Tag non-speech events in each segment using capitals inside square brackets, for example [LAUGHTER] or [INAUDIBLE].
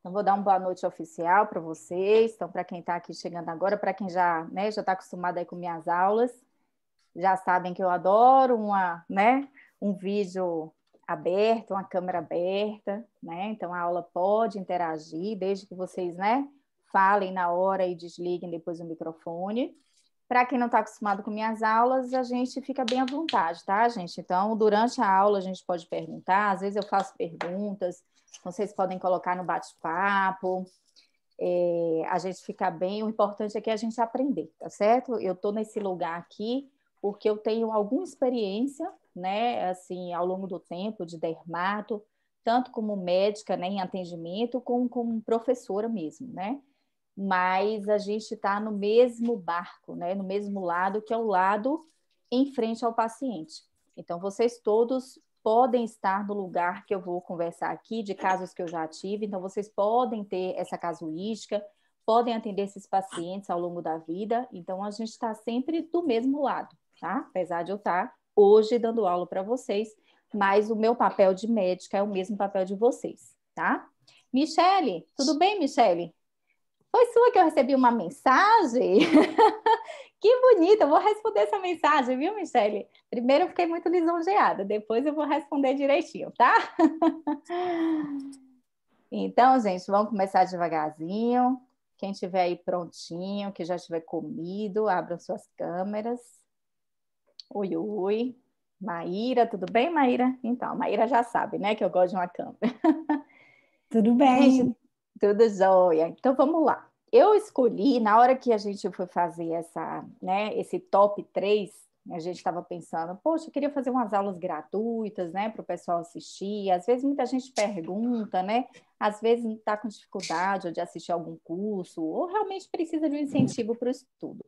Então, vou dar uma boa noite oficial para vocês, então, para quem está aqui chegando agora, para quem já está né, já está acostumado aí com minhas aulas, já sabem que eu adoro uma, né, um vídeo aberto, uma câmera aberta, né? Então, a aula pode interagir, desde que vocês, né, falem na hora e desliguem depois o microfone. Para quem não está acostumado com minhas aulas, a gente fica bem à vontade, tá, gente? Então, durante a aula, a gente pode perguntar, às vezes eu faço perguntas, Tipo, vocês podem colocar no bate-papo. É, a gente fica bem, o importante é que a gente aprender, tá certo? Eu estou nesse lugar aqui porque eu tenho alguma experiência, né, assim, ao longo do tempo de dermato, tanto como médica, né, em atendimento, como como professora mesmo, né? Mas a gente está no mesmo barco, né, no mesmo lado que é o lado em frente ao paciente. Então vocês todos podem estar no lugar que eu vou conversar aqui, de casos que eu já tive. Então, vocês podem ter essa casuística, podem atender esses pacientes ao longo da vida. Então, a gente está sempre do mesmo lado, tá? Apesar de eu estar tá hoje dando aula para vocês, mas o meu papel de médica é o mesmo papel de vocês, tá? Michele, tudo bem, Michele? Foi sua que eu recebi uma mensagem [LAUGHS] Que bonita, eu vou responder essa mensagem, viu, Michele? Primeiro eu fiquei muito lisonjeada, depois eu vou responder direitinho, tá? [LAUGHS] Então, gente, vamos começar devagarzinho. Quem tiver aí prontinho, que já tiver comido, abram suas câmeras. Oi, oi. Maíra, tudo bem, Maíra? Então, Maíra já sabe, né, que eu gosto de uma câmera. Tudo bem. Gente, tudo jóia. Então, vamos lá eu escolhi, na hora que a gente foi fazer essa, né, esse top 3, a gente estava pensando, poxa, eu queria fazer umas aulas gratuitas, né, para o pessoal assistir. Às vezes muita gente pergunta, né? Às vezes está com dificuldade de assistir algum curso, ou realmente precisa de um incentivo para o estudo.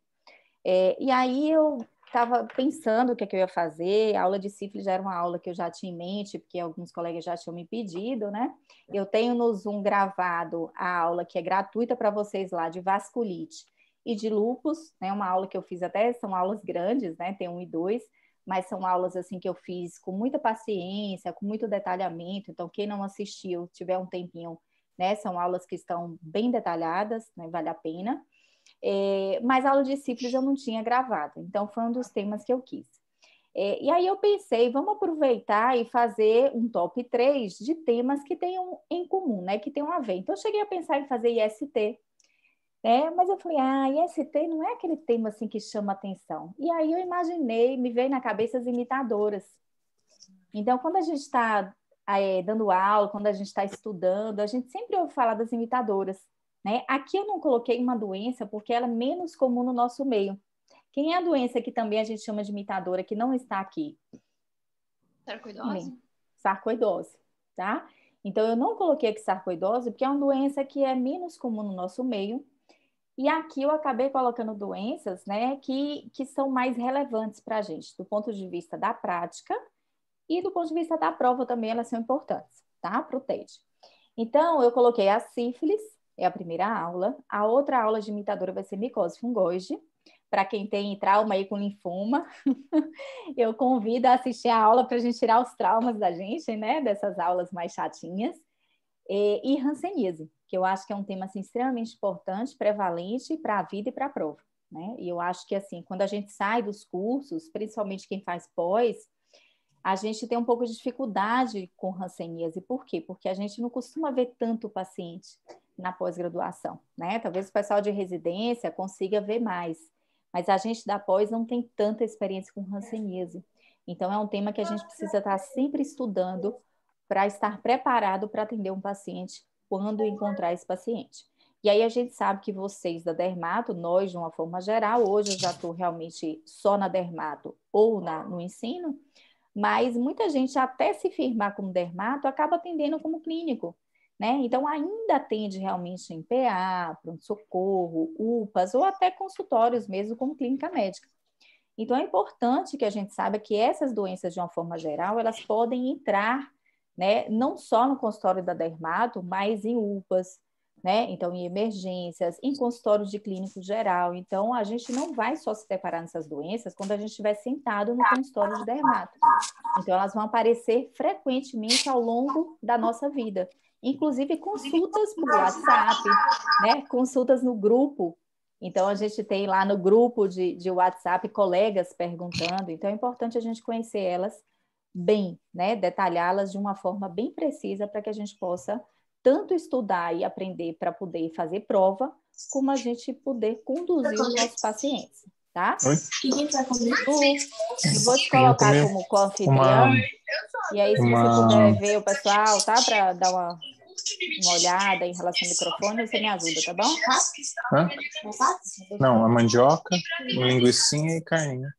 É, e aí eu estava pensando o que, é que eu ia fazer. A aula de sífilis era uma aula que eu já tinha em mente, porque alguns colegas já tinham me pedido, né? Eu tenho no Zoom gravado a aula que é gratuita para vocês lá de vasculite e de lupus, né? Uma aula que eu fiz até, são aulas grandes, né? Tem um e dois, mas são aulas assim que eu fiz com muita paciência, com muito detalhamento. Então, quem não assistiu, tiver um tempinho, né? São aulas que estão bem detalhadas, né? Vale a pena. É, mas a aula de cifras eu não tinha gravado, então foi um dos temas que eu quis. É, e aí eu pensei, vamos aproveitar e fazer um top 3 de temas que tenham em comum, né? Que tenham a ver. Então eu cheguei a pensar em fazer IST, né? Mas eu falei, ah, IST não é aquele tema assim que chama atenção. E aí eu imaginei, me veio na cabeça as imitadoras. Então, quando a gente está é, dando aula, quando a gente está estudando, a gente sempre ouve falar das imitadoras. Né? Aqui eu não coloquei uma doença porque ela é menos comum no nosso meio. Quem é a doença que também a gente chama de imitadora, que não está aqui? Sarcoidose. Bem, sarcoidose, tá? Então, eu não coloquei aqui sarcoidose porque é uma doença que é menos comum no nosso meio. E aqui eu acabei colocando doenças, né, que, que são mais relevantes para a gente, do ponto de vista da prática e do ponto de vista da prova também, elas são importantes, tá? Para o TED. Então, eu coloquei a sífilis, é a primeira aula. A outra aula de imitadora vai ser micose fungoide. Para quem tem trauma aí com linfoma, [LAUGHS] eu convido a assistir a aula para a gente tirar os traumas da gente, né? Dessas aulas mais chatinhas. E, e Hanseníase, que eu acho que é um tema assim, extremamente importante, prevalente para a vida e para a prova. Né? E eu acho que assim, quando a gente sai dos cursos, principalmente quem faz pós, a gente tem um pouco de dificuldade com Hanseníase. Por quê? Porque a gente não costuma ver tanto o paciente na pós-graduação, né? Talvez o pessoal de residência consiga ver mais, mas a gente da pós não tem tanta experiência com hanseníase. Então é um tema que a gente precisa estar sempre estudando para estar preparado para atender um paciente quando encontrar esse paciente. E aí a gente sabe que vocês da Dermato, nós de uma forma geral, hoje eu já estou realmente só na Dermato ou na, no ensino, mas muita gente até se firmar como dermato acaba atendendo como clínico, né? Então, ainda atende realmente em PA, pronto-socorro, UPAs ou até consultórios mesmo como clínica médica. Então, é importante que a gente saiba que essas doenças, de uma forma geral, elas podem entrar né, não só no consultório da Dermato, mas em UPAs, né? Então, em emergências, em consultórios de clínico geral. Então, a gente não vai só se separar nessas doenças quando a gente estiver sentado no consultório de dermato. Então, elas vão aparecer frequentemente ao longo da nossa vida inclusive consultas por WhatsApp, né? consultas no grupo. Então, a gente tem lá no grupo de, de WhatsApp colegas perguntando. Então, é importante a gente conhecer elas bem, né? detalhá-las de uma forma bem precisa para que a gente possa tanto estudar e aprender para poder fazer prova, como a gente poder conduzir os nossos pacientes tá? Oi? eu vou te colocar como co-anfitrião. E aí, se você puder ver o pessoal, tá? Para dar uma, uma olhada em relação ao microfone, você me ajuda, tá bom? Hã? Não, a mandioca, linguiça e carninha.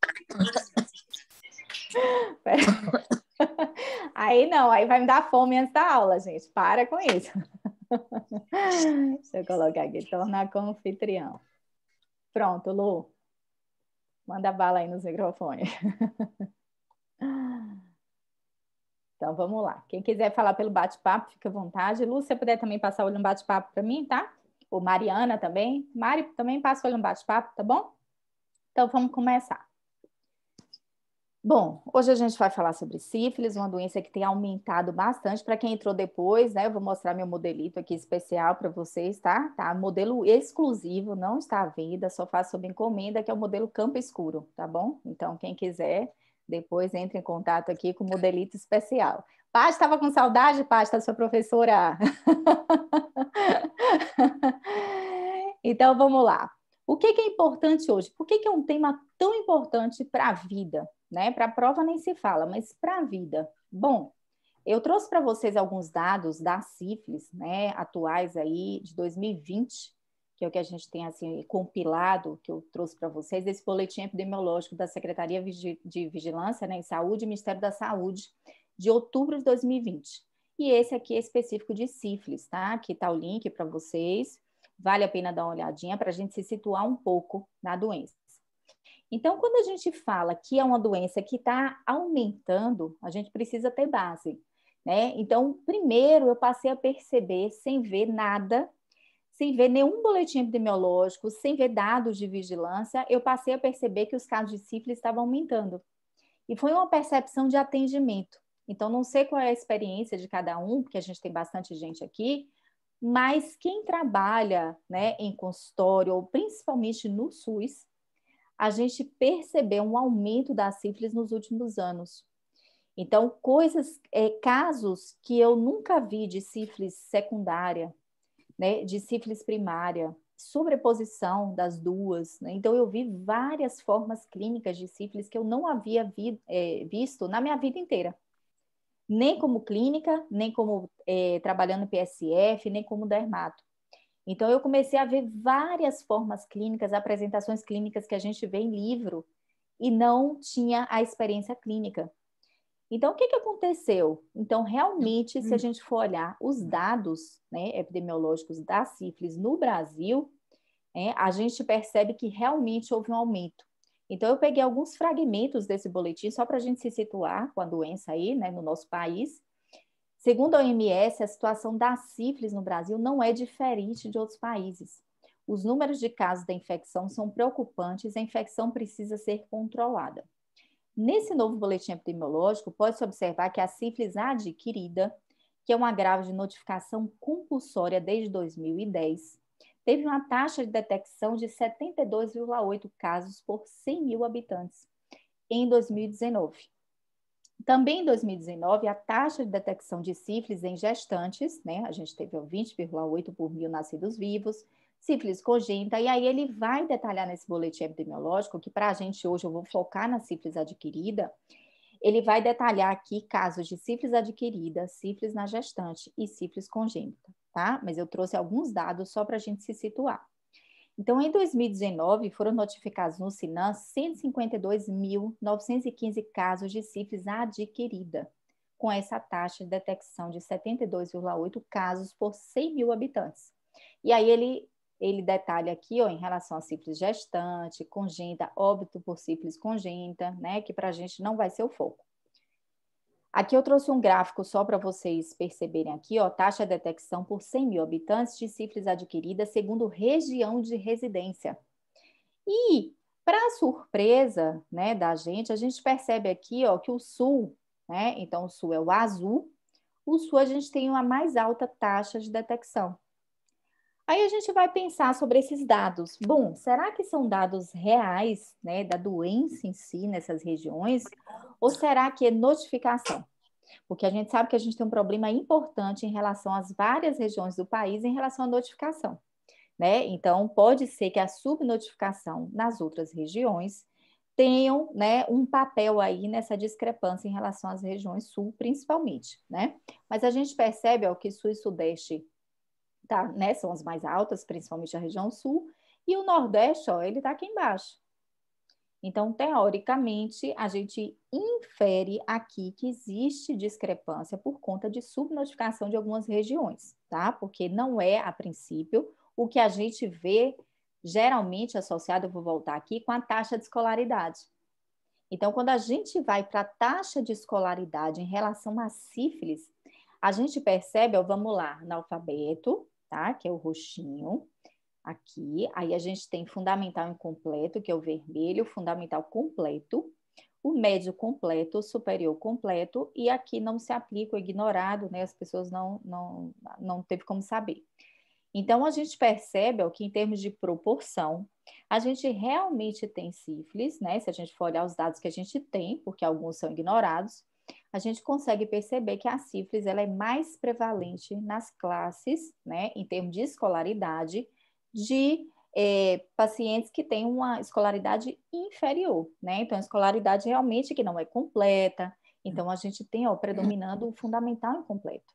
[LAUGHS] aí não, aí vai me dar fome antes da aula, gente. Para com isso. [LAUGHS] Deixa eu colocar aqui, tornar com anfitrião. Pronto, Lu. Manda bala aí nos microfones. [LAUGHS] então, vamos lá. Quem quiser falar pelo bate-papo, fica à vontade. Lúcia puder também passar olho no bate-papo para mim, tá? Ou Mariana também. Mari, também passa olho no bate-papo, tá bom? Então, vamos começar. Bom, hoje a gente vai falar sobre sífilis, uma doença que tem aumentado bastante. Para quem entrou depois, né? Eu vou mostrar meu modelito aqui especial para vocês, tá? Tá? Modelo exclusivo, não está à venda, só faz sob encomenda, que é o modelo campo escuro, tá bom? Então, quem quiser, depois entre em contato aqui com o modelito especial. Paz, estava com saudade, Paz, da sua professora. [LAUGHS] então, vamos lá. O que, que é importante hoje? Por que, que é um tema tão importante para a vida? né? Para a prova nem se fala, mas para a vida. Bom, eu trouxe para vocês alguns dados da sífilis, né, atuais aí de 2020, que é o que a gente tem assim compilado, que eu trouxe para vocês, esse boletim epidemiológico da Secretaria de Vigilância né, em Saúde, Ministério da Saúde, de outubro de 2020. E esse aqui é específico de sífilis, tá? Aqui está o link para vocês. Vale a pena dar uma olhadinha para a gente se situar um pouco na doença. Então, quando a gente fala que é uma doença que está aumentando, a gente precisa ter base, né? Então, primeiro eu passei a perceber, sem ver nada, sem ver nenhum boletim epidemiológico, sem ver dados de vigilância, eu passei a perceber que os casos de sífilis estavam aumentando. E foi uma percepção de atendimento. Então, não sei qual é a experiência de cada um, porque a gente tem bastante gente aqui, mas quem trabalha né, em consultório, ou principalmente no SUS, a gente percebeu um aumento da sífilis nos últimos anos. Então, coisas, é, casos que eu nunca vi de sífilis secundária, né, de sífilis primária, sobreposição das duas. Né? Então, eu vi várias formas clínicas de sífilis que eu não havia vi, é, visto na minha vida inteira. Nem como clínica, nem como é, trabalhando PSF, nem como dermato. Então, eu comecei a ver várias formas clínicas, apresentações clínicas que a gente vê em livro e não tinha a experiência clínica. Então, o que, que aconteceu? Então, realmente, se a hum. gente for olhar os dados né, epidemiológicos da sífilis no Brasil, é, a gente percebe que realmente houve um aumento. Então, eu peguei alguns fragmentos desse boletim, só para a gente se situar com a doença aí, né, no nosso país, Segundo a OMS, a situação da sífilis no Brasil não é diferente de outros países. Os números de casos da infecção são preocupantes e a infecção precisa ser controlada. Nesse novo boletim epidemiológico, pode-se observar que a sífilis adquirida, que é um agravo de notificação compulsória desde 2010, teve uma taxa de detecção de 72,8 casos por 100 mil habitantes em 2019 também em 2019, a taxa de detecção de sífilis em gestantes, né? A gente teve 20,8 por mil nascidos vivos, sífilis congênita, e aí ele vai detalhar nesse boletim epidemiológico, que para a gente hoje eu vou focar na sífilis adquirida, ele vai detalhar aqui casos de sífilis adquirida, sífilis na gestante e sífilis congênita, tá? Mas eu trouxe alguns dados só para a gente se situar. Então, em 2019, foram notificados no Sinan 152.915 casos de sífilis adquirida, com essa taxa de detecção de 72,8 casos por 100 mil habitantes. E aí ele, ele detalha aqui ó, em relação à sífilis gestante, congênita, óbito por sífilis congênita, né, que para a gente não vai ser o foco. Aqui eu trouxe um gráfico só para vocês perceberem aqui, ó, taxa de detecção por 100 mil habitantes de sífilis adquirida segundo região de residência. E, para surpresa né, da gente, a gente percebe aqui ó, que o sul, né, então o sul é o azul, o sul a gente tem uma mais alta taxa de detecção. Aí a gente vai pensar sobre esses dados. Bom, será que são dados reais, né, da doença em si nessas regiões, ou será que é notificação? Porque a gente sabe que a gente tem um problema importante em relação às várias regiões do país em relação à notificação, né? Então, pode ser que a subnotificação nas outras regiões tenham, né, um papel aí nessa discrepância em relação às regiões sul, principalmente, né? Mas a gente percebe ó, que sul e sudeste tá, né, são as mais altas, principalmente a região sul, e o Nordeste, ó, ele está aqui embaixo. Então, teoricamente, a gente infere aqui que existe discrepância por conta de subnotificação de algumas regiões, tá? Porque não é, a princípio, o que a gente vê geralmente associado, vou voltar aqui, com a taxa de escolaridade. Então, quando a gente vai para a taxa de escolaridade em relação à sífilis, a gente percebe, ó, vamos lá, analfabeto, tá? Que é o roxinho aqui. Aí a gente tem fundamental incompleto, que é o vermelho, fundamental completo, o médio completo, o superior completo, e aqui não se aplica o ignorado, né? As pessoas não, não, não teve como saber. Então, a gente percebe ó, que, em termos de proporção, a gente realmente tem sífilis, né? Se a gente for olhar os dados que a gente tem, porque alguns são ignorados, a gente consegue perceber que a sífilis ela é mais prevalente nas classes, né, em termos de escolaridade, de é, pacientes que têm uma escolaridade inferior, né? Então, a escolaridade realmente que não é completa. Então, a gente tem, ó, predominando o fundamental incompleto.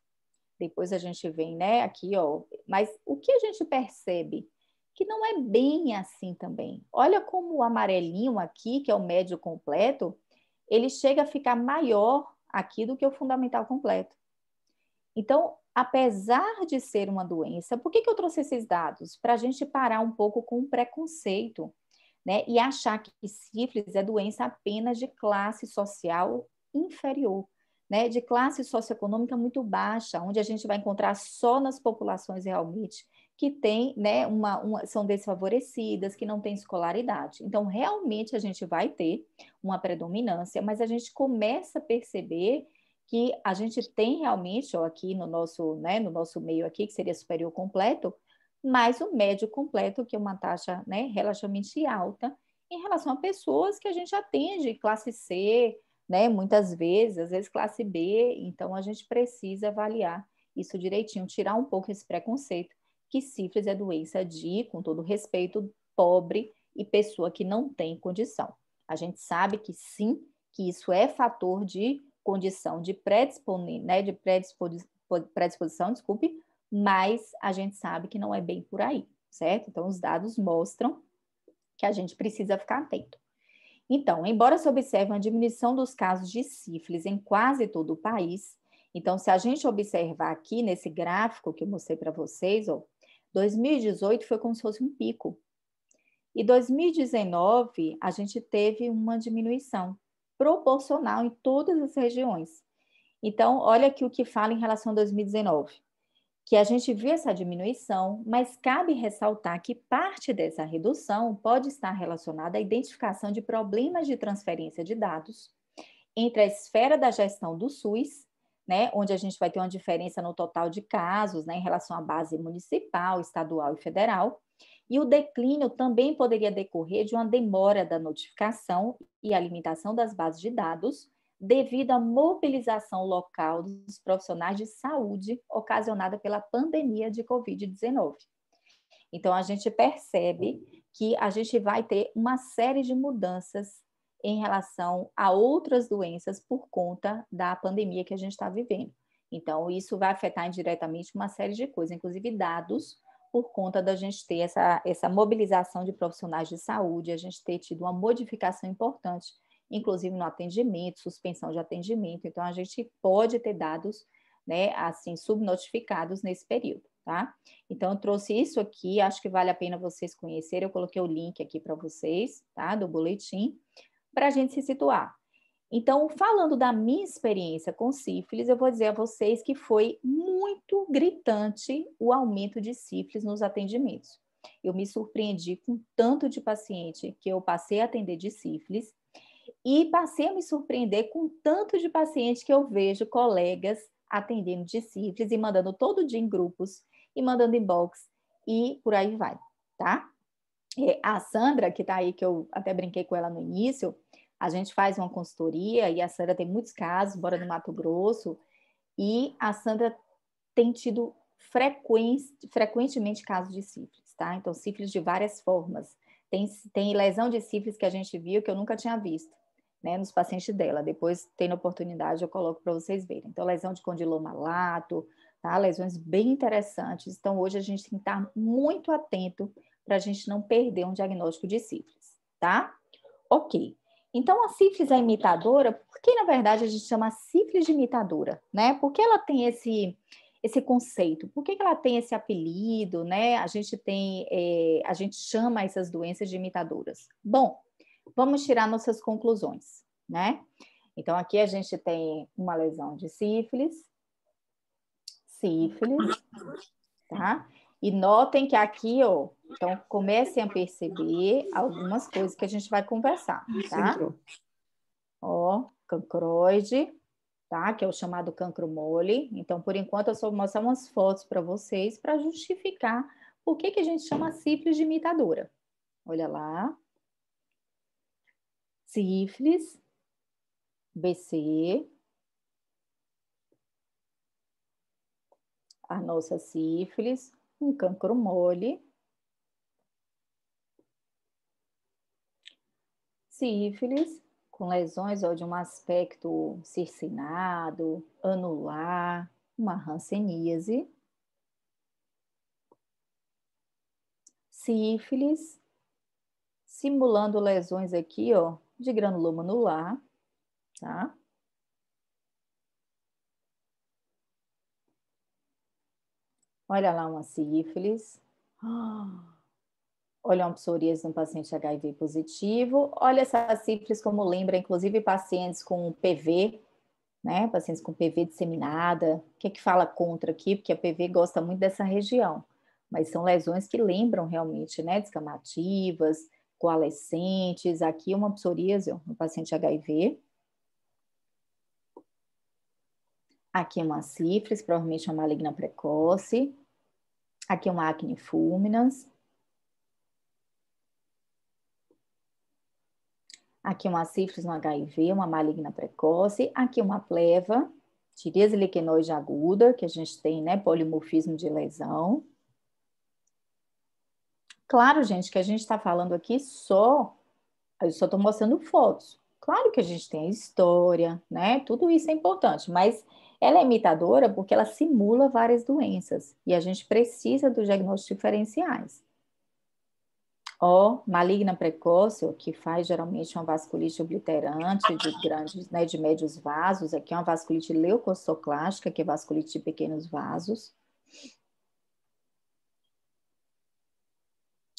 Depois a gente vem, né, aqui, ó. Mas o que a gente percebe? Que não é bem assim também. Olha como o amarelinho aqui, que é o médio completo, ele chega a ficar maior aqui do que o fundamental completo. Então, apesar de ser uma doença, por que, que eu trouxe esses dados? Para a gente parar um pouco com o preconceito, né? E achar que sífilis é doença apenas de classe social inferior, né? De classe socioeconômica muito baixa, onde a gente vai encontrar só nas populações realmente que tem, né, uma, uma, são desfavorecidas, que não têm escolaridade. Então, realmente a gente vai ter uma predominância, mas a gente começa a perceber que a gente tem realmente, ó, aqui no nosso, né, no nosso meio aqui, que seria superior completo, mais o médio completo, que é uma taxa, né, relativamente alta em relação a pessoas que a gente atende, classe C, né, muitas vezes, às vezes classe B, então a gente precisa avaliar isso direitinho, tirar um pouco esse preconceito que sífilis é doença de, com todo respeito, pobre e pessoa que não tem condição. A gente sabe que sim, que isso é fator de condição de, né, de predisposição, desculpe, mas a gente sabe que não é bem por aí, certo? Então, os dados mostram que a gente precisa ficar atento. Então, embora se observe uma diminuição dos casos de sífilis em quase todo o país, então, se a gente observar aqui nesse gráfico que eu mostrei para vocês, ó, 2018 foi como se fosse um pico. E 2019 a gente teve uma diminuição proporcional em todas as regiões. Então, olha aqui o que fala em relação a 2019, que a gente viu essa diminuição, mas cabe ressaltar que parte dessa redução pode estar relacionada à identificação de problemas de transferência de dados entre a esfera da gestão do SUS né, onde a gente vai ter uma diferença no total de casos né, em relação à base municipal, estadual e federal. E o declínio também poderia decorrer de uma demora da notificação e a limitação das bases de dados, devido à mobilização local dos profissionais de saúde ocasionada pela pandemia de Covid-19. Então, a gente percebe uhum. que a gente vai ter uma série de mudanças em relação a outras doenças por conta da pandemia que a gente está vivendo. Então, isso vai afetar indiretamente uma série de coisas, inclusive dados, por conta da gente ter essa, essa mobilização de profissionais de saúde, a gente ter tido uma modificação importante, inclusive no atendimento, suspensão de atendimento. Então, a gente pode ter dados, né, assim, subnotificados nesse período, tá? Então, eu trouxe isso aqui, acho que vale a pena vocês conhecerem. Eu coloquei o link aqui para vocês, tá, do boletim para a gente se situar. Então, falando da minha experiência com sífilis, eu vou dizer a vocês que foi muito gritante o aumento de sífilis nos atendimentos. Eu me surpreendi com tanto de paciente que eu passei a atender de sífilis e passei a me surpreender com tanto de paciente que eu vejo colegas atendendo de sífilis e mandando todo dia em grupos e mandando inbox e por aí vai, tá? É, a Sandra, que está aí, que eu até brinquei com ela no início, a gente faz uma consultoria e a Sandra tem muitos casos, mora no Mato Grosso, e a Sandra tem tido frequentemente casos de sífilis, tá? Então, sífilis de várias formas. Tem, tem lesão de sífilis que a gente viu que eu nunca tinha visto, né, nos pacientes dela. Depois, tendo oportunidade, eu coloco para vocês verem. Então, lesão de condiloma lato, tá? Lesões bem interessantes. Então, hoje a gente tem que estar muito atento para a gente não perder um diagnóstico de sífilis, tá? Ok. Então, a sífilis é imitadora, porque na verdade a gente chama sífilis de imitadora, né? Porque ela tem esse, esse conceito? Por que, que ela tem esse apelido, né? A gente tem, é, a gente chama essas doenças de imitadoras. Bom, vamos tirar nossas conclusões, né? Então aqui a gente tem uma lesão de sífilis, sífilis, tá? E notem que aqui, ó, então, comecem a perceber algumas coisas que a gente vai conversar, tá? Ó, cancroide, tá? Que é o chamado cancro mole. Então, por enquanto, eu só vou mostrar umas fotos para vocês para justificar por que, que a gente chama sífilis de imitadora. Olha lá. Sífilis, BC. A nossa sífilis, um cancro mole sífilis, com lesões ó, de um aspecto circinado, anular, uma ranceníase. Sífilis, simulando lesões aqui ó, de granuloma anular, tá? Olha lá uma sífilis. [GASPS] Ah! Olha uma psoríase no paciente HIV positivo, olha essa sífilis como lembra, inclusive pacientes com PV, né? Pacientes com PV disseminada. O que é que fala contra aqui? Porque a PV gosta muito dessa região, mas são lesões que lembram realmente, né? Descamativas, coalescentes. Aqui uma psoríase no paciente HIV. Aqui uma sífilis, provavelmente uma maligna precoce. Aqui uma acne fulminans aqui uma sífilis, um HIV, uma maligna precoce, aqui uma pleva, tiríase liquenoide aguda, que a gente tem, né, polimorfismo de lesão. Claro, gente, que a gente está falando aqui só, eu só estou mostrando fotos. Claro que a gente tem a história, né, tudo isso é importante, mas ela é imitadora porque ela simula várias doenças e a gente precisa dos diagnósticos diferenciais. O maligna precoce, o que faz geralmente uma vasculite obliterante de grandes, né, de médios vasos, aqui é uma vasculite leucocitoclástica, que é vasculite de pequenos vasos.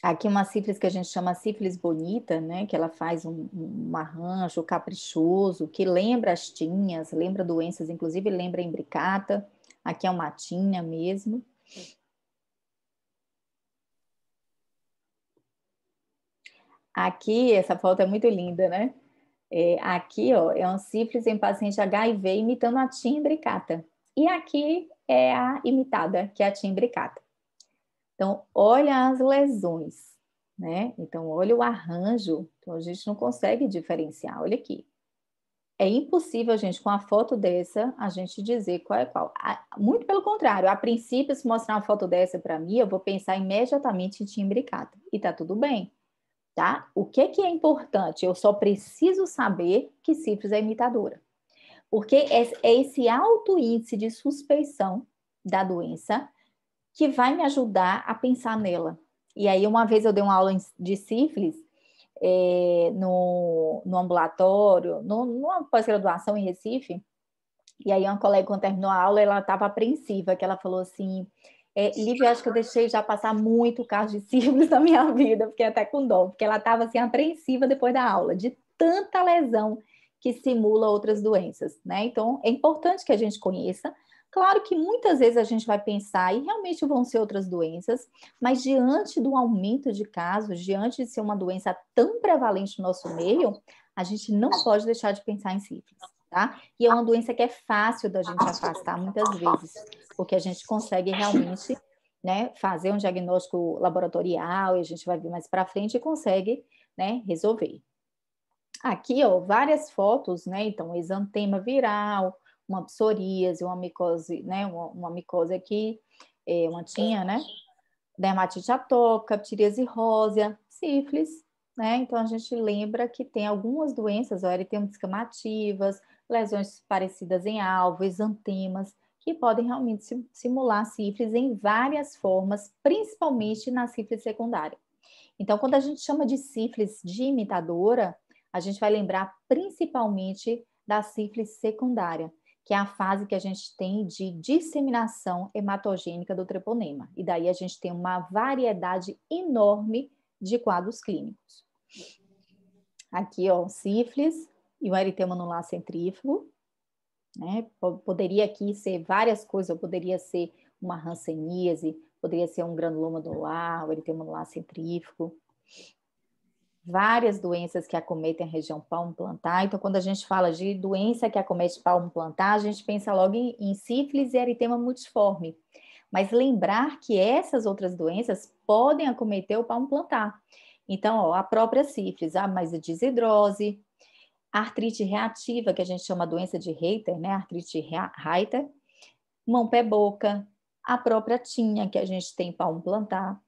Aqui uma sífilis que a gente chama sífilis bonita, né? Que ela faz um, um arranjo caprichoso, que lembra as tinhas, lembra doenças, inclusive lembra a embricata. Aqui é uma tinha mesmo. Aqui, essa foto é muito linda, né? É, aqui, ó, é um sífilis em paciente HIV imitando a timbricata. E aqui é a imitada, que é a timbricata. Então, olha as lesões, né? Então, olha o arranjo. Então, a gente não consegue diferenciar. Olha aqui. É impossível, gente, com a foto dessa, a gente dizer qual é qual. Muito pelo contrário, a princípio, se mostrar uma foto dessa para mim, eu vou pensar imediatamente em timbricata. E tá tudo bem. Tá? O que, que é importante? Eu só preciso saber que sífilis é imitadora. Porque é esse alto índice de suspeição da doença que vai me ajudar a pensar nela. E aí, uma vez eu dei uma aula de sífilis é, no, no ambulatório, no, numa pós-graduação em Recife, e aí uma colega, quando terminou a aula, ela estava apreensiva, que ela falou assim, é, Lívia, acho que eu deixei já passar muito caso de sífilis na minha vida, fiquei até com dó, porque ela estava assim apreensiva depois da aula, de tanta lesão que simula outras doenças, né? Então, é importante que a gente conheça. Claro que muitas vezes a gente vai pensar e realmente vão ser outras doenças, mas diante do aumento de casos, diante de ser uma doença tão prevalente no nosso meio, a gente não pode deixar de pensar em sífilis tá? E é uma doença que é fácil da gente afastar muitas vezes, porque a gente consegue realmente, né, fazer um diagnóstico laboratorial e a gente vai vir mais para frente e consegue, né, resolver. Aqui, ó, várias fotos, né? Então, exantema viral, uma psoríase, uma micose, né, uma, uma micose aqui, é, uma tinha, né? Dermatite atópica, ptiríase rósea, sífilis, né? Então a gente lembra que tem algumas doenças ó, descamativas lesões parecidas em alvo, exantemas, que podem realmente simular sífilis em várias formas, principalmente na sífilis secundária. Então, quando a gente chama de sífilis de imitadora, a gente vai lembrar principalmente da sífilis secundária, que é a fase que a gente tem de disseminação hematogênica do treponema. E daí a gente tem uma variedade enorme de quadros clínicos. Aqui, ó, sífilis, e o eritema anular centrífugo. Né? Poderia aqui ser várias coisas, poderia ser uma ranceníase, poderia ser um granuloma anular, o eritema anular centrífugo. Várias doenças que acometem a região palmo plantar. Então, quando a gente fala de doença que acomete palmo plantar, a gente pensa logo em, em sífilis e eritema multiforme mas lembrar que essas outras doenças podem acometer o palmo plantar. Então, ó, a própria sífilis, ah, mas a desidrose, a artrite reativa, que a gente chama doença de Reiter, né? Artrite Reiter, mão, pé, boca, a própria tinha que a gente tem um plantar,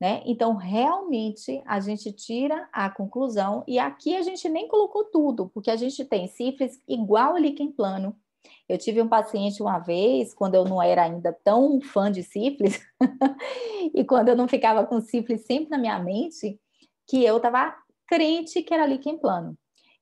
né? Então, realmente, a gente tira a conclusão, e aqui a gente nem colocou tudo, porque a gente tem sífilis igual a líquen plano. Eu tive um paciente uma vez, quando eu não era ainda tão fã de sífilis, [LAUGHS] e quando eu não ficava com sífilis sempre na minha mente, que eu estava crente que era líquen plano.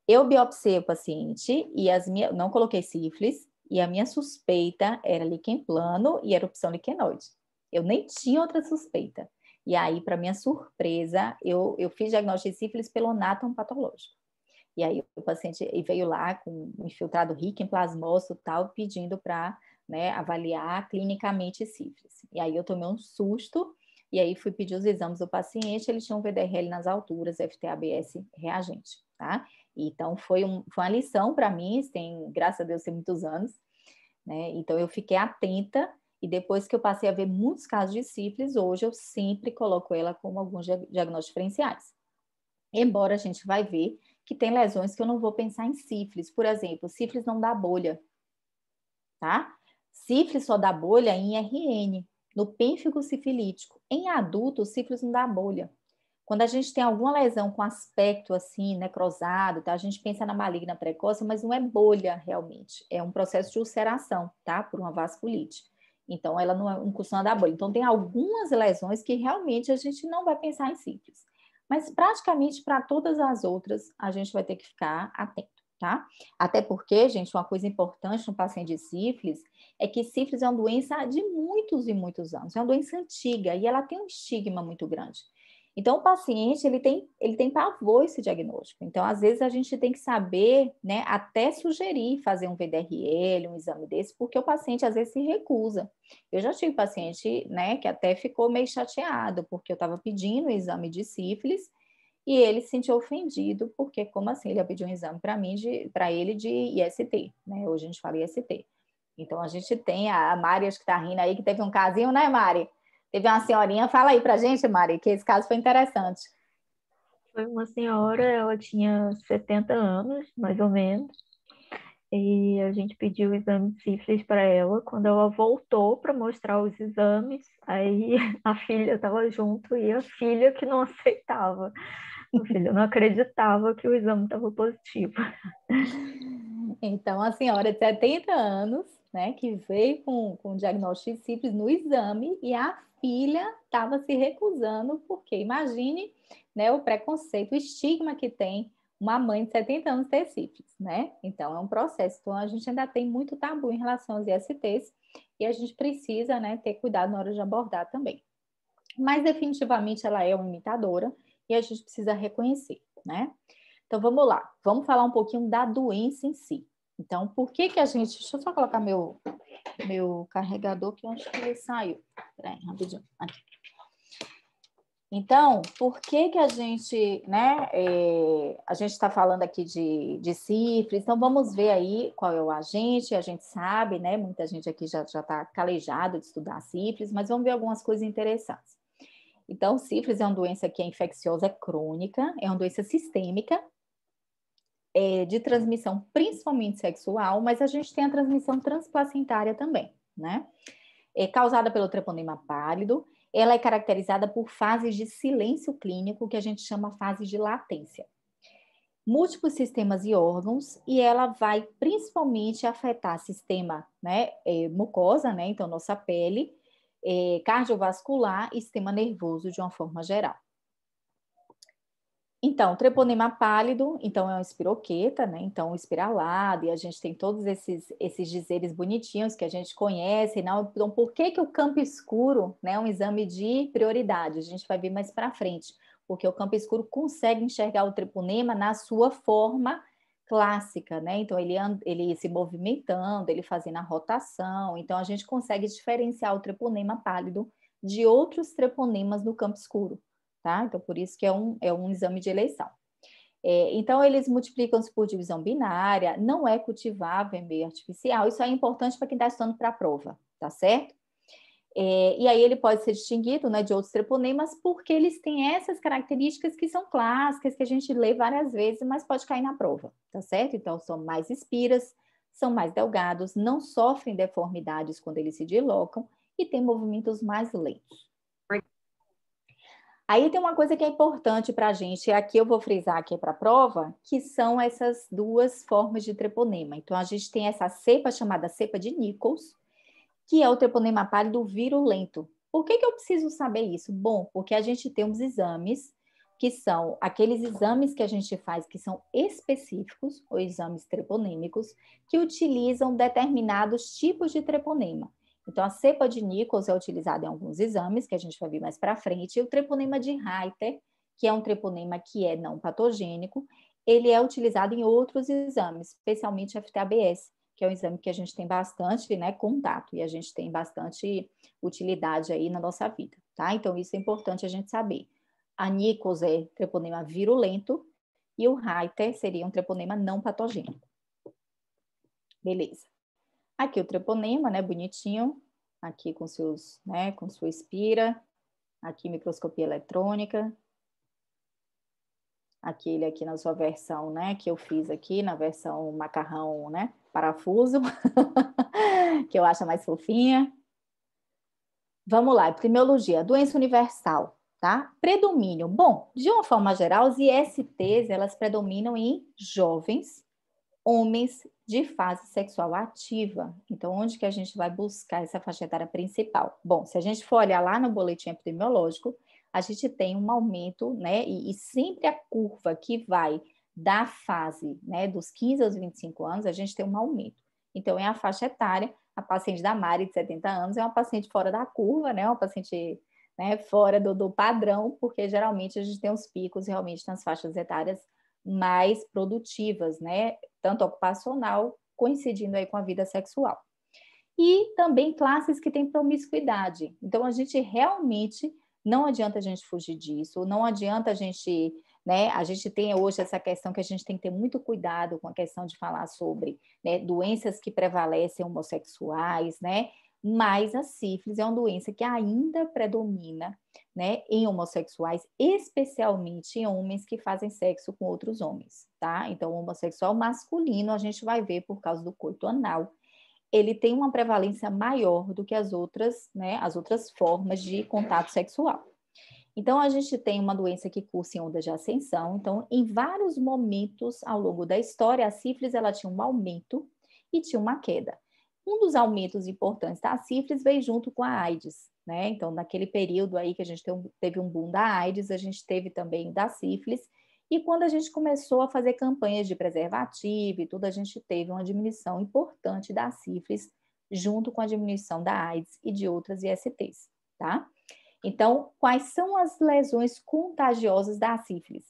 Eu biopsiei o paciente e as minhas, não coloquei sífilis, e a minha suspeita era líquen plano e erupção liquenoide. Eu nem tinha outra suspeita. E aí, para minha surpresa, eu, eu fiz diagnóstico de sífilis pelo nátomo patológico. E aí o paciente veio lá com um infiltrado rico em plasmócito tal, pedindo para né, avaliar clinicamente sífilis. E aí eu tomei um susto e aí fui pedir os exames do paciente, ele tinha um VDRL nas alturas, FTABS reagente, tá? Então foi, um, foi uma lição para mim, tem, graças a Deus, tem muitos anos. Né? Então eu fiquei atenta e depois que eu passei a ver muitos casos de sífilis, hoje eu sempre coloco ela como alguns diagnósticos diferenciais. Embora a gente vai ver que tem lesões que eu não vou pensar em sífilis. Por exemplo, sífilis não dá bolha, tá? Sífilis só dá bolha em RN, no pênfigo sifilítico. Em adulto, sífilis não dá bolha. Quando a gente tem alguma lesão com aspecto assim, necrosado, né, tá? a gente pensa na maligna precoce, mas não é bolha realmente, é um processo de ulceração, tá? Por uma vasculite. Então, ela não é um cursão da bolha. Então, tem algumas lesões que realmente a gente não vai pensar em sífilis. Mas praticamente para todas as outras, a gente vai ter que ficar atento, tá? Até porque, gente, uma coisa importante no paciente de sífilis é que sífilis é uma doença de muitos e muitos anos. É uma doença antiga e ela tem um estigma muito grande. Então, o paciente ele tem, ele tem pavor esse diagnóstico. Então, às vezes, a gente tem que saber, né, até sugerir fazer um VDRL, um exame desse, porque o paciente às vezes se recusa. Eu já tive paciente né, que até ficou meio chateado, porque eu estava pedindo o um exame de sífilis e ele se sentiu ofendido, porque, como assim, ele pediu um exame para mim, para ele de IST, né? Hoje a gente fala IST. Então, a gente tem a, a Mari, acho que está rindo aí, que teve um casinho, né, Mari? Teve uma senhorinha, fala aí pra gente, Mari, que esse caso foi interessante. Foi uma senhora, ela tinha 70 anos, mais ou menos, e a gente pediu o exame de sífilis para ela. Quando ela voltou para mostrar os exames, aí [LAUGHS] a filha estava junto e a filha que não [LAUGHS] aceitava. A filha não acreditava que o exame estava positivo. Então, a senhora de 70 anos, né, que veio com, com o diagnóstico de sífilis no exame e a filha estava se recusando, porque imagine né, o preconceito, o estigma que tem uma mãe de 70 anos ter sífilis, né? Então é um processo. Então a gente ainda tem muito tabu em relação aos ISTs e a gente precisa né, ter cuidado na hora de abordar também. Mas definitivamente ela é uma imitadora e a gente precisa reconhecer, né? Então vamos lá, vamos falar um pouquinho da doença em si. Então, por que que a gente... Deixa eu só colocar meu, meu carregador que eu acho que ele saiu. Peraí, rapidinho. Aqui. Então, por que que a gente, né, é, a gente está falando aqui de, de cifras, então vamos ver aí qual é o agente, a gente sabe, né, muita gente aqui já está calejado de estudar cifras, mas vamos ver algumas coisas interessantes. Então, sífilis é uma doença que é infecciosa é crônica, é uma doença sistêmica, é, de transmissão principalmente sexual, mas a gente tem a transmissão transplacentária também, né? É causada pelo treponema pálido, ela é caracterizada por fases de silêncio clínico, que a gente chama fase de latência. Múltiplos sistemas e órgãos, e ela vai principalmente afetar sistema né, é, mucosa, né, então nossa pele, é, cardiovascular e sistema nervoso de uma forma geral. Então, treponema pálido, então é uma espiroqueta, né? Então, espiralado, e a gente tem todos esses, esses dizeres bonitinhos que a gente conhece, não? Né? Então, por que, que o campo escuro né, é um exame de prioridade? A gente vai ver mais para frente, porque o campo escuro consegue enxergar o treponema na sua forma clássica, né? Então, ele, ele se movimentando, ele fazendo a rotação, então a gente consegue diferenciar o treponema pálido de outros treponemas no campo escuro tá? Então, por isso que é um, é um exame de eleição. É, então, eles multiplicam-se por divisão binária, não é cultivável em meio artificial, isso é importante para quem está estudando para a prova, tá certo? É, e aí ele pode ser distinguido né, de outros treponemas porque eles têm essas características que são clássicas, que a gente lê várias vezes, mas pode cair na prova, tá certo? Então, são mais espiras, são mais delgados, não sofrem deformidades quando eles se dilocam e têm movimentos mais lentos. Aí tem uma coisa que é importante para a gente, e aqui eu vou frisar aqui para a prova, que são essas duas formas de treponema. Então, a gente tem essa cepa chamada cepa de Nichols, que é o treponema pálido virulento. Por que, que eu preciso saber isso? Bom, porque a gente tem uns exames, que são aqueles exames que a gente faz que são específicos, ou exames treponêmicos, que utilizam determinados tipos de treponema. Então, a cepa de Nichols é utilizada em alguns exames, que a gente vai ver mais para frente, e o treponema de Reiter, que é um treponema que é não patogênico, ele é utilizado em outros exames, especialmente FTABS, que é um exame que a gente tem bastante né, contato e a gente tem bastante utilidade aí na nossa vida, tá? Então, isso é importante a gente saber. A Nichols é treponema virulento e o Reiter seria um treponema não patogênico. Beleza. Aqui o treponema, né, bonitinho, aqui com seus, né, com sua espira, aqui microscopia eletrônica, aqui ele aqui na sua versão, né, que eu fiz aqui na versão macarrão, né, parafuso, [LAUGHS] que eu acho mais fofinha. Vamos lá, epidemiologia, doença universal, tá? Predomínio. Bom, de uma forma geral, as ISTs, elas predominam em jovens, homens de fase sexual ativa. Então, onde que a gente vai buscar essa faixa etária principal? Bom, se a gente for olhar lá no boletim epidemiológico, a gente tem um aumento, né? E, e sempre a curva que vai da fase, né, dos 15 aos 25 anos, a gente tem um aumento. Então, é a faixa etária, a paciente da Mari, de 70 anos, é uma paciente fora da curva, né? Uma paciente né, fora do, do padrão, porque geralmente a gente tem os picos realmente nas faixas etárias mais produtivas, né? tanto ocupacional, coincidindo aí com a vida sexual. E também classes que têm promiscuidade. Então, a gente realmente não adianta a gente fugir disso, não adianta a gente, né? A gente tem hoje essa questão que a gente tem que ter muito cuidado com a questão de falar sobre né, doenças que prevalecem homossexuais, né? mas a sífilis é uma doença que ainda predomina né, em homossexuais, especialmente em homens que fazem sexo com outros homens, tá? Então, homossexual masculino, a gente vai ver por causa do coito anal, ele tem uma prevalência maior do que as outras, né, as outras formas de contato sexual. Então, a gente tem uma doença que cursa em onda de ascensão. Então, em vários momentos ao longo da história, a sífilis ela tinha um aumento e tinha uma queda. Um dos aumentos importantes da sífilis veio junto com a AIDS, né? Então, naquele período aí que a gente teve um boom da AIDS, a gente teve também da sífilis, e quando a gente começou a fazer campanhas de preservativo e tudo, a gente teve uma diminuição importante da sífilis, junto com a diminuição da AIDS e de outras ISTs, tá? Então, quais são as lesões contagiosas da sífilis?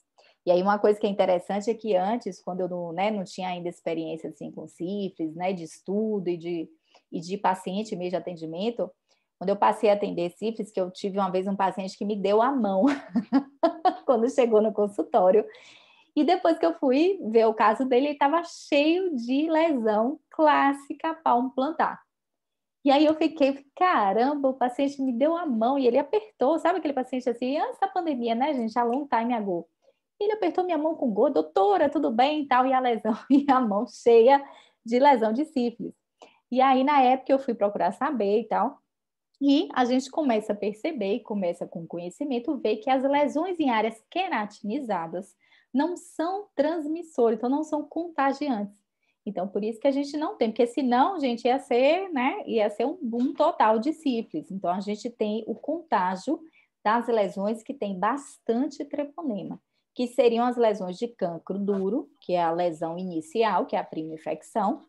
E aí uma coisa que é interessante é que antes, quando eu não, né, não tinha ainda experiência assim com cifres, né, de estudo e de, e de paciente mesmo de atendimento, quando eu passei a atender sífilis, que eu tive uma vez um paciente que me deu a mão [LAUGHS] quando chegou no consultório. E depois que eu fui ver o caso dele, ele estava cheio de lesão clássica palmo plantar. E aí eu fiquei, caramba, o paciente me deu a mão e ele apertou, sabe aquele paciente assim, antes da pandemia, né, gente? A long time ago. Ele apertou minha mão com go. doutora, tudo bem e tal, e a lesão, [LAUGHS] e a mão cheia de lesão de sífilis. E aí, na época, eu fui procurar saber e tal. E a gente começa a perceber, começa com conhecimento, ver que as lesões em áreas queratinizadas não são transmissoras, então não são contagiantes. Então, por isso que a gente não tem, porque senão, gente, ia ser, né, ia ser um boom total de sífilis. Então, a gente tem o contágio das lesões que tem bastante treponema que seriam as lesões de cancro duro, que é a lesão inicial, que é a prima infecção,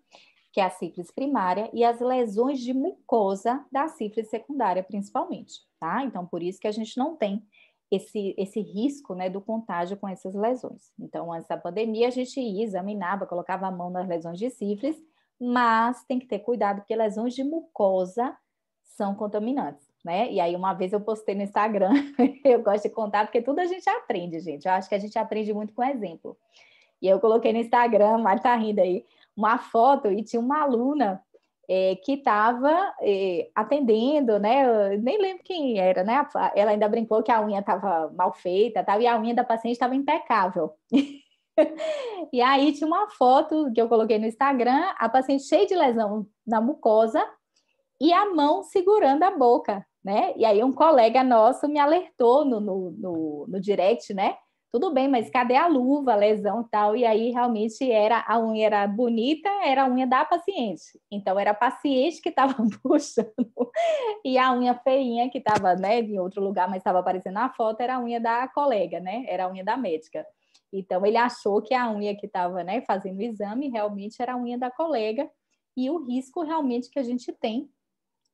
que é a sífilis primária, e as lesões de mucosa da sífilis secundária, principalmente, tá? Então, por isso que a gente não tem esse, esse risco né, do contágio com essas lesões. Então, antes da pandemia, a gente ia, examinava, colocava a mão nas lesões de sífilis, mas tem que ter cuidado, porque lesões de mucosa são contaminantes né? E aí uma vez eu postei no Instagram, [LAUGHS] eu gosto de contar porque tudo a gente aprende, gente. Eu acho que a gente aprende muito com exemplo. E eu coloquei no Instagram, Mari tá rindo aí, uma foto e tinha uma aluna é, que estava é, atendendo, né? Eu nem lembro quem era, né? Ela ainda brincou que a unha estava mal feita, tal, e a unha da paciente estava impecável. [LAUGHS] e aí tinha uma foto que eu coloquei no Instagram, a paciente cheia de lesão na mucosa e a mão segurando a boca né? E aí um colega nosso me alertou no, no, no, no direct, né? Tudo bem, mas cadê a luva, a lesão e tal? E aí realmente era a unha era bonita, era a unha da paciente. Então era a paciente que estava [LAUGHS] puxando e a unha feinha que estava, né, em outro lugar, mas estava aparecendo na foto, era a unha da colega, né? Era a unha da médica. Então ele achou que a unha que estava, né, fazendo o exame realmente era a unha da colega e o risco realmente que a gente tem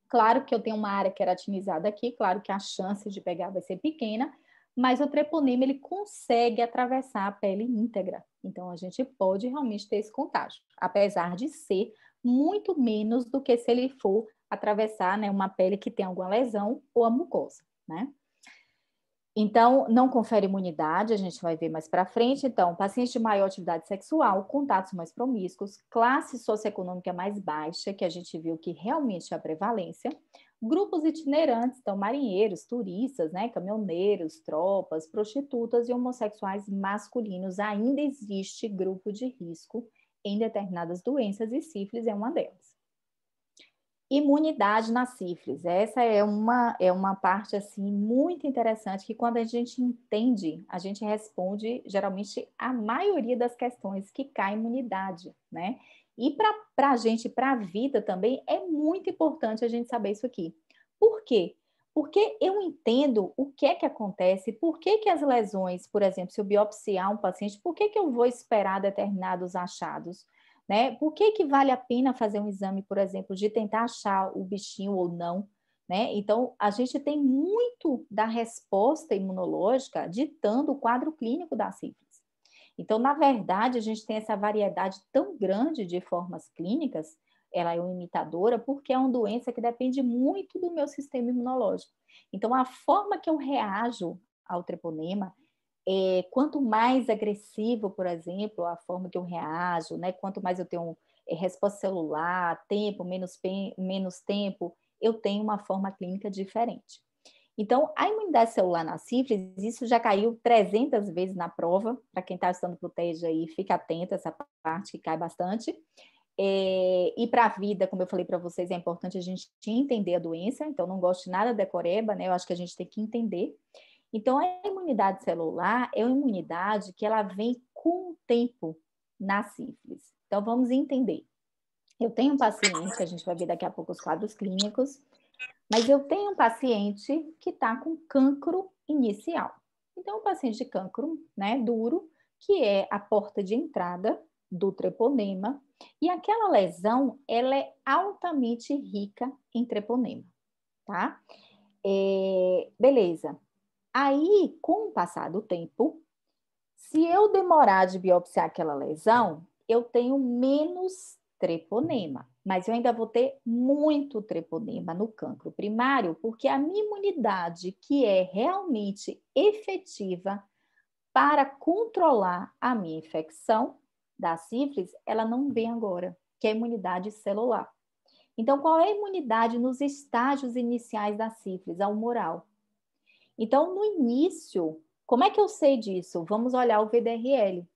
Claro que eu tenho uma área queratinizada aqui, claro que a chance de pegar vai ser pequena, mas o treponema ele consegue atravessar a pele íntegra. Então a gente pode realmente ter esse contágio, apesar de ser muito menos do que se ele for atravessar né, uma pele que tem alguma lesão ou a mucosa, né? Então, não confere imunidade, a gente vai ver mais para frente. Então, paciente de maior atividade sexual, contatos mais promíscuos, classe socioeconômica mais baixa, que a gente viu que realmente é a prevalência, grupos itinerantes, então marinheiros, turistas, né, caminhoneiros, tropas, prostitutas e homossexuais masculinos. Ainda existe grupo de risco em determinadas doenças e sífilis é uma delas. Imunidade na sífilis. Essa é uma, é uma parte assim muito interessante que quando a gente entende, a gente responde geralmente a maioria das questões que cai imunidade, né? E para a gente, para a vida também, é muito importante a gente saber isso aqui. Por quê? Porque eu entendo o que é que acontece, por que, que as lesões, por exemplo, se eu biopsiar um paciente, por que, que eu vou esperar determinados achados? né? Por que, que vale a pena fazer um exame, por exemplo, de tentar achar o bichinho ou não? Né? Então, a gente tem muito da resposta imunológica ditando o quadro clínico da sífilis. Então, na verdade, a gente tem essa variedade tão grande de formas clínicas, ela é uma imitadora, porque é uma doença que depende muito do meu sistema imunológico. Então, a forma que eu reajo ao treponema é, quanto mais agressivo, por exemplo, a forma que eu reajo, né? quanto mais eu tenho é, resposta celular, tempo, menos, menos tempo, eu tenho uma forma clínica diferente. Então, a imunidade celular na sífilis, isso já caiu 300 vezes na prova. Para quem está estudando para o aí, fica atento essa parte que cai bastante. É, e para a vida, como eu falei para vocês, é importante a gente entender a doença. Então, não gosto nada da coreba, né? Eu acho que a gente tem que entender. Então, a imunidade celular é uma imunidade que ela vem com o tempo na sífilis. Então, vamos entender. Eu tenho um paciente, que a gente vai ver daqui a pouco os quadros clínicos, mas eu tenho um paciente que está com cancro inicial. Então, um paciente de cancro né, duro, que é a porta de entrada do treponema, e aquela lesão, ela é altamente rica em treponema, tá? É, beleza. Aí, com o passar do tempo, se eu demorar de biopsiar aquela lesão, eu tenho menos treponema, mas eu ainda vou ter muito treponema no cancro primário, porque a minha imunidade, que é realmente efetiva para controlar a minha infecção da sífilis, ela não vem agora, que é a imunidade celular. Então, qual é a imunidade nos estágios iniciais da sífilis, a humoral? Então, no início, como é que eu sei disso? Vamos olhar o VDRL.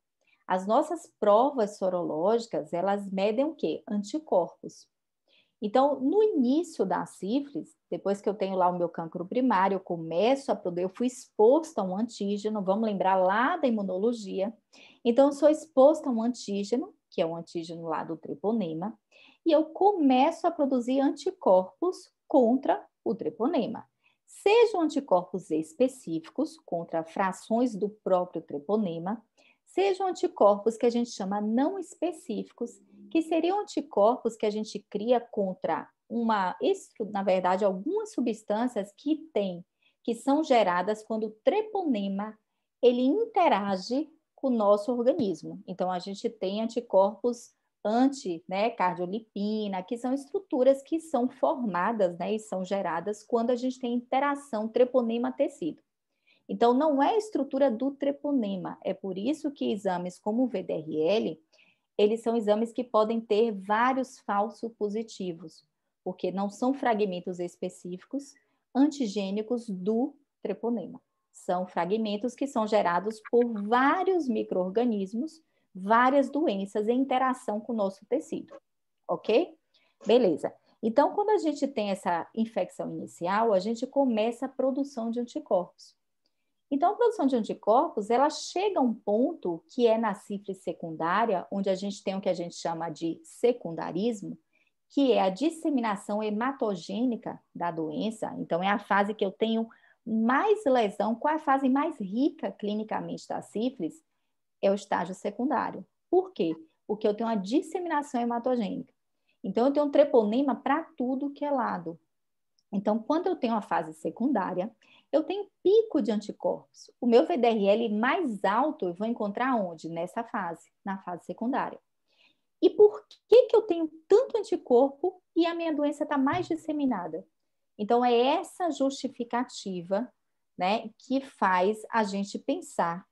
As nossas provas sorológicas, elas medem o quê? Anticorpos. Então, no início da sífilis, depois que eu tenho lá o meu cancro primário, eu começo a produzir, eu fui exposta a um antígeno, vamos lembrar lá da imunologia. Então, eu sou exposta a um antígeno, que é um antígeno lá do treponema, e eu começo a produzir anticorpos contra o treponema sejam anticorpos específicos contra frações do próprio treponema, sejam anticorpos que a gente chama não específicos, que seriam anticorpos que a gente cria contra uma, na verdade, algumas substâncias que tem, que são geradas quando o treponema ele interage com o nosso organismo. Então a gente tem anticorpos anti-cardiolipina, né, que são estruturas que são formadas né, e são geradas quando a gente tem interação treponema-tecido. Então, não é a estrutura do treponema, é por isso que exames como o VDRL, eles são exames que podem ter vários falsos positivos, porque não são fragmentos específicos antigênicos do treponema. São fragmentos que são gerados por vários micro-organismos várias doenças em interação com o nosso tecido, ok? Beleza. Então, quando a gente tem essa infecção inicial, a gente começa a produção de anticorpos. Então, a produção de anticorpos, ela chega a um ponto que é na sífilis secundária, onde a gente tem o que a gente chama de secundarismo, que é a disseminação hematogênica da doença. Então, é a fase que eu tenho mais lesão, qual é a fase mais rica clinicamente da sífilis, é o estágio secundário. Por quê? Porque eu tenho uma disseminação hematogênica. Então, eu tenho um treponema para tudo que é lado. Então, quando eu tenho a fase secundária, eu tenho pico de anticorpos. O meu VDRL mais alto eu vou encontrar onde? Nessa fase, na fase secundária. E por que, que eu tenho tanto anticorpo e a minha doença está mais disseminada? Então, é essa justificativa né, que faz a gente pensar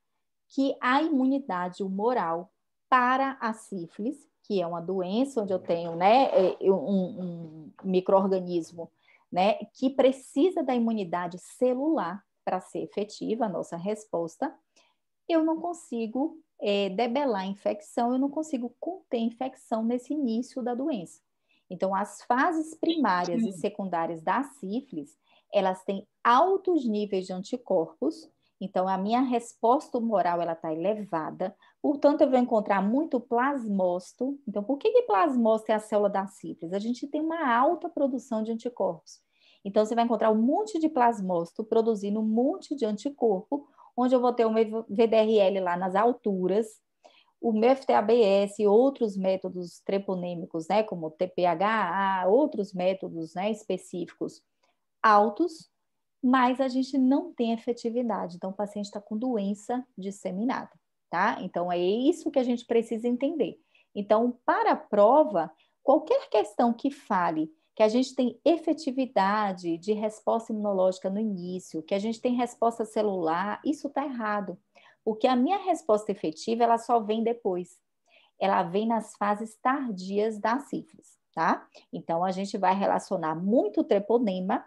que a imunidade humoral para a sífilis, que é uma doença onde eu tenho né, é, um, um microorganismo né, que precisa da imunidade celular para ser efetiva a nossa resposta, eu não consigo é, debelar a infecção, eu não consigo conter a infecção nesse início da doença. Então, as fases primárias e uhum. secundárias da sífilis, elas têm altos níveis de anticorpos então, a minha resposta humoral ela está elevada, portanto, eu vou encontrar muito plasmosto. Então, por que, que plasmosto é a célula da sífilis? A gente tem uma alta produção de anticorpos. Então, você vai encontrar um monte de plasmócito produzindo um monte de anticorpo, onde eu vou ter o meu VDRL lá nas alturas, o meu FTABS e outros métodos treponêmicos, né, como TPHA, outros métodos né, específicos altos, mas a gente não tem efetividade. Então, o paciente está com doença disseminada, tá? Então, é isso que a gente precisa entender. Então, para a prova, qualquer questão que fale que a gente tem efetividade de resposta imunológica no início, que a gente tem resposta celular, isso está errado. Porque a minha resposta efetiva, ela só vem depois. Ela vem nas fases tardias da sífilis, tá? Então, a gente vai relacionar muito o treponema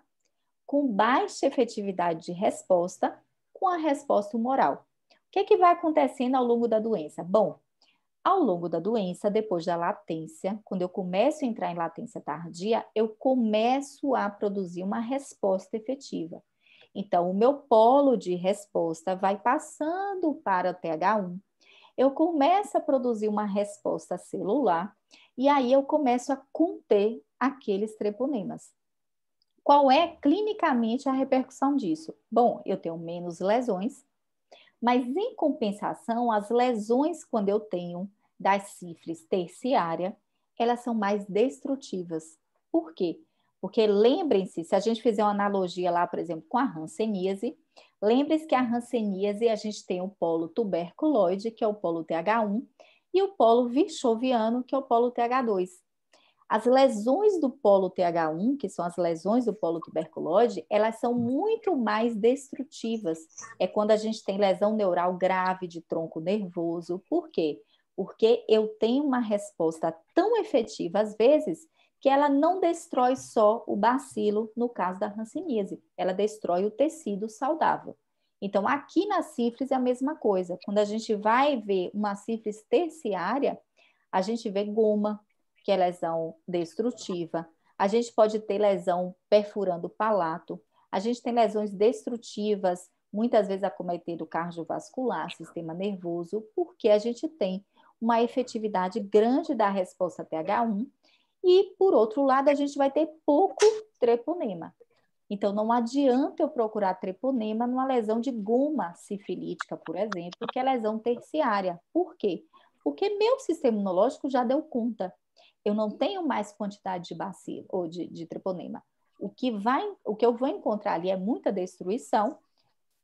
com baixa efetividade de resposta com a resposta humoral. O que, é que vai acontecendo ao longo da doença? Bom, ao longo da doença, depois da latência, quando eu começo a entrar em latência tardia, eu começo a produzir uma resposta efetiva. Então, o meu polo de resposta vai passando para o TH1. Eu começo a produzir uma resposta celular e aí eu começo a conter aqueles treponemas. Qual é clinicamente a repercussão disso? Bom, eu tenho menos lesões, mas em compensação, as lesões quando eu tenho das sífilis terciária, elas são mais destrutivas. Por quê? Porque lembrem-se, se a gente fizer uma analogia lá, por exemplo, com a ranceníase, lembrem-se que a ranceníase a gente tem o polo tuberculoide, que é o polo TH1, e o polo vischoviano, que é o polo TH2. As lesões do polo TH1, que são as lesões do polo tuberculose, elas são muito mais destrutivas. É quando a gente tem lesão neural grave de tronco nervoso. Por quê? Porque eu tenho uma resposta tão efetiva, às vezes, que ela não destrói só o bacilo, no caso da hanseníase, ela destrói o tecido saudável. Então, aqui na sífilis é a mesma coisa. Quando a gente vai ver uma sífilis terciária, a gente vê goma, que é lesão destrutiva. A gente pode ter lesão perfurando o palato. A gente tem lesões destrutivas, muitas vezes acometendo cardiovascular, sistema nervoso, porque a gente tem uma efetividade grande da resposta TH1 e, por outro lado, a gente vai ter pouco treponema. Então, não adianta eu procurar treponema numa lesão de goma sifilítica, por exemplo, que é lesão terciária. Por quê? Porque meu sistema imunológico já deu conta eu não tenho mais quantidade de bacilo ou de, de treponema. O que, vai, o que eu vou encontrar ali é muita destruição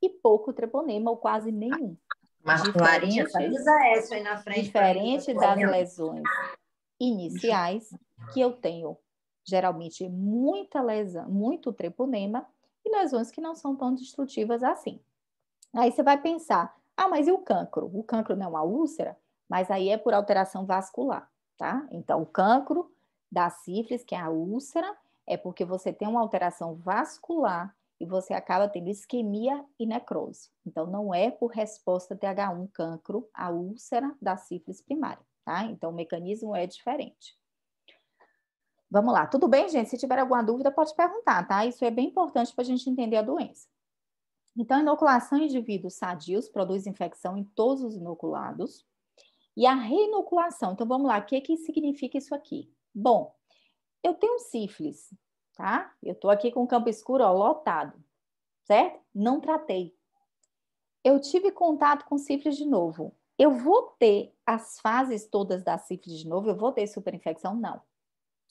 e pouco treponema ou quase nenhum. Mas Clarinha, avisa isso aí na frente. Diferente das lesões iniciais, que eu tenho geralmente muita lesão, muito treponema e lesões que não são tão destrutivas assim. Aí você vai pensar, ah, mas e o cancro? O cancro não é uma úlcera, mas aí é por alteração vascular tá? Então, o cancro da sífilis, que é a úlcera, é porque você tem uma alteração vascular e você acaba tendo isquemia e necrose. Então, não é por resposta TH1 cancro a úlcera da sífilis primária, tá? Então, o mecanismo é diferente. Vamos lá, tudo bem, gente? Se tiver alguma dúvida, pode perguntar, tá? Isso é bem importante para a gente entender a doença. Então, inoculação em indivíduos sadios produz infecção em todos os inoculados. E a reinoculação, então vamos lá, o que, que significa isso aqui? Bom, eu tenho sífilis, tá? Eu tô aqui com o campo escuro, ó, lotado, certo? Não tratei. Eu tive contato com sífilis de novo. Eu vou ter as fases todas da sífilis de novo? Eu vou ter superinfecção? Não,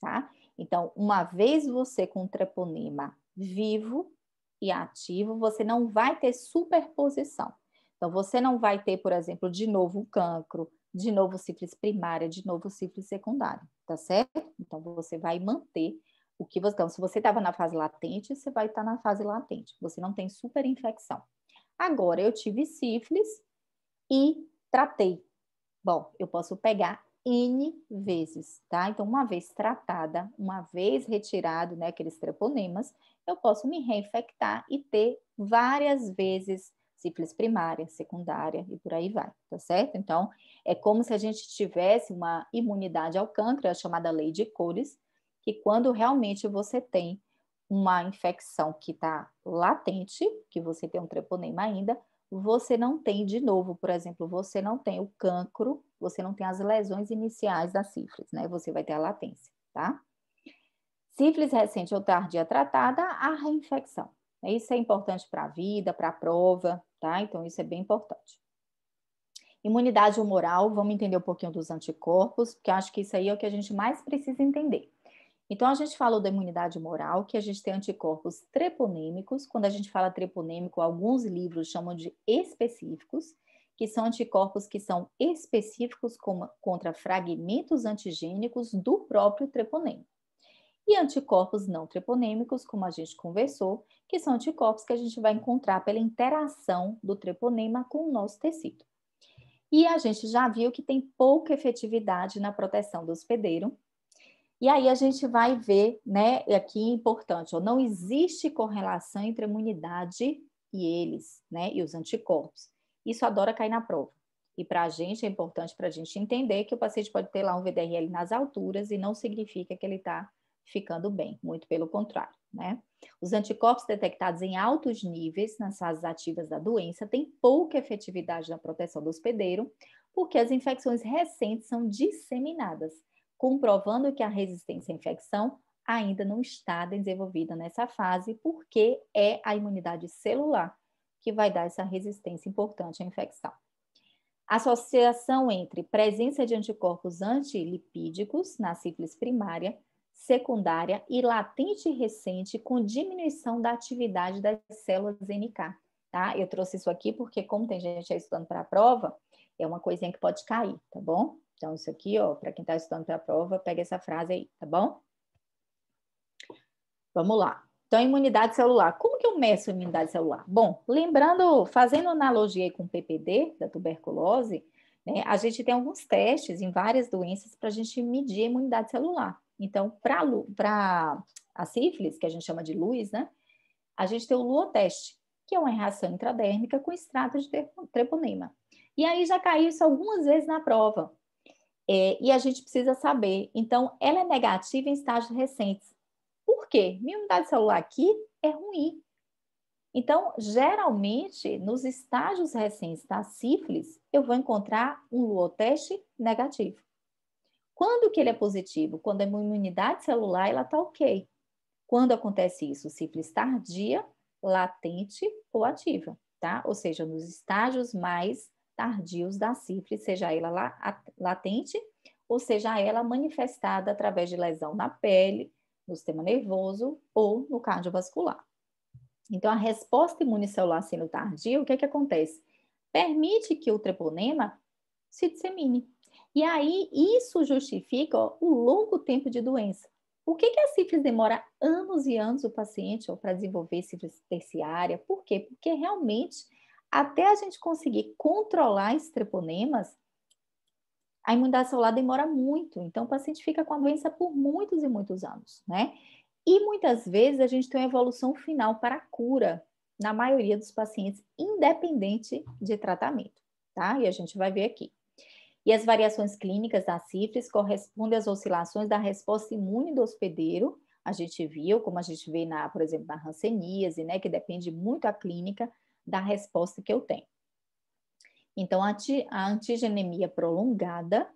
tá? Então, uma vez você com treponema vivo e ativo, você não vai ter superposição. Então, você não vai ter, por exemplo, de novo um cancro, de novo sífilis primária, de novo sífilis secundária, tá certo? Então você vai manter o que você. Então, se você estava na fase latente, você vai estar tá na fase latente. Você não tem superinfecção. Agora, eu tive sífilis e tratei. Bom, eu posso pegar N vezes, tá? Então, uma vez tratada, uma vez retirado, né, aqueles treponemas, eu posso me reinfectar e ter várias vezes sífilis primária, secundária e por aí vai, tá certo? Então, é como se a gente tivesse uma imunidade ao câncer, a é chamada lei de cores, que quando realmente você tem uma infecção que está latente, que você tem um treponema ainda, você não tem de novo, por exemplo, você não tem o cancro, você não tem as lesões iniciais da sífilis, né? Você vai ter a latência, tá? Sífilis recente ou tardia tratada, a reinfecção. Né? Isso é importante para a vida, para a prova, tá? Então, isso é bem importante. Imunidade humoral, vamos entender um pouquinho dos anticorpos, porque acho que isso aí é o que a gente mais precisa entender. Então, a gente falou da imunidade moral, que a gente tem anticorpos treponêmicos. Quando a gente fala treponêmico, alguns livros chamam de específicos, que são anticorpos que são específicos contra fragmentos antigênicos do próprio treponêmico. E anticorpos não treponêmicos, como a gente conversou, que são anticorpos que a gente vai encontrar pela interação do treponema com o nosso tecido. E a gente já viu que tem pouca efetividade na proteção do hospedeiro. E aí a gente vai ver, né, aqui é importante, ó, não existe correlação entre a imunidade e eles, né, e os anticorpos. Isso adora cair na prova. E para a gente é importante para a gente entender que o paciente pode ter lá um VDRL nas alturas e não significa que ele está ficando bem, muito pelo contrário, né? Os anticorpos detectados em altos níveis nas fases ativas da doença têm pouca efetividade na proteção do hospedeiro, porque as infecções recentes são disseminadas, comprovando que a resistência à infecção ainda não está desenvolvida nessa fase, porque é a imunidade celular que vai dar essa resistência importante à infecção. Associação entre presença de anticorpos antilipídicos na sífilis primária secundária e latente recente com diminuição da atividade das células NK. Tá? Eu trouxe isso aqui porque, como tem gente aí estudando para a prova, é uma coisinha que pode cair, tá bom? Então, isso aqui, ó, para quem está estudando para a prova, pega essa frase aí, tá bom? Vamos lá. Então, imunidade celular. Como que eu meço a imunidade celular? Bom, lembrando, fazendo analogia com o PPD, da tuberculose, né, a gente tem alguns testes em várias doenças para a gente medir a imunidade celular. Então, para a sífilis, que a gente chama de luz, né? A gente tem o luoteste, que é uma reação intradérmica com extrato de treponema. E aí já caiu isso algumas vezes na prova. É, e a gente precisa saber. Então, ela é negativa em estágios recentes. Por quê? Minha unidade celular aqui é ruim. Então, geralmente, nos estágios recentes da sífilis, eu vou encontrar um luoteste negativo. Quando que ele é positivo? Quando a imunidade celular ela está ok. Quando acontece isso? Sífilis tardia, latente ou ativa, tá? Ou seja, nos estágios mais tardios da sífilis, seja ela latente ou seja ela manifestada através de lesão na pele, no sistema nervoso ou no cardiovascular. Então, a resposta imunicelular sendo tardia, o que é que acontece? Permite que o treponema se dissemine, e aí, isso justifica ó, o longo tempo de doença. O que, que a sífilis demora anos e anos o paciente para desenvolver sífilis terciária? Por quê? Porque realmente, até a gente conseguir controlar esses treponemas, a imunidade celular demora muito. Então, o paciente fica com a doença por muitos e muitos anos, né? E muitas vezes a gente tem uma evolução final para a cura, na maioria dos pacientes, independente de tratamento, tá? E a gente vai ver aqui. E as variações clínicas da sífilis correspondem às oscilações da resposta imune do hospedeiro. A gente viu, como a gente vê, na, por exemplo, na ranceníase, né, que depende muito a clínica da resposta que eu tenho. Então, a, a antigenemia prolongada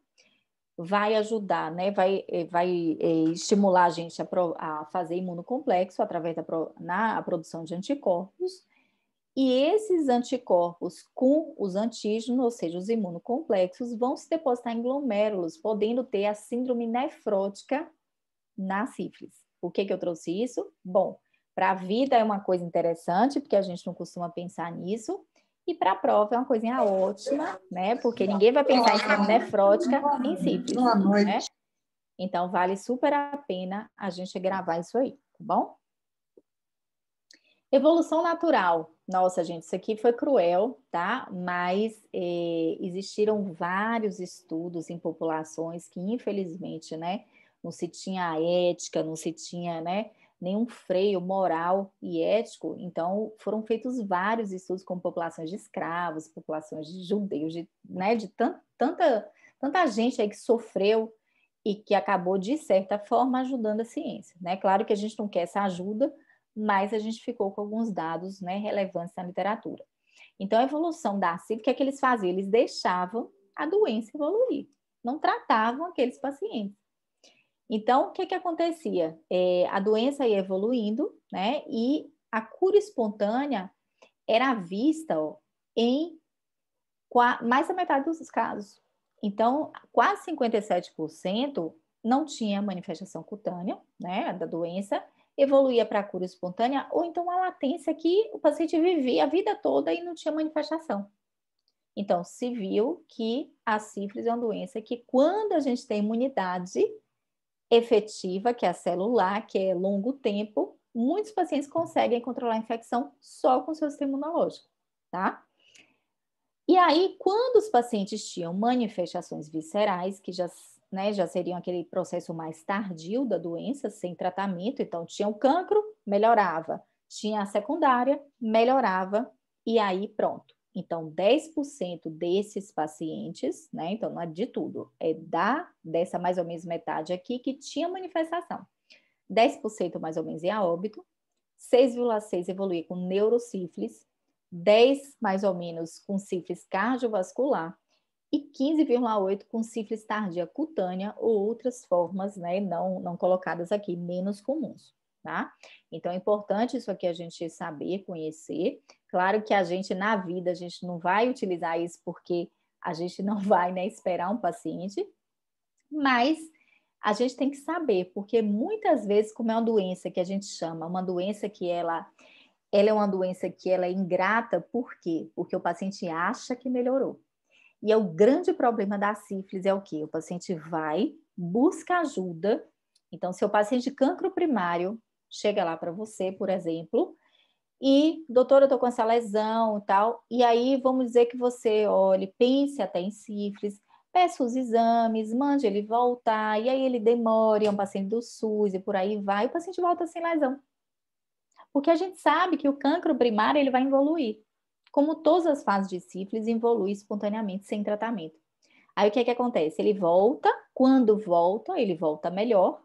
vai ajudar, né? Vai, vai é, estimular a gente a, a fazer imunocomplexo através da na a produção de anticorpos e esses anticorpos com os antígenos, ou seja, os imunocomplexos, vão se depositar em glomérulos, podendo ter a síndrome nefrótica na sífilis. Por que, que eu trouxe isso? Bom, para a vida é uma coisa interessante, porque a gente não costuma pensar nisso, e para a prova é uma coisinha ótima, né? Porque ninguém vai pensar em síndrome nefrótica em sífilis. Boa né? noite. Né? Então, vale super a pena a gente gravar isso aí, tá bom? Evolução natural nossa, gente, isso aqui foi cruel, tá? Mas eh, existiram vários estudos em populações que, infelizmente, né, não se tinha ética, não se tinha, né, nenhum freio moral e ético. Então, foram feitos vários estudos com populações de escravos, populações de judeus, de, né, de tanta, tanta gente aí que sofreu e que acabou, de certa forma, ajudando a ciência, né? Claro que a gente não quer essa ajuda, mas a gente ficou com alguns dados né, relevantes na literatura. Então, a evolução da CIV, o que é que eles faziam? Eles deixavam a doença evoluir, não tratavam aqueles pacientes. Então, o que é que acontecia? É, a doença ia evoluindo, né? E a cura espontânea era vista ó, em mais da metade dos casos. Então, quase 57% não tinha manifestação cutânea, né, da doença, evoluía para a cura espontânea ou então a latência que o paciente vivia a vida toda e não tinha manifestação. Então, se viu que a sífilis é uma doença que, quando a gente tem imunidade efetiva, que é a celular, que é longo tempo, muitos pacientes conseguem controlar a infecção só com o seu sistema imunológico, tá? E aí, quando os pacientes tinham manifestações viscerais, que já né, já seriam aquele processo mais tardio da doença, sem tratamento, então tinha o cancro, melhorava, tinha a secundária, melhorava, e aí pronto. Então, 10% desses pacientes, né? Então, não é de tudo, é da dessa mais ou menos metade aqui que tinha manifestação. 10% mais ou menos ia óbito, 6,6 evoluía com neurosífilis, 10 mais ou menos com sífilis cardiovascular e 15,8 com sífilis tardia cutânea ou outras formas, né, não, não colocadas aqui, menos comuns, tá? Então é importante isso aqui a gente saber, conhecer. Claro que a gente na vida a gente não vai utilizar isso porque a gente não [LAUGHS] vai, né, esperar um paciente, mas a gente tem que saber, porque muitas vezes como é uma doença que a gente chama, uma doença que ela ela é uma doença que ela é ingrata, por quê? Porque o paciente acha que melhorou. E é o grande problema da sífilis é o quê? O paciente vai, busca ajuda. Então, seu paciente de cancro primário chega lá para você, por exemplo, e, doutora, eu tô com essa lesão e tal, e aí vamos dizer que você olhe, pense até em sífilis, peça os exames, mande ele voltar, e aí ele demora, é um paciente do SUS e por aí vai, e o paciente volta sem lesão. Porque a gente sabe que o cancro primário ele vai evoluir. Como todas as fases de sífilis, evolui espontaneamente sem tratamento. Aí o que, é que acontece? Ele volta, quando volta, ele volta melhor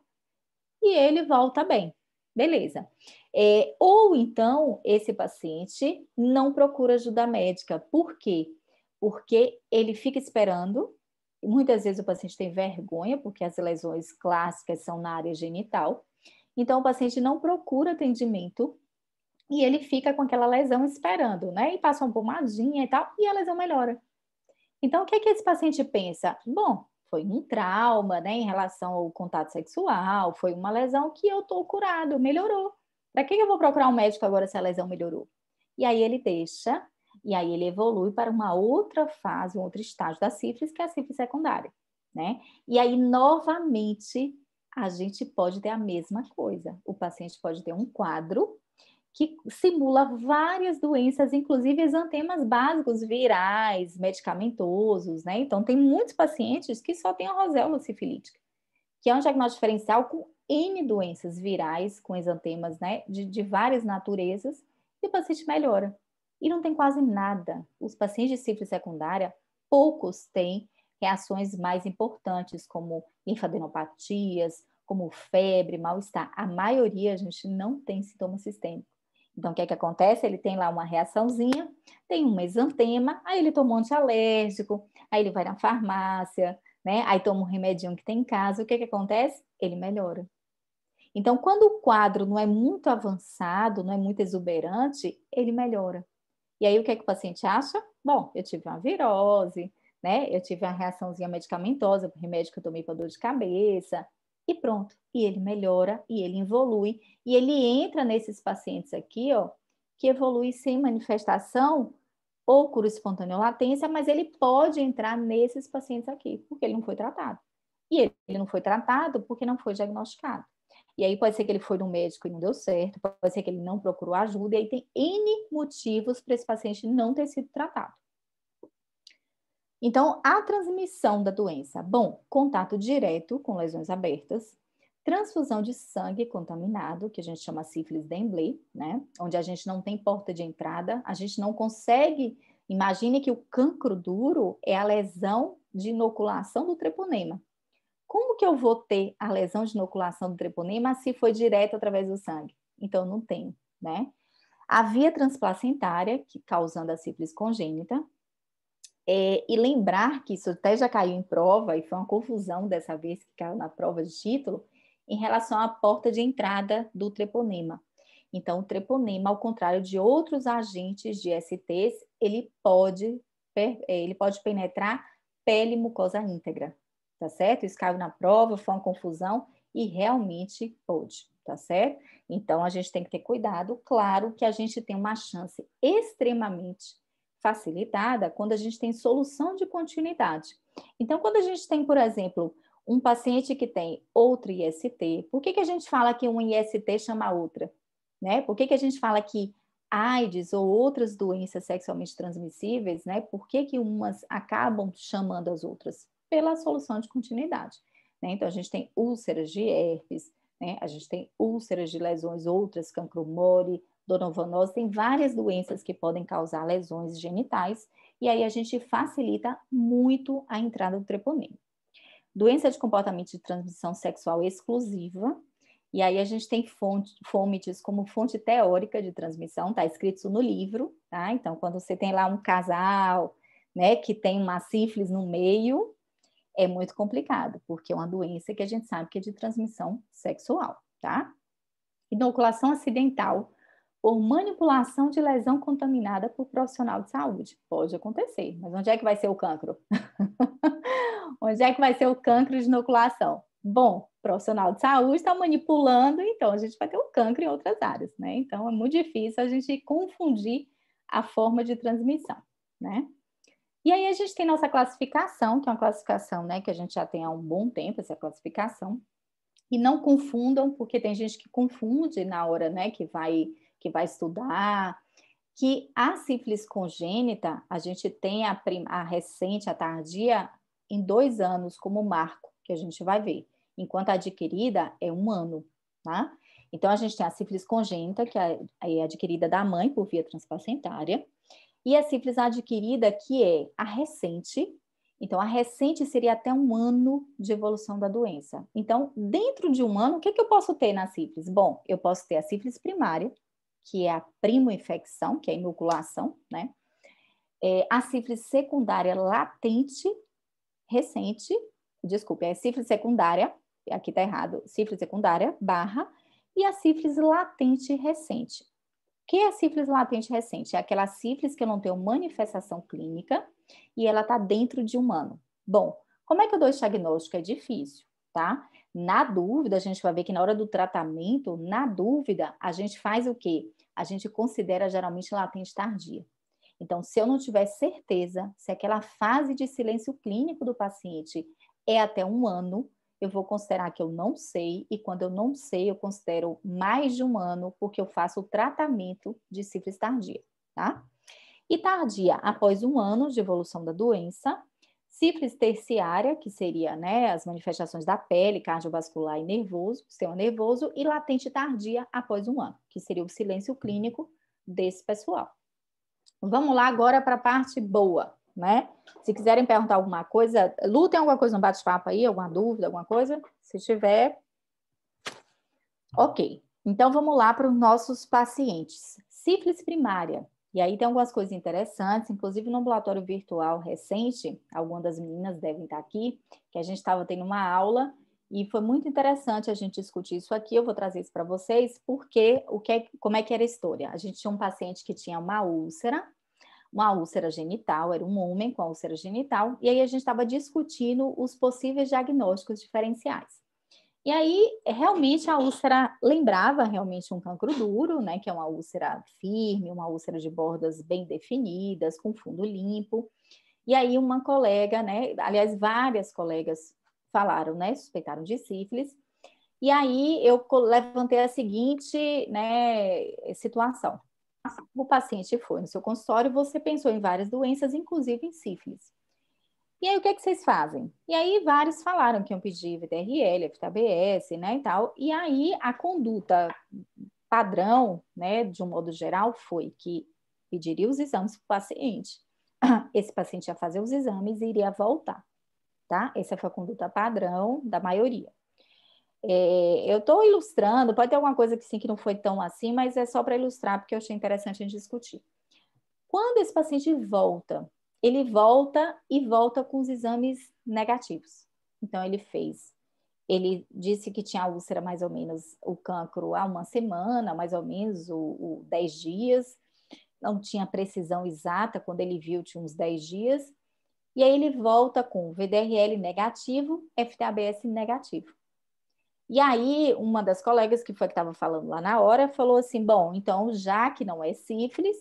e ele volta bem. Beleza. É, ou então, esse paciente não procura ajuda médica. Por quê? Porque ele fica esperando. Muitas vezes o paciente tem vergonha, porque as lesões clássicas são na área genital. Então, o paciente não procura atendimento e ele fica com aquela lesão esperando, né? E passa uma pomadinha e tal, e a lesão melhora. Então, o que é que esse paciente pensa? Bom, foi um trauma, né, em relação ao contato sexual, foi uma lesão que eu tô curado, melhorou. Para que eu vou procurar um médico agora se a lesão melhorou? E aí ele deixa, e aí ele evolui para uma outra fase, um outro estágio da sífilis, que é a sífilis secundária, né? E aí, novamente, a gente pode ter a mesma coisa. O paciente pode ter um quadro que simula várias doenças, inclusive exantemas básicos virais, medicamentosos, né? Então, tem muitos pacientes que só têm a roséola sifilítica, que é um diagnóstico diferencial com N doenças virais, com exantemas né, de, de várias naturezas, e o paciente melhora. E não tem quase nada. Os pacientes de sífilis secundária, poucos têm reações mais importantes, como linfadenopatias, como febre, mal-estar. A maioria, a gente, não tem sintoma sistêmico. Então, o que é que acontece? Ele tem lá uma reaçãozinha, tem um exantema, aí ele toma um antialérgico, aí ele vai na farmácia, né? Aí toma um remedinho que tem em casa, o que é que acontece? Ele melhora. Então, quando o quadro não é muito avançado, não é muito exuberante, ele melhora. E aí o que é que o paciente acha? Bom, eu tive uma virose, né? Eu tive uma reaçãozinha medicamentosa, remédio que eu tomei para dor de cabeça, e pronto. E ele melhora, e ele evolui, e ele entra nesses pacientes aqui, ó, que evolui sem manifestação ou cura espontânea ou latência, mas ele pode entrar nesses pacientes aqui, porque ele não foi tratado. E ele não foi tratado porque não foi diagnosticado. E aí pode ser que ele foi no médico e não deu certo, pode ser que ele não procurou ajuda, e aí tem N motivos para esse paciente não ter sido tratado. Então, a transmissão da doença. Bom, contato direto com lesões abertas, transfusão de sangue contaminado, que a gente chama sífilis Demblé, né? Onde a gente não tem porta de entrada, a gente não consegue. Imagine que o cancro duro é a lesão de inoculação do treponema. Como que eu vou ter a lesão de inoculação do treponema se foi direto através do sangue? Então não tem, né? A via transplacentária, que causando a sífilis congênita, é, e lembrar que isso até já caiu em prova, e foi uma confusão dessa vez que caiu na prova de título, em relação à porta de entrada do treponema. Então, o treponema, ao contrário de outros agentes de STs, ele pode, é, ele pode penetrar pele e mucosa íntegra, tá certo? Isso caiu na prova, foi uma confusão, e realmente pode, tá certo? Então, a gente tem que ter cuidado, claro que a gente tem uma chance extremamente facilitada quando a gente tem solução de continuidade. Então, quando a gente tem, por exemplo, um paciente que tem outro IST, por que, que a gente fala que um IST chama outra? Né? Por que, que a gente fala que AIDS ou outras doenças sexualmente transmissíveis, né? Por que, que umas acabam chamando as outras? Pela solução de continuidade. Né? Então, a gente tem úlceras de herpes, né? a gente tem úlceras de lesões outras, cancro mole, donovanose, tem várias doenças que podem causar lesões genitais, e aí a gente facilita muito a entrada do treponema. Doença de comportamento de transmissão sexual exclusiva, e aí a gente tem fomites como fonte teórica de transmissão, tá escrito isso no livro, tá? Então, quando você tem lá um casal, né, que tem uma sífilis no meio, é muito complicado, porque é uma doença que a gente sabe que é de transmissão sexual, tá? Inoculação acidental por manipulação de lesão contaminada por profissional de saúde. Pode acontecer, mas onde é que vai ser o cancro? [LAUGHS] onde é que vai ser o cancro de inoculação? Bom, profissional de saúde está manipulando, então a gente vai ter o cancro em outras áreas, né? Então é muito difícil a gente confundir a forma de transmissão, né? E aí a gente tem nossa classificação, que é uma classificação, né, que a gente já tem há um bom tempo essa classificação. E não confundam, porque tem gente que confunde na hora, né, que vai que vai estudar, que a sífilis congênita, a gente tem a, a recente, a tardia, em dois anos como marco, que a gente vai ver, enquanto a adquirida é um ano, tá? Então, a gente tem a sífilis congênita, que é, é adquirida da mãe por via transplacentária, e a sífilis adquirida, que é a recente. Então, a recente seria até um ano de evolução da doença. Então, dentro de um ano, o que, que eu posso ter na sífilis? Bom, eu posso ter a sífilis primária, que é a primoinfecção, que é a inoculação, né? É, a sífilis secundária latente, recente, desculpe, é sífilis secundária, aqui tá errado, sífilis secundária, barra, e a sífilis latente recente. O que é a sífilis latente recente? É aquela sífilis que não tem manifestação clínica e ela tá dentro de um ano. Bom, como é que eu dou esse diagnóstico? É difícil, tá? Na dúvida, a gente vai ver que na hora do tratamento, na dúvida, a gente faz o quê? a gente considera geralmente latente tardia. Então, se eu não tiver certeza se aquela fase de silêncio clínico do paciente é até um ano, eu vou considerar que eu não sei, e quando eu não sei, eu considero mais de um ano, porque eu faço o tratamento de sífilis tardia, tá? E tardia após um ano de evolução da doença, Sífilis terciária, que seria né, as manifestações da pele, cardiovascular e nervoso, sistema nervoso, e latente tardia após um ano, que seria o silêncio uhum. clínico desse pessoal. Vamos lá agora para a parte boa, né? Se quiserem perguntar alguma coisa, Lu, tem alguma coisa no bate-papo aí? Alguma dúvida, alguma coisa? Se tiver. Ok, então vamos lá para os nossos pacientes. Sífilis primária, e aí tem algumas coisas interessantes, inclusive no ambulatório virtual recente, algumas das meninas devem estar aqui, que a gente estava tendo uma aula e foi muito interessante a gente discutir isso aqui. Eu vou trazer isso para vocês, porque o que é, como é que era a história? A gente tinha um paciente que tinha uma úlcera, uma úlcera genital, era um homem com a úlcera genital, e aí a gente estava discutindo os possíveis diagnósticos diferenciais. E aí, realmente, a úlcera lembrava realmente um cancro duro, né? Que é uma úlcera firme, uma úlcera de bordas bem definidas, com fundo limpo. E aí, uma colega, né? Aliás, várias colegas falaram, né? Suspeitaram de sífilis. E aí, eu levantei a seguinte né, situação. O paciente foi no seu consultório, você pensou em várias doenças, inclusive em sífilis. E aí, o que, é que vocês fazem? E aí, vários falaram que iam pedir VDRL, FTABS, né, e tal. E aí, a conduta padrão, né, de um modo geral, foi que pediria os exames para o paciente. [CLEARS THROAT] Esse paciente ia fazer os exames e iria voltar, tá? Essa foi a conduta padrão da maioria. É, eu estou ilustrando, pode ter alguma coisa que sim que não foi tão assim, mas é só para ilustrar porque eu achei interessante a gente discutir. Quando esse paciente volta ele volta e volta com os exames negativos. Então ele fez. Ele disse que tinha a úlcera mais ou menos o cancro há uma semana, mais ou menos o, o dias. Não tinha precisão exata quando ele viu tinha uns dez dias. E aí ele volta com VDRL negativo, FTABS negativo. E aí uma das colegas que foi que estava falando lá na hora falou assim: "Bom, então já que não é sífilis,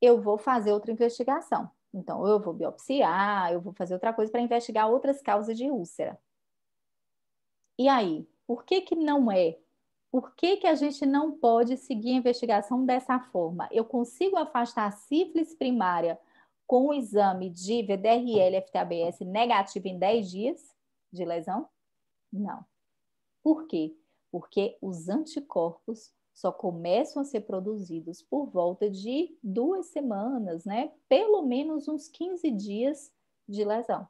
eu vou fazer outra investigação". Então, eu vou biopsiar, eu vou fazer outra coisa para investigar outras causas de úlcera. E aí, por que que não é? Por que que a gente não pode seguir a investigação dessa forma? Eu consigo afastar a sífilis primária com o exame de VDRL FTABS negativo em 10 dias de lesão? Não. Por quê? Porque os anticorpos só começam a ser produzidos por volta de duas semanas, né? Pelo menos uns 15 dias de lesão.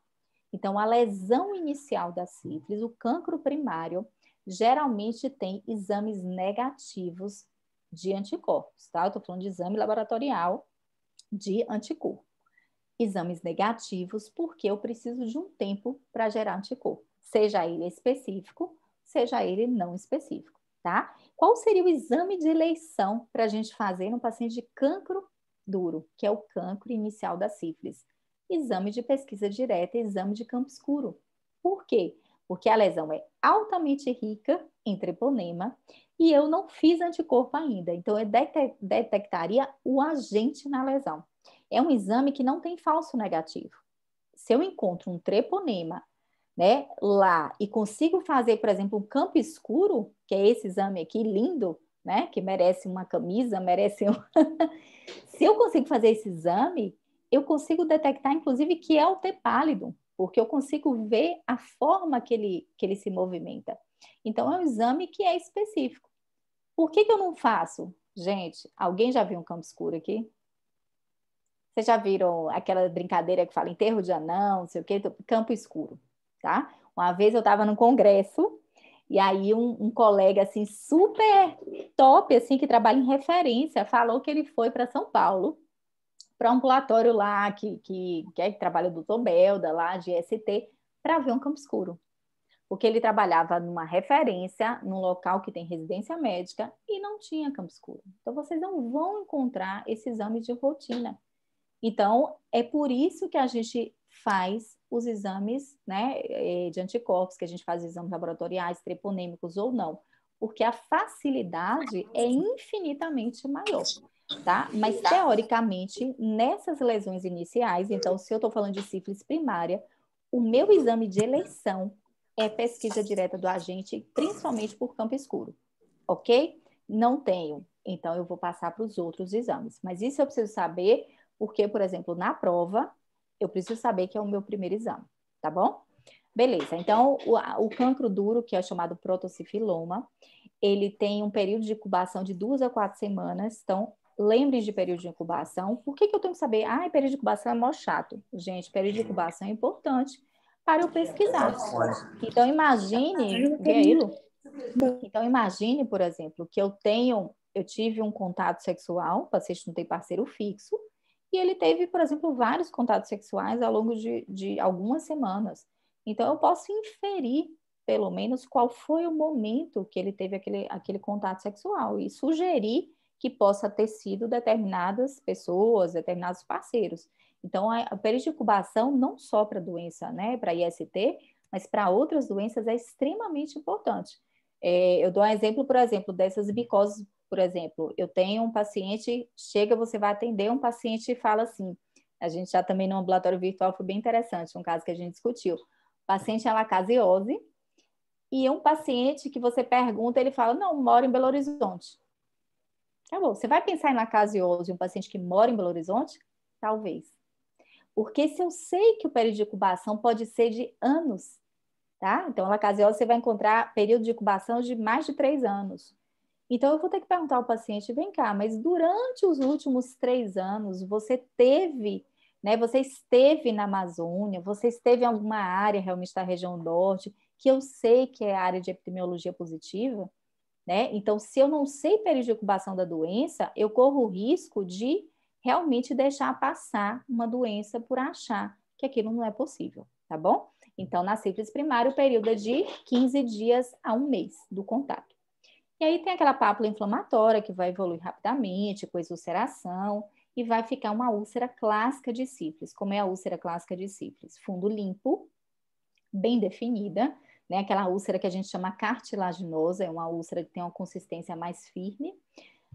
Então, a lesão inicial da sífilis, o cancro primário, geralmente tem exames negativos de anticorpos, tá? Eu tô falando de exame laboratorial de anticorpo. Exames negativos, porque eu preciso de um tempo para gerar anticorpo, seja ele específico, seja ele não específico tá? Qual seria o exame de eleição para a gente fazer no paciente de cancro duro, que é o cancro inicial da sífilis? Exame de pesquisa direta, exame de campo escuro. Por quê? Porque a lesão é altamente rica em treponema e eu não fiz anticorpo ainda, então eu detectaria o agente na lesão. É um exame que não tem falso negativo. Se eu encontro um treponema né, lá e consigo fazer, por exemplo, um campo escuro, que é esse exame aqui lindo, né, que merece uma camisa, merece um... [LAUGHS] Se eu consigo fazer esse exame, eu consigo detectar, inclusive, que é o T pálido, porque eu consigo ver a forma que ele, que ele se movimenta. Então, é um exame que é específico. Por que, que eu não faço? Gente, alguém já viu um campo escuro aqui? Vocês já viram aquela brincadeira que fala enterro de anão, não sei o quê, campo escuro tá? Uma vez eu estava num congresso e aí um, um, colega assim super top assim que trabalha em referência falou que ele foi para São Paulo para um ambulatório lá que que, que, é, que trabalha do Tom Belda lá de ST para ver um campo escuro. Porque ele trabalhava numa referência, num local que tem residência médica e não tinha campo escuro. Então vocês não vão encontrar esse exame de rotina. Então é por isso que a gente faz os exames né, eh, de anticorpos, que a gente faz exames laboratoriais, treponêmicos ou não, porque a facilidade é infinitamente maior, tá? Mas, teoricamente, nessas lesões iniciais, então, se eu estou falando de sífilis primária, o meu exame de eleição é pesquisa direta do agente, principalmente por campo escuro, ok? Não tenho, então eu vou passar para os outros exames. Mas isso eu preciso saber, porque, por exemplo, na prova, eu preciso saber que é o meu primeiro exame, tá bom? Beleza, então o, o cancro duro, que é chamado protocifiloma, ele tem um período de incubação de duas a quatro semanas, então lembre de período de incubação. Por que, que eu tenho que saber? Ah, período de incubação é mó chato. Gente, período de incubação é importante para eu pesquisar. Então imagine, Gailo, então imagine, por exemplo, que eu tenho, eu tive um contato sexual, o paciente não tem parceiro fixo, e ele teve, por exemplo, vários contatos sexuais ao longo de, de algumas semanas. Então, eu posso inferir, pelo menos, qual foi o momento que ele teve aquele, aquele contato sexual e sugerir que possa ter sido determinadas pessoas, determinados parceiros. Então, a, a perícia de incubação, não só para doença, né, para IST, mas para outras doenças é extremamente importante. É, eu dou um exemplo, por exemplo, dessas bicoses por exemplo, eu tenho um paciente, chega, você vai atender um paciente e fala assim. A gente já também no ambulatório virtual foi bem interessante, um caso que a gente discutiu. O paciente é lacasiose e um paciente que você pergunta, ele fala: "Não, mora em Belo Horizonte". Tá bom, você vai pensar em lacasiose, um paciente que mora em Belo Horizonte? Talvez. Porque se eu sei que o período de incubação pode ser de anos, tá? Então, lacasiose você vai encontrar período de incubação de mais de três anos. Então, eu vou ter que perguntar ao paciente: vem cá, mas durante os últimos três anos, você teve, né? Você esteve na Amazônia, você esteve em alguma área realmente da região norte, que eu sei que é área de epidemiologia positiva, né? Então, se eu não sei período de incubação da doença, eu corro o risco de realmente deixar passar uma doença por achar que aquilo não é possível, tá bom? Então, na sífilis primária, o período é de 15 dias a um mês do contato. E aí tem aquela pápula inflamatória que vai evoluir rapidamente, com ulceração, e vai ficar uma úlcera clássica de sífilis. Como é a úlcera clássica de sífilis? Fundo limpo, bem definida, né? Aquela úlcera que a gente chama cartilaginosa, é uma úlcera que tem uma consistência mais firme,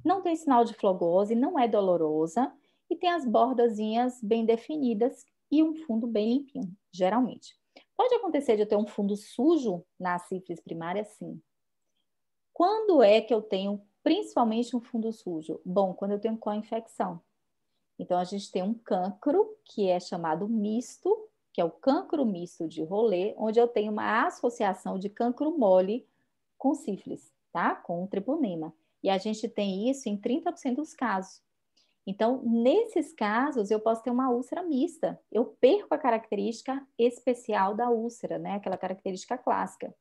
não tem sinal de flogose, não é dolorosa e tem as bordazinhas bem definidas e um fundo bem limpinho, geralmente. Pode acontecer de eu ter um fundo sujo na sífilis primária, sim, quando é que eu tenho principalmente um fundo sujo? Bom, quando eu tenho co-infecção. Então, a gente tem um cancro, que é chamado misto, que é o cancro misto de rolê, onde eu tenho uma associação de cancro mole com sífilis, tá? Com o treponema. E a gente tem isso em 30% dos casos. Então, nesses casos, eu posso ter uma úlcera mista. Eu perco a característica especial da úlcera, né? Aquela característica clássica.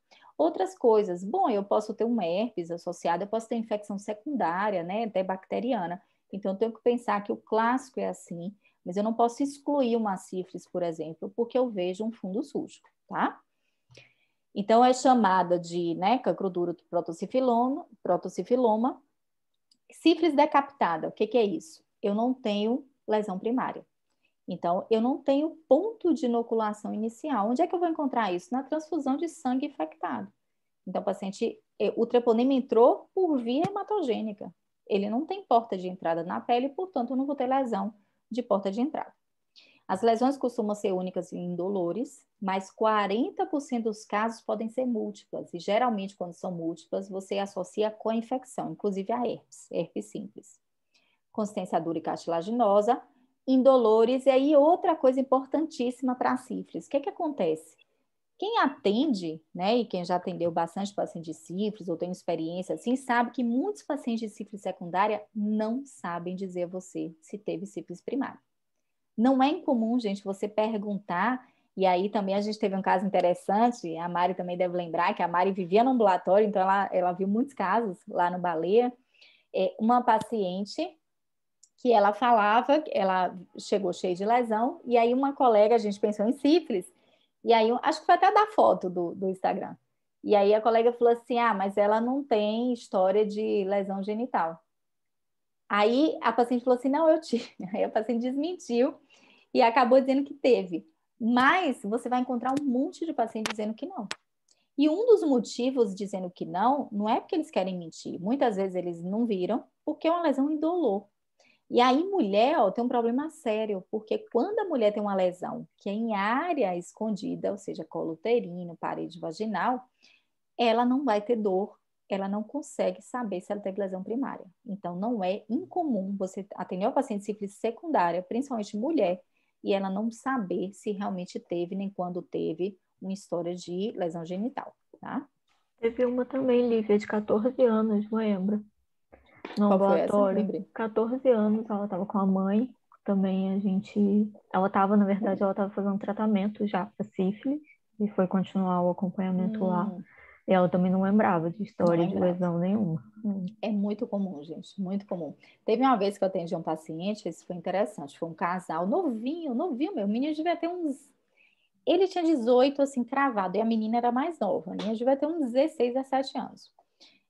Outras coisas, bom, eu posso ter um herpes associado, eu posso ter infecção secundária, né, até bacteriana. Então, eu tenho que pensar que o clássico é assim, mas eu não posso excluir uma sífilis, por exemplo, porque eu vejo um fundo sujo, tá? Então, é chamada de né, cancroduro protocifiloma, protocifiloma. Sífilis decapitada, o que, que é isso? Eu não tenho lesão primária. Então, eu não tenho ponto de inoculação inicial. Onde é que eu vou encontrar isso? Na transfusão de sangue infectado. Então, o paciente, eh, o treponema entrou por via hematogênica. Ele não tem porta de entrada na pele, portanto, eu não vou ter lesão de porta de entrada. As lesões costumam ser únicas e indolores, mas 40% dos casos podem ser múltiplas, e geralmente, quando são múltiplas, você associa com a infecção, inclusive a herpes, herpes simples. Consistência dura e cartilaginosa, indolores. E aí, outra coisa importantíssima para a sífilis: o que, é que acontece? Quem atende, né, e quem já atendeu bastante paciente de sífilis ou tem experiência assim, sabe que muitos pacientes de sífilis secundária não sabem dizer a você se teve sífilis primária. Não é incomum, gente, você perguntar, e aí também a gente teve um caso interessante, a Mari também deve lembrar que a Mari vivia no ambulatório, então ela, ela viu muitos casos lá no Baleia. É, uma paciente que ela falava, ela chegou cheia de lesão, e aí uma colega, a gente pensou em sífilis, e aí acho que foi até da foto do, do Instagram. E aí a colega falou assim: ah, mas ela não tem história de lesão genital. Aí a paciente falou assim: não, eu tive. [LAUGHS] Aí a paciente desmentiu e acabou dizendo que teve. Mas você vai encontrar um monte de paciente dizendo que não. E um dos motivos dizendo que não, não é porque eles querem mentir. Muitas vezes eles não viram, porque é uma lesão indolor. E aí, mulher ó, tem um problema sério, porque quando a mulher tem uma lesão que é em área escondida, ou seja, colo uterino, parede vaginal, ela não vai ter dor, ela não consegue saber se ela teve lesão primária. Então, não é incomum você atender o paciente de sífilis secundária, principalmente mulher, e ela não saber se realmente teve, nem quando teve, uma história de lesão genital, tá? Teve uma também, Lívia, de 14 anos, lembra? no Qual história. 14 anos, ela estava com a mãe. Também a gente. Ela estava, na verdade, ela estava fazendo tratamento já para sífilis e foi continuar o acompanhamento hum. lá. E ela também não lembrava de história lembrava. de lesão nenhuma. Hum. É muito comum, gente, muito comum. Teve uma vez que eu atendi um paciente, isso foi interessante, foi um casal novinho, novinho meu, o menino devia ter uns... Ele tinha 18, assim, cravado, e a menina era mais nova, a menina devia ter uns 16, 17 anos.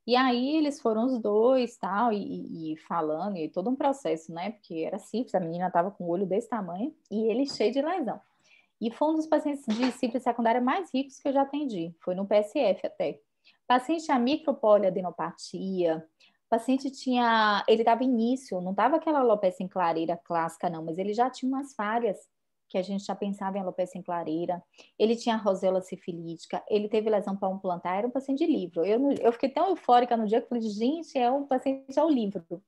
E aí eles foram os dois, tal, e, e, falando, e todo um processo, né? Porque era simples, a menina tava com o olho desse tamanho e ele cheio de lesão. E foi um dos pacientes de simples secundária mais ricos que eu já atendi, foi no PSF até. Paciente tinha micropoliadenopatia, paciente tinha, ele dava início, não tava aquela alopecia em clareira clássica não, mas ele já tinha umas falhas que a gente já pensava em alopecia em clareira, ele tinha rosela sifilítica, ele teve lesão para um plantar, era um paciente de livro. Eu, eu fiquei tão eufórica no dia que falei, gente, é um paciente ao livro.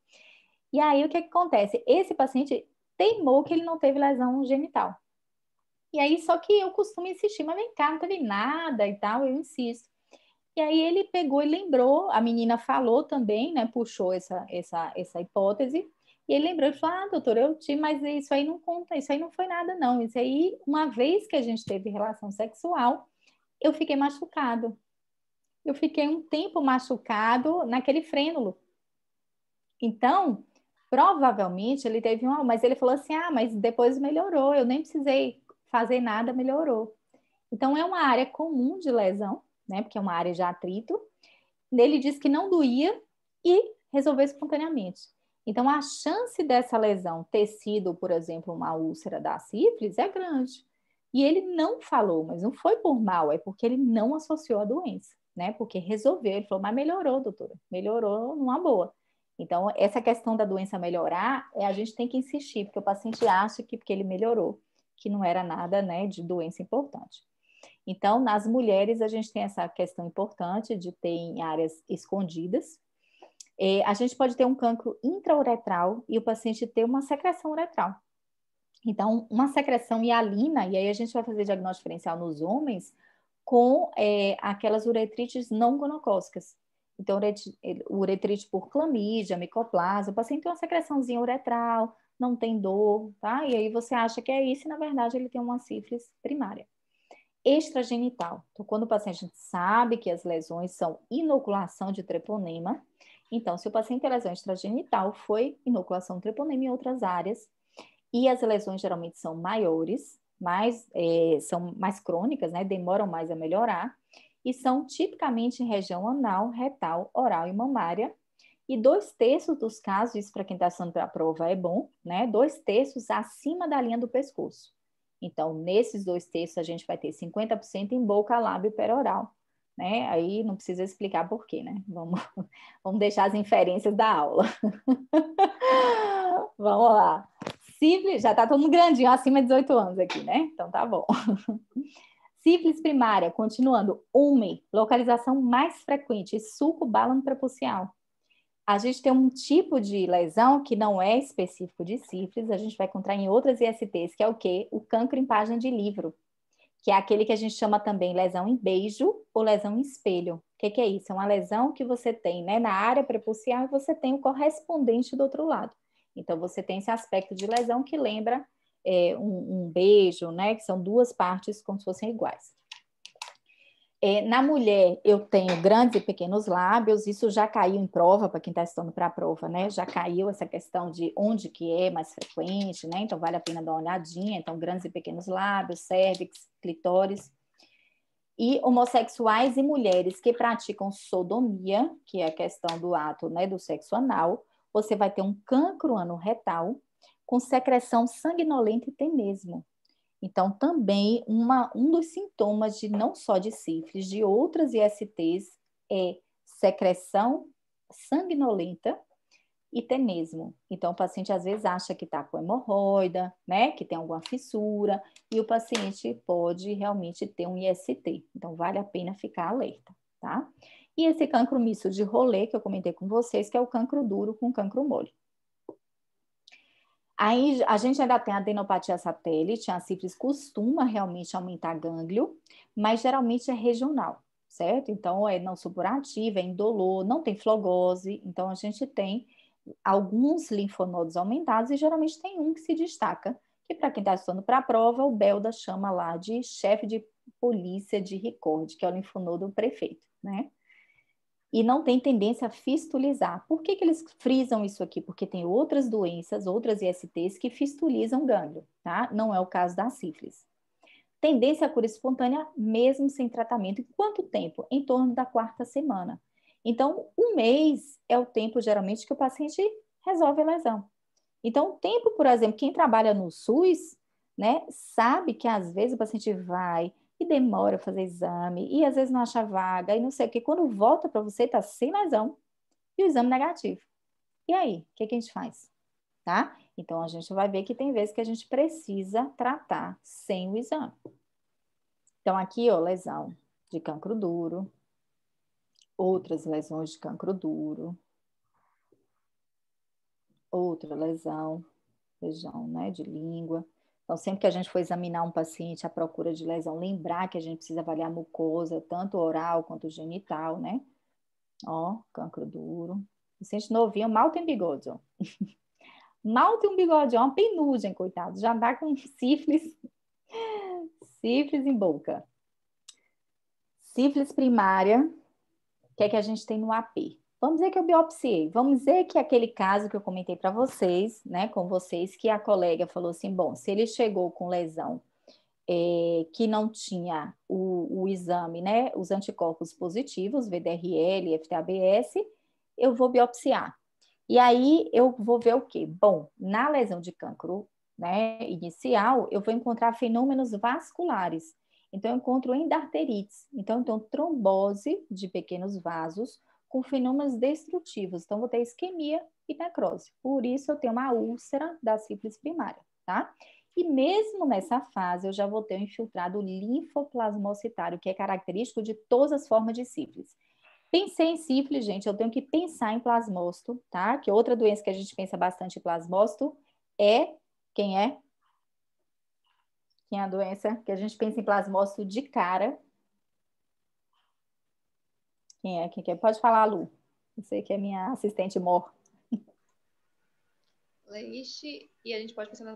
E aí, o que, é que acontece? Esse paciente teimou que ele não teve lesão genital. E aí, só que eu costumo insistir, mas vem cá, não teve nada e tal, eu insisto. E aí ele pegou e lembrou, a menina falou também, né? Puxou essa, essa, essa hipótese. E ele lembrou e falou: Ah, doutor, eu te, mas isso aí não conta, isso aí não foi nada, não. Isso aí, uma vez que a gente teve relação sexual, eu fiquei machucado. Eu fiquei um tempo machucado naquele frênulo. Então, provavelmente ele teve um, mas ele falou assim: ah, mas depois melhorou, eu nem precisei fazer nada, melhorou. Então, é uma área comum de lesão, né? Porque é uma área de atrito. Ele disse que não doía e resolveu espontaneamente. Então, a chance dessa lesão ter sido, por exemplo, uma úlcera da sífilis é grande. E ele não falou, mas não foi por mal, é porque ele não associou a doença, né? Porque resolveu, ele falou, mas melhorou, doutora, melhorou numa boa. Então, essa questão da doença melhorar, é, a gente tem que insistir, porque o paciente acha que porque ele melhorou, que não era nada, né, de doença importante. Então, nas mulheres, a gente tem essa questão importante de ter em áreas escondidas, é, a gente pode ter um cancro intrauretral e o paciente ter uma secreção uretral. Então, uma secreção hialina, e aí a gente vai fazer diagnóstico diferencial nos homens com é, aquelas uretrites não gonocócicas. Então, uretrite por clamídia, micoplasma, o paciente tem uma secreçãozinha uretral, não tem dor, tá? E aí você acha que é isso e, na verdade, ele tem uma sífilis primária. Extragenital. Então, quando o paciente sabe que as lesões são inoculação de treponema, então, se o paciente tem lesão extragenital, foi inoculação treponema em outras áreas, e as lesões geralmente são maiores, mais, é, são mais crônicas, né? demoram mais a melhorar, e são tipicamente em região anal, retal, oral e mamária. E dois terços dos casos, isso para quem está sendo a prova é bom, né? Dois terços acima da linha do pescoço. Então, nesses dois terços, a gente vai ter 50% em boca, lábio e peroral né? Aí não precisa explicar por quê, né? Vamos, [LAUGHS] vamos deixar as inferências da aula. [LAUGHS] vamos lá. Simples, já está todo mundo grandinho, acima de 18 anos aqui, né? Então tá bom. Sífilis [LAUGHS] primária, continuando, UME, localização mais frequente, sulco balanoprepucial. A gente tem um tipo de lesão que não é específico de sífilis, a gente vai encontrar em outras ISTs, que é o quê? O cancro em página de livro que é aquele que a gente chama também lesão em beijo ou lesão em espelho. O que, que, é isso? É uma lesão que você tem né, na área prepucial e você tem o correspondente do outro lado. Então, você tem esse aspecto de lesão que lembra é, um, um, beijo, né? Que são duas partes como se fossem iguais. É, na mulher, eu tenho grandes e pequenos lábios, isso já caiu em prova, para quem está estudando para a prova, né? Já caiu essa questão de onde que é mais frequente, né? Então, vale a pena dar uma olhadinha. Então, grandes e pequenos lábios, cérvix, clitóris. E homossexuais e mulheres que praticam sodomia, que é a questão do ato né, do sexo anal, você vai ter um cancro anorretal com secreção sanguinolenta e tem mesmo. Então, também uma, um dos sintomas de não só de sífilis, de outras ISTs é secreção sanguinolenta e tenesmo. Então, o paciente às vezes acha que está com hemorroida, né? Que tem alguma fissura, e o paciente pode realmente ter um IST. Então, vale a pena ficar alerta, tá? E esse cancro misto de rolê que eu comentei com vocês, que é o cancro duro com cancro mole. Aí a gente ainda tem a adenopatia satélite, a sífilis costuma realmente aumentar gânglio, mas geralmente é regional, certo? Então é não supurativa, é indolor, não tem flogose, então a gente tem alguns linfonodos aumentados e geralmente tem um que se destaca, que para quem está estudando para a prova, o Belda chama lá de chefe de polícia de Ricord, que é o linfonodo prefeito, né? e não tem tendência a fistulizar. Por que, que eles frisam isso aqui? Porque tem outras doenças, outras ISTs que fistulizam gânglio, tá? Não é o caso da sífilis. Tendência à cura espontânea, mesmo sem tratamento. Em quanto tempo? Em torno da quarta semana. Então, um mês é o tempo, geralmente, que o paciente resolve a lesão. Então, o tempo, por exemplo, quem trabalha no SUS, né, sabe que às vezes o paciente vai, e demora a fazer exame, e às vezes não acha vaga, e não sei o que. Quando volta para você, tá sem lesão e o exame negativo. E aí, o que, que a gente faz? Tá? Então, a gente vai ver que tem vezes que a gente precisa tratar sem o exame. Então, aqui, ó, lesão de cancro duro, outras lesões de cancro duro, outra lesão, lesão, né, de língua, então, sempre que a gente for examinar um paciente à procura de lesão, lembrar que a gente precisa avaliar mucosa, tanto oral quanto genital, né? Ó, cancro duro. Paciente novinho, mal tem bigode, ó. [LAUGHS] mal tem um bigode, ó, uma penugem, coitado. Já dá com [LAUGHS] sífilis, sífilis em boca. Sífilis primária, o que é que a gente tem no AP? Vamos dizer que eu biopsiei, vamos dizer que aquele caso que eu comentei para vocês, né, com vocês, que a colega falou assim: bom, se ele chegou com lesão é, que não tinha o, o, exame, né, os anticorpos positivos, VDRL, FTABS, eu vou biopsiar. E aí eu vou ver o quê? Bom, na lesão de cancro né, inicial, eu vou encontrar fenômenos vasculares. Então, eu encontro endarterites. Então, então, trombose de pequenos vasos com fenômenos destrutivos. Então, vou ter isquemia e necrose. Por isso, eu tenho uma úlcera da sífilis primária, tá? E mesmo nessa fase, eu já vou ter um infiltrado linfoplasmocitário, que é característico de todas as formas de sífilis. Pensei em sífilis, gente, eu tenho que pensar em plasmócito, tá? Que outra doença que a gente pensa bastante em plasmócito é quem é? Quem é a doença que a gente pensa em plasmócito de cara quem é? Quem quer? Pode falar, Lu. Você que é minha assistente mor. Leishi, e a gente pode pensar na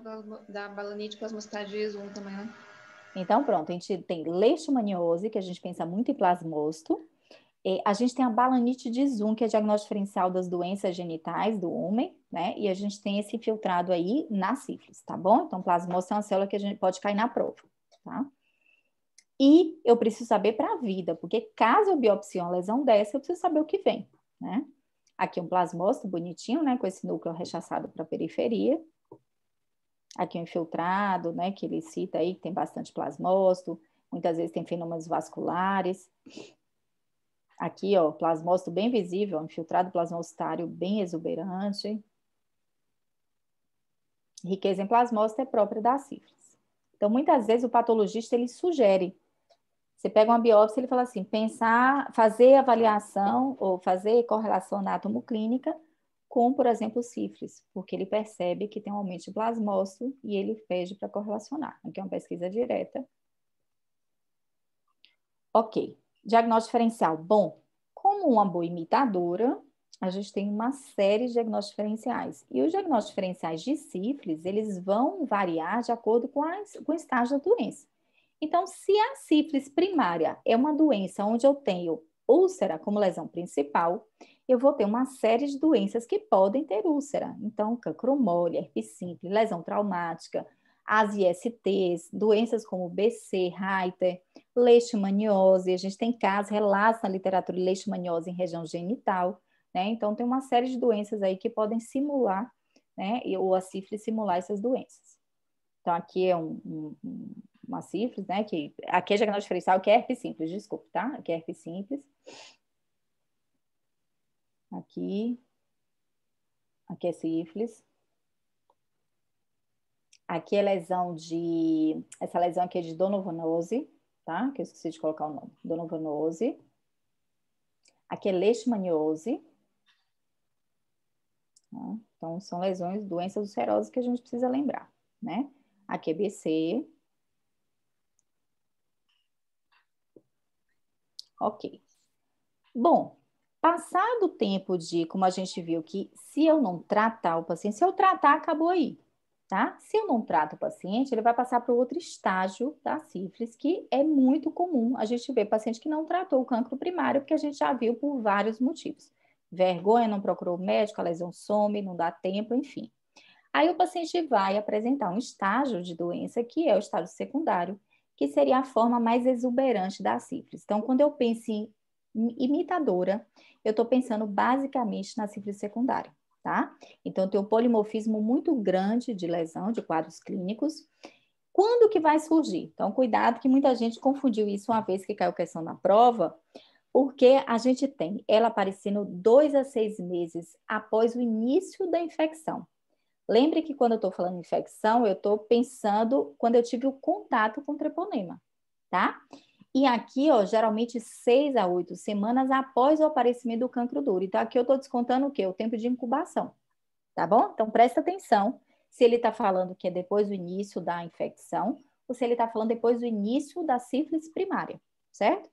da balanite plasmocitadias 1 também, né? Então, pronto, a gente tem leishmaniose, que a gente pensa muito em plasmosto. E a gente tem a balanite de Zoom, que é diagnóstico diferencial das doenças genitais do homem, né? E a gente tem esse filtrado aí na sífilis, tá bom? Então, plasmosto é uma célula que a gente pode cair na prova, tá? E eu preciso saber para a vida, porque caso eu biopsie uma lesão dessa, eu preciso saber o que vem, né? Aqui um plasmócito bonitinho, né? Com esse núcleo rechaçado para a periferia. Aqui um infiltrado, né? Que ele cita aí, que tem bastante plasmócito. Muitas vezes tem fenômenos vasculares. Aqui, ó, plasmócito bem visível, infiltrado plasmocitário bem exuberante. Riqueza em plasmócito é própria da sífilis. Então, muitas vezes o patologista ele sugere você pega uma biópsia, ele fala assim, pensar, fazer avaliação ou fazer correlação na clínica com, por exemplo, sífilis, porque ele percebe que tem um aumento de plasmócito e ele pede para correlacionar. Aqui né, é uma pesquisa direta. Ok. Diagnóstico diferencial. Bom, como uma boa imitadora, a gente tem uma série de diagnósticos diferenciais. E os diagnósticos diferenciais de sífilis, eles vão variar de acordo com, a, com o estágio da doença. Então, se a sífilis primária é uma doença onde eu tenho úlcera como lesão principal, eu vou ter uma série de doenças que podem ter úlcera. Então, cancro mole, herpes simples, lesão traumática, as ISTs, doenças como BC, Reiter, leishmaniose, a gente tem casos, relatos na literatura de leishmaniose em região genital, né? Então, tem uma série de doenças aí que podem simular, né? Ou a sífilis simular essas doenças. Então, aqui é um, um, uma sífilis, né? Que aqui é diagnóstico diferencial, que é herpes simples, desculpa, tá? Aqui é herpes simples. Aqui. Aqui é sífilis. Aqui é lesão de. Essa lesão aqui é de donovanose, tá? Que eu esqueci de colocar o nome. Donovanose. Aqui é leishmaniose. Tá? Então, são lesões, doenças ulcerosas que a gente precisa lembrar, né? Aqui é BC. Ok. Bom, passado o tempo de, como a gente viu que se eu não tratar o paciente, se eu tratar, acabou aí, tá? Se eu não trato o paciente, ele vai passar para outro estágio da sífilis, que é muito comum a gente ver paciente que não tratou o cancro primário, porque a gente já viu por vários motivos. Vergonha, não procurou o médico, a lesão some, não dá tempo, enfim. Aí o paciente vai apresentar um estágio de doença que é o estágio secundário, que seria a forma mais exuberante da sífilis. Então, quando eu penso em imitadora, eu estou pensando basicamente na sífilis secundária, tá? Então, tem um polimorfismo muito grande de lesão, de quadros clínicos. Quando que vai surgir? Então, cuidado que muita gente confundiu isso uma vez que caiu questão na prova, porque a gente tem ela aparecendo dois a seis meses após o início da infecção. Lembre que quando eu estou falando infecção, eu estou pensando quando eu tive o contato com o treponema, tá? E aqui, ó, geralmente seis a oito semanas após o aparecimento do cancro duro. Então, aqui eu estou descontando o quê? O tempo de incubação, tá bom? Então, presta atenção se ele está falando que é depois do início da infecção ou se ele está falando depois do início da sífilis primária, certo?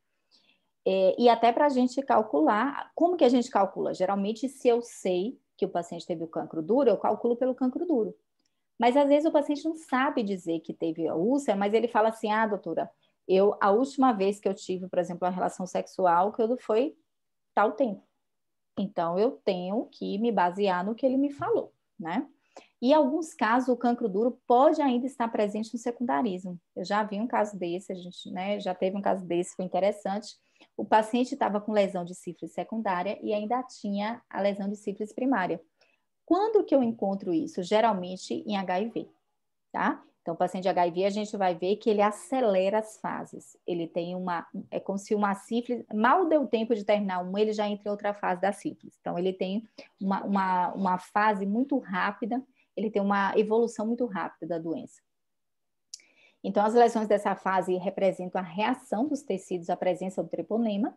É, e até para a gente calcular, como que a gente calcula? Geralmente, se eu sei que o paciente teve o cancro duro, eu calculo pelo cancro duro. Mas às vezes o paciente não sabe dizer que teve a úlcera, mas ele fala assim: ah, doutora, eu a última vez que eu tive, por exemplo, uma relação sexual, que eu foi tal tempo. Então eu tenho que me basear no que ele me falou, né? E em alguns casos o cancro duro pode ainda estar presente no secundarismo. Eu já vi um caso desse, a gente, né, já teve um caso desse, foi interessante, o paciente estava com lesão de sífilis secundária e ainda tinha a lesão de sífilis primária. Quando que eu encontro isso? Geralmente em HIV, tá? Então, o paciente de HIV, a gente vai ver que ele acelera as fases. Ele tem uma. É como se uma sífilis. Mal deu tempo de terminar uma, ele já entra em outra fase da sífilis. Então, ele tem uma, uma, uma fase muito rápida, ele tem uma evolução muito rápida da doença. Então, as lesões dessa fase representam a reação dos tecidos à presença do treponema,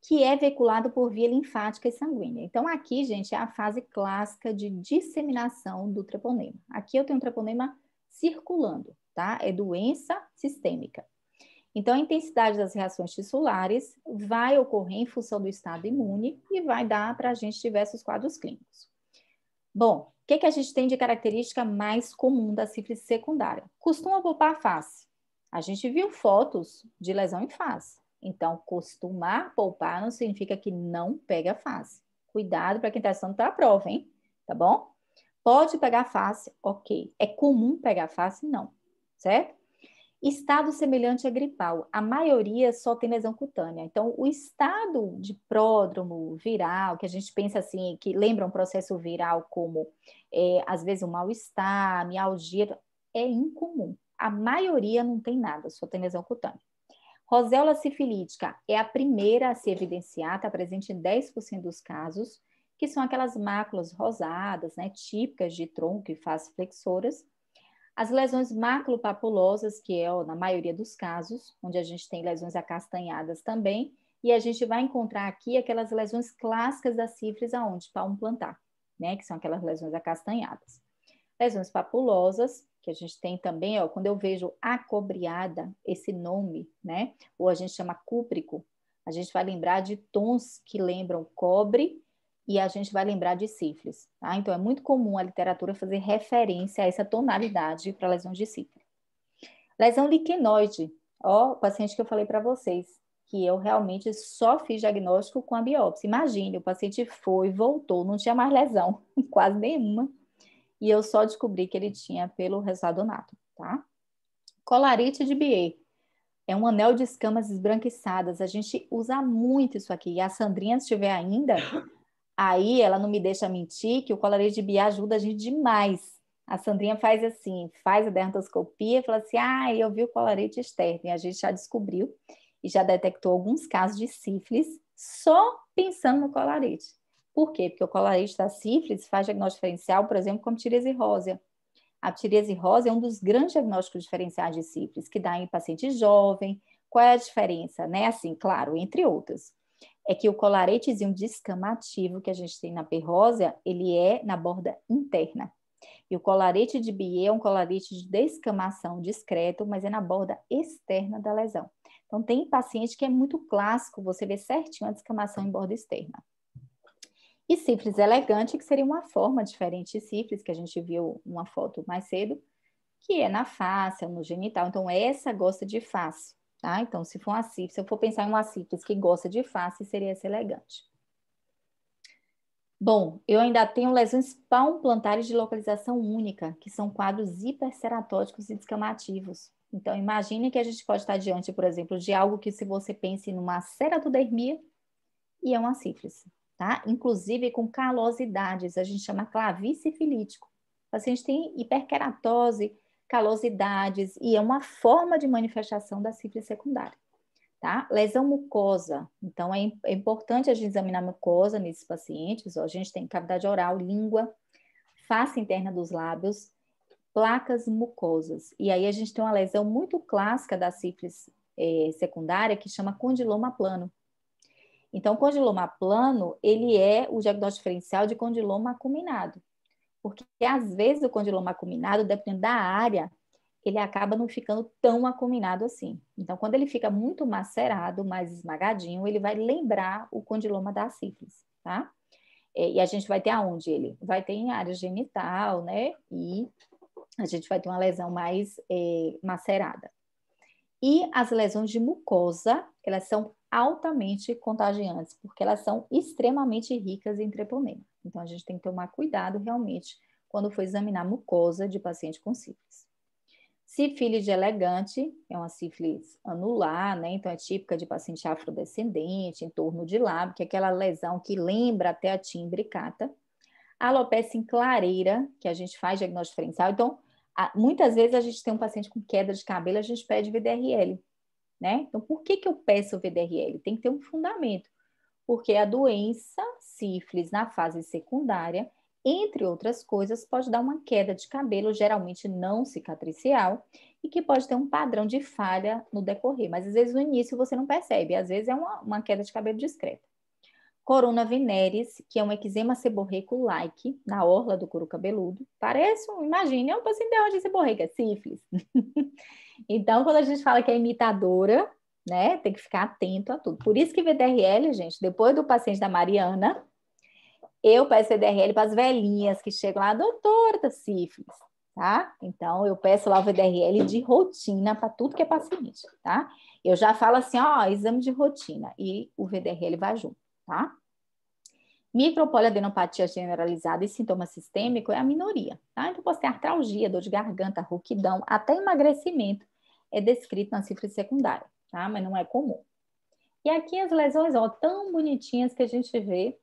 que é veiculado por via linfática e sanguínea. Então, aqui, gente, é a fase clássica de disseminação do treponema. Aqui eu tenho um treponema circulando, tá? É doença sistêmica. Então, a intensidade das reações tissulares vai ocorrer em função do estado imune e vai dar para a gente diversos quadros clínicos. Bom, o que, que a gente tem de característica mais comum da sífilis secundária? Costuma poupar a face. A gente viu fotos de lesão em face. Então, costumar poupar não significa que não pega a face. Cuidado para quem está estudando para a prova, hein? Tá bom? Pode pegar a face, ok. É comum pegar a face? Não. Certo? Estado semelhante a gripal, a maioria só tem lesão cutânea. Então, o estado de pródromo viral, que a gente pensa assim, que lembra um processo viral como, é, às vezes, um mal-estar, mialgia, é incomum. A maioria não tem nada, só tem lesão cutânea. Roséola sifilítica é a primeira a se evidenciar, está presente em 10% dos casos, que são aquelas máculas rosadas, né, típicas de tronco e faz flexoras, as lesões maculopapulosas, que é ó, na maioria dos casos, onde a gente tem lesões acastanhadas também, e a gente vai encontrar aqui aquelas lesões clássicas da sífilis aonde palmo plantar, né, que são aquelas lesões acastanhadas. Lesões papulosas, que a gente tem também, ó, quando eu vejo acobreada, esse nome, né, ou a gente chama cúprico, a gente vai lembrar de tons que lembram cobre e a gente vai lembrar de sífilis. Tá? Então, é muito comum a literatura fazer referência a essa tonalidade para lesão de sífilis. Lesão liquenoide, ó, o paciente que eu falei para vocês, que eu realmente só fiz diagnóstico com a biópsia. Imagine, o paciente foi, voltou, não tinha mais lesão, [LAUGHS] quase nenhuma, e eu só descobri que ele tinha pelo resultado nato, tá? Colarite de Biet, é um anel de escamas esbranquiçadas. A gente usa muito isso aqui. E a Sandrinha, se tiver ainda, Aí ela não me deixa mentir que o colarete de Bia ajuda a gente demais. A Sandrinha faz assim, faz a dermatoscopia e fala assim: ah, eu vi o colarete externo. E a gente já descobriu e já detectou alguns casos de sífilis só pensando no colarete. Por quê? Porque o colarete da sífilis faz diagnóstico diferencial, por exemplo, como tireoide rosa. A tireoide rosa é um dos grandes diagnósticos diferenciais de sífilis, que dá em paciente jovem. Qual é a diferença, né? Assim, claro, entre outras é que o colaretezinho descamativo que a gente tem na perrósia, ele é na borda interna. E o colarete de Bié é um colarete de descamação discreto, mas é na borda externa da lesão. Então, tem paciente que é muito clássico, você ver certinho a descamação em borda externa. E sífilis elegante, que seria uma forma diferente de sífilis, que a gente viu uma foto mais cedo, que é na face, é no genital. Então, essa gosta de face. Tá? Então, se for uma sífilis, se eu for pensar em uma sífilis que gosta de face, seria esse elegante. Bom, eu ainda tenho lesões plantares de localização única, que são quadros hiperceratóticos e descamativos. Então, imagine que a gente pode estar diante, por exemplo, de algo que se você pense numa ceratodermia e é uma sífilis, tá? Inclusive com calosidades, a gente chama clavicifilítico. O paciente tem hiperqueratose calosidades, e é uma forma de manifestação da sífilis secundária. Tá? Lesão mucosa. Então, é, é importante a gente examinar a mucosa nesses pacientes. Ó, a gente tem cavidade oral, língua, face interna dos lábios, placas mucosas. E aí a gente tem uma lesão muito clássica da sífilis é, secundária que chama condiloma plano. Então, condiloma plano, ele é o diagnóstico diferencial de condiloma acuminado. Porque às vezes o condiloma acuminado, dependendo da área, ele acaba não ficando tão acuminado assim. Então, quando ele fica muito macerado, mais esmagadinho, ele vai lembrar o condiloma da sífilis, tá? E a gente vai ter aonde ele? Vai ter em área genital, né? E a gente vai ter uma lesão mais é, macerada. E as lesões de mucosa, elas são altamente contagiantes, porque elas são extremamente ricas em treponema. Então, a gente tem que tomar cuidado realmente quando for examinar mucosa de paciente com sífilis. Sífilis elegante é uma sífilis anular, né? Então, é típica de paciente afrodescendente, em torno de lábio, que é aquela lesão que lembra até a timbricata. Alopecia em clareira, que a gente faz diagnóstico diferencial. Então, muitas vezes a gente tem um paciente com queda de cabelo, a gente pede VDRL, né? Então, por que, que eu peço o VDRL? Tem que ter um fundamento, porque a doença sífilis na fase secundária, entre outras coisas, pode dar uma queda de cabelo, geralmente não cicatricial, e que pode ter um padrão de falha no decorrer, mas às vezes no início você não percebe, às vezes é uma, uma queda de cabelo discreta. Corona veneris, que é um eczema seborreico-like na orla do couro cabeludo. Parece um, imagine, é um paciente de seborreica, sífilis. [LAUGHS] então, quando a gente fala que é imitadora, né, tem que ficar atento a tudo. Por isso que VDRL, gente, depois do paciente da Mariana, eu peço VDRL para as velhinhas que chegam lá, doutora da tá sífilis, tá? Então, eu peço lá o VDRL de rotina para tudo que é paciente, tá? Eu já falo assim, ó, exame de rotina e o VDRL vai junto tá? Micropoliadenopatia generalizada e sintoma sistêmico é a minoria, tá? Então, pode ter artralgia, dor de garganta, rouquidão, até emagrecimento é descrito na cifra secundária, tá? Mas não é comum. E aqui as lesões, ó, tão bonitinhas que a gente vê.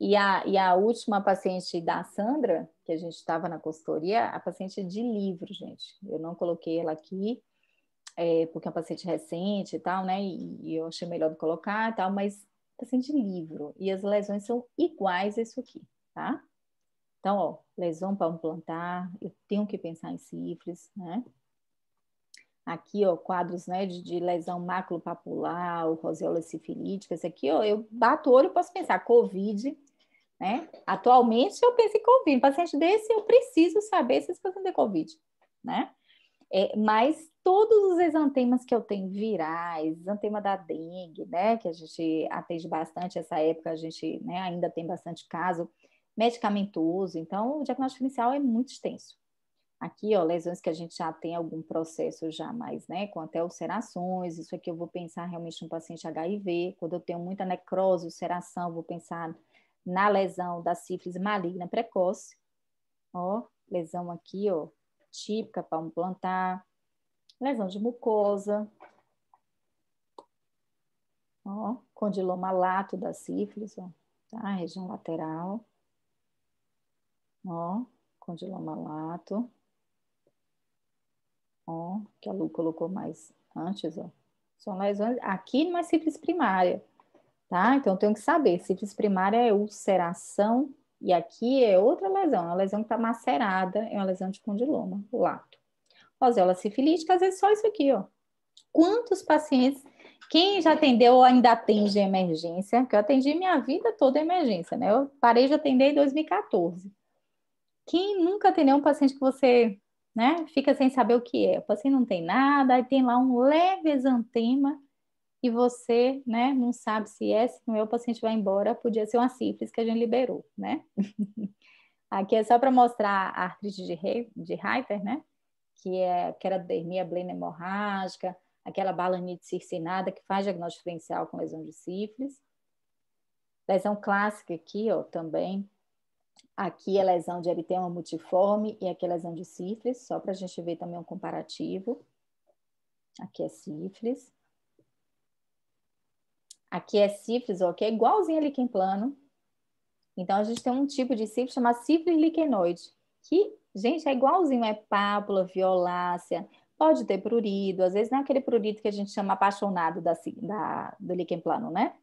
E a, e a última paciente da Sandra, que a gente estava na consultoria, a paciente de livro, gente. Eu não coloquei ela aqui, é, porque é uma paciente recente e tal, né? E, e eu achei melhor colocar e tal, mas paciente tá de livro. E as lesões são iguais a isso aqui, tá? Então, ó, lesão para um plantar, eu tenho que pensar em sífilis, né? Aqui, ó, quadros né, de, de lesão maculopapular, ou roseola sifilítica. aqui, ó, eu bato o olho e posso pensar COVID, né? Atualmente, eu penso em COVID. Um paciente desse, eu preciso saber se esse paciente tem COVID, né? É, mas todos os exantemas que eu tenho virais, exantema da dengue, né, que a gente atende bastante essa época, a gente né, ainda tem bastante caso medicamentoso, então o diagnóstico inicial é muito extenso. Aqui, ó, lesões que a gente já tem algum processo já mais, né, com até ulcerações, isso aqui eu vou pensar realmente no paciente HIV, quando eu tenho muita necrose, ulceração, vou pensar na lesão da sífilis maligna precoce, ó, lesão aqui, ó, típica, palmo plantar, lesão de mucosa, ó, condiloma lato da sífilis, ó, tá? Região lateral, ó, condiloma lato, ó, que a Lu colocou mais antes, ó. São lesões aqui numa sífilis primária, tá? Então, tenho que saber, sífilis primária é ulceração e aqui é outra lesão, é uma lesão que está macerada, é uma lesão de condiloma, lato. Roseola sifilítica, às vezes só isso aqui, ó. Quantos pacientes, quem já atendeu ou ainda atende emergência, que eu atendi minha vida toda emergência, né? Eu parei de atender em 2014. Quem nunca atendeu um paciente que você, né, fica sem saber o que é? O paciente não tem nada, aí tem lá um leve exantema, e você, né, não sabe se é, se não é, o paciente vai embora, podia ser uma sífilis que a gente liberou, né? [LAUGHS] Aqui é só para mostrar a artrite de, He de né? Que é dermia blena hemorrágica, aquela balanite circinada que faz diagnóstico diferencial com lesão de sífilis. Lesão clássica aqui, ó, também. Aqui é lesão de eritema multiforme e aqui é lesão de sífilis, só para a gente ver também um comparativo. Aqui é sífilis. Aqui é sífilis, ok? que é igualzinho a líquen plano. Então, a gente tem um tipo de sífilis chamado sífilis liquenoide, que, gente, é igualzinho, é pápula, violácea, pode ter prurido, às vezes não é aquele prurido que a gente chama apaixonado da, da, do líquen plano, né?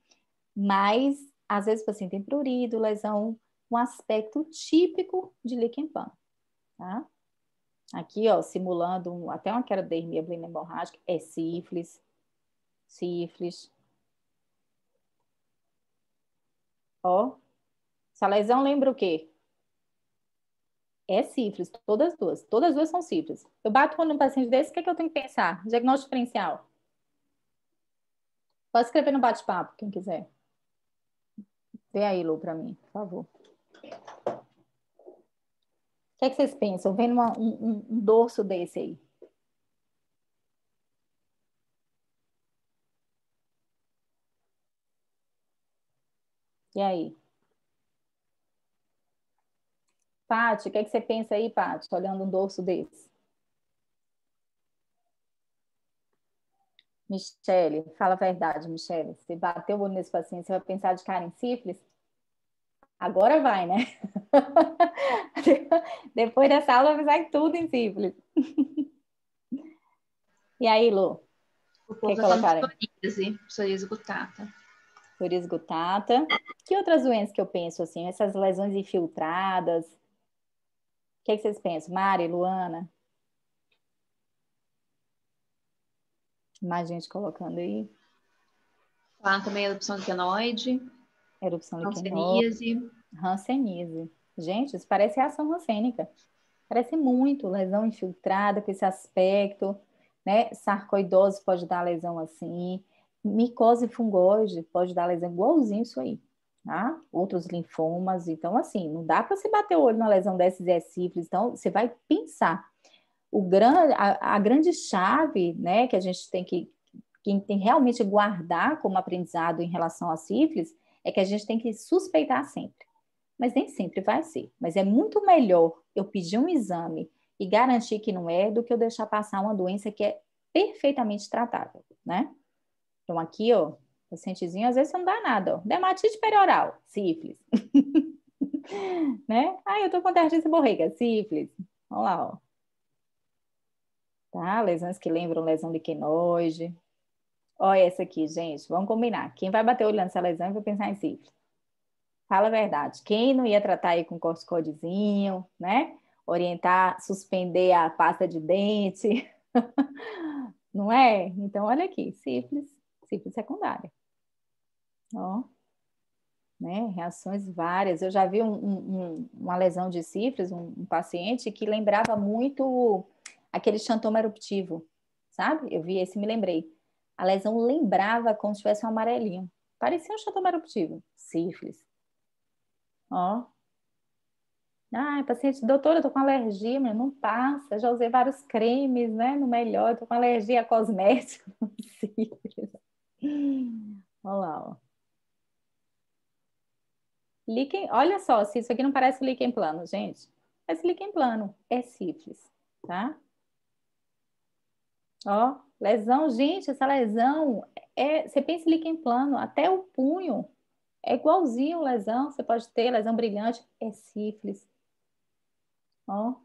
Mas, às vezes, o paciente tem prurido, lesão, um aspecto típico de líquen plano, tá? Aqui, ó, simulando um, até uma queradermia blina hemorrágica, é sífilis, sífilis, Ó, essa lesão lembra o quê? É sífilis, todas as duas. Todas as duas são sífilis. Eu bato quando um paciente desse, o que, é que eu tenho que pensar? Diagnóstico diferencial. Pode escrever no bate-papo, quem quiser. Vê aí, Lu, para mim, por favor. O que, é que vocês pensam? Vendo uma, um, um dorso desse aí. E aí? Pati, o que, é que você pensa aí, Pati, olhando um dorso desse? Michele, fala a verdade, Michele. Você bateu o olho nesse paciente, você vai pensar de cara em sífilis? Agora vai, né? [LAUGHS] Depois dessa aula vai sair tudo em sífilis. e aí, Lu? O povo está falando de psoríase, psoríase gutata. Por esgotata. Que outras doenças que eu penso, assim? Essas lesões infiltradas. O que, é que vocês pensam? Mari, Luana? Mais gente colocando aí. Ah, também erupção de quenoide. Erupção de quenoide. Rancenise. Gente, isso parece reação rancênica. Parece muito lesão infiltrada com esse aspecto, né? Sarcoidose pode dar lesão assim micose fungoide pode dar lesão igualzinho isso aí, tá? Outros linfomas, então assim, não dá para se bater o olho na lesão dessa e é simples, então você vai pensar. O grande, a, a, grande chave, né, que a gente tem que, tem realmente guardar como aprendizado em relação à sífilis, é que a gente tem que suspeitar sempre. Mas nem sempre vai ser. Mas é muito melhor eu pedir um exame e garantir que não é do que eu deixar passar uma doença que é perfeitamente tratável, né? Então, aqui, ó, pacientezinho, às vezes você não dá nada, ó. Dermatite perioral, sífilis. [LAUGHS] né? Ah, eu tô com dermatite borrega, sífilis. Vamos lá, ó. Tá? Lesões que lembram lesão liquenoide. Olha essa aqui, gente. Vamos combinar. Quem vai bater olhando essa lesão vai pensar em sífilis. Fala a verdade. Quem não ia tratar aí com corticoidezinho, né? Orientar, suspender a pasta de dente. [LAUGHS] não é? Então, olha aqui. Sífilis simples secundária. Ó, né? Reações várias. Eu já vi um, um, uma lesão de cifras, um, um, paciente que lembrava muito aquele xantoma eruptivo, sabe? Eu vi esse e me lembrei. A lesão lembrava como se tivesse um amarelinho. Parecia um xantoma eruptivo. Sífilis. Ó. Ah, paciente, doutora, eu tô com alergia, mas não passa. Já usei vários cremes, né? No melhor, tô com alergia a cosméticos, [LAUGHS] Sífilis. Olha lá, ó. olha só, se isso aqui não parece líquen plano, gente. Mas líquen plano é sífilis, tá? Ó, lesão, gente, essa lesão é, você pensa em líquen plano, até o punho é igualzinho lesão, você pode ter lesão brilhante, é sífilis. Ó,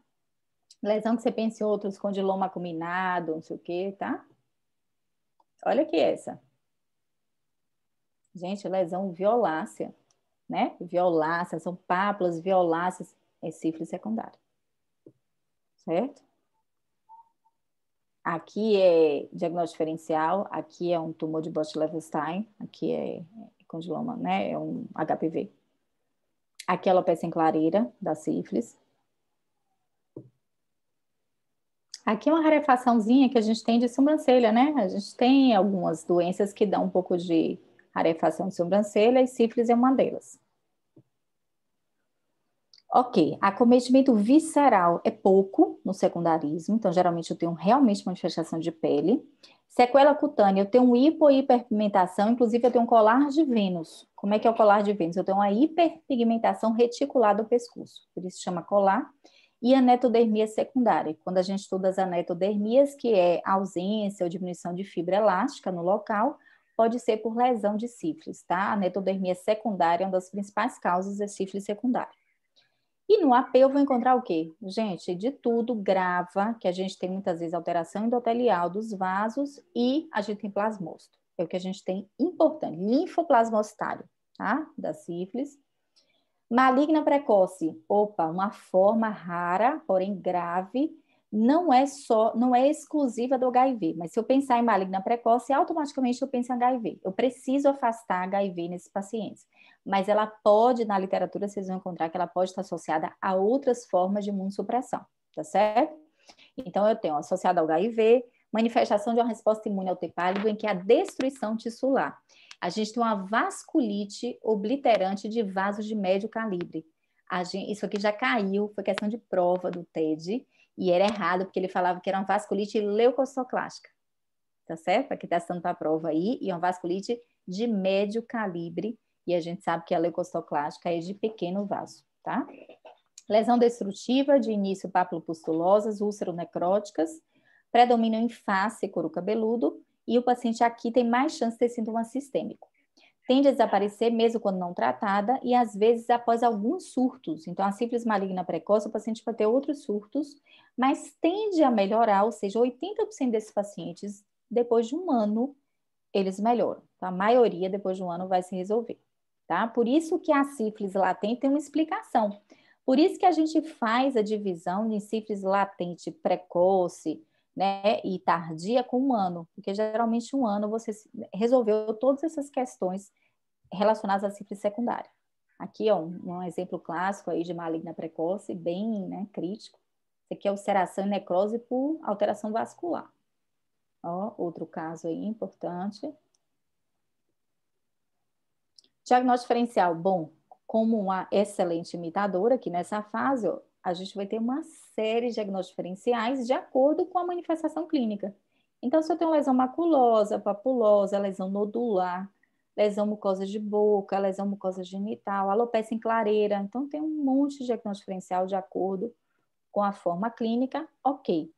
lesão que você pensa em outros, condiloma acuminado, não sei o quê, tá? Olha aqui essa. Gente, lesão violácea, né? Violácea, são pápulas violáceas, é sífilis secundária. Certo? Aqui é diagnóstico diferencial, aqui é um tumor de Bush-Levenstein, aqui é, é condiloma, né? É um HPV. Aqui é alopecia clareira, da sífilis. Aqui é uma rarefaçãozinha que a gente tem de sobrancelha, né? A gente tem algumas doenças que dão um pouco de rarefação de sobrancelha e sífilis é uma delas. Ok, acometimento visceral é pouco no secundarismo, então geralmente eu tenho realmente manifestação de pele. Sequela cutânea, eu tenho hipo e hiperpigmentação, inclusive eu tenho um colar de Vênus. Como é que é o colar de Vênus? Eu tenho uma hiperpigmentação reticular do pescoço, por isso chama colar. E anetodermia secundária, quando a gente estuda as anetodermias, que é ausência ou diminuição de fibra elástica no local, pode ser por lesão de sífilis, tá? A netodermia secundária é uma das principais causas de sífilis secundária. E no AP eu vou encontrar o quê? Gente, de tudo, grava, que a gente tem muitas vezes alteração endotelial dos vasos e a gente tem plasmosto. É o que a gente tem importante, linfoplasmostário, tá? Da sífilis. Maligna precoce, opa, uma forma rara, porém grave, não é só, não é exclusiva do HIV, mas se eu pensar em maligna precoce, automaticamente eu penso em HIV. Eu preciso afastar HIV nesses pacientes. Mas ela pode, na literatura vocês vão encontrar que ela pode estar associada a outras formas de imunossupressão, tá certo? Então eu tenho associado ao HIV, manifestação de uma resposta imune ao tepálido em que a destruição tissular. A gente tem uma vasculite obliterante de vasos de médio calibre. Gente, isso aqui já caiu, foi questão de prova do TED. E era errado, porque ele falava que era uma vasculite leucocitoclástica. Tá certo? Aqui quem está sendo para a prova aí, e é uma vasculite de médio calibre, e a gente sabe que a é leucocitoclástica é de pequeno vaso, tá? Lesão destrutiva de início papulopustulosas, úlceras necróticas, predomínio em face couro cabeludo, e o paciente aqui tem mais chance de ter sintoma sistêmico tende a desaparecer mesmo quando não tratada e às vezes após alguns surtos. Então, a sífilis maligna precoce, o paciente vai ter outros surtos, mas tende a melhorar, ou seja, 80% desses pacientes, depois de um ano, eles melhoram. Então, a maioria, depois de um ano, vai se resolver. Tá? Por isso que a sífilis latente tem uma explicação. Por isso que a gente faz a divisão de sífilis latente precoce, né, e tardia com um ano, porque geralmente um ano você resolveu todas essas questões relacionadas à sífilis secundária. Aqui, ó, um, um exemplo clássico aí de maligna precoce, bem né, crítico. Esse aqui é ulceração e necrose por alteração vascular. Ó, outro caso aí importante. Diagnóstico diferencial, bom, como uma excelente imitadora, aqui nessa fase ó, a gente vai ter uma série de diagnósticos diferenciais de acordo com a manifestação clínica. Então, se eu tenho lesão maculosa, papulosa, lesão nodular, lesão mucosa de boca, lesão mucosa genital, alopecia em clareira. Então, tem um monte de diagnóstico diferencial de acordo com a forma clínica, ok.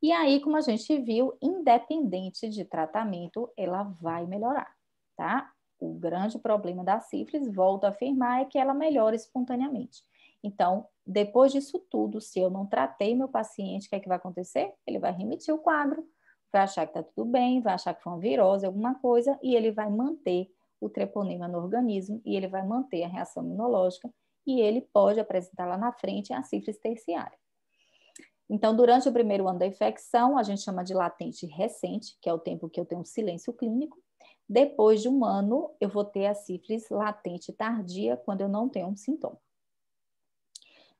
E aí, como a gente viu, independente de tratamento, ela vai melhorar, tá? O grande problema da sífilis, volto a afirmar, é que ela melhora espontaneamente. Então, depois disso tudo, se eu não tratei meu paciente, o que é que vai acontecer? Ele vai remitir o quadro, vai achar que tá tudo bem, vai achar que foi uma virose, alguma coisa, e ele vai manter o treponema no organismo e ele vai manter a reação imunológica e ele pode apresentar lá na frente a sífilis terciária. Então, durante o primeiro ano da infecção, a gente chama de latente recente, que é o tempo que eu tenho um silêncio clínico. Depois de um ano, eu vou ter a sífilis latente tardia, quando eu não tenho um sintoma.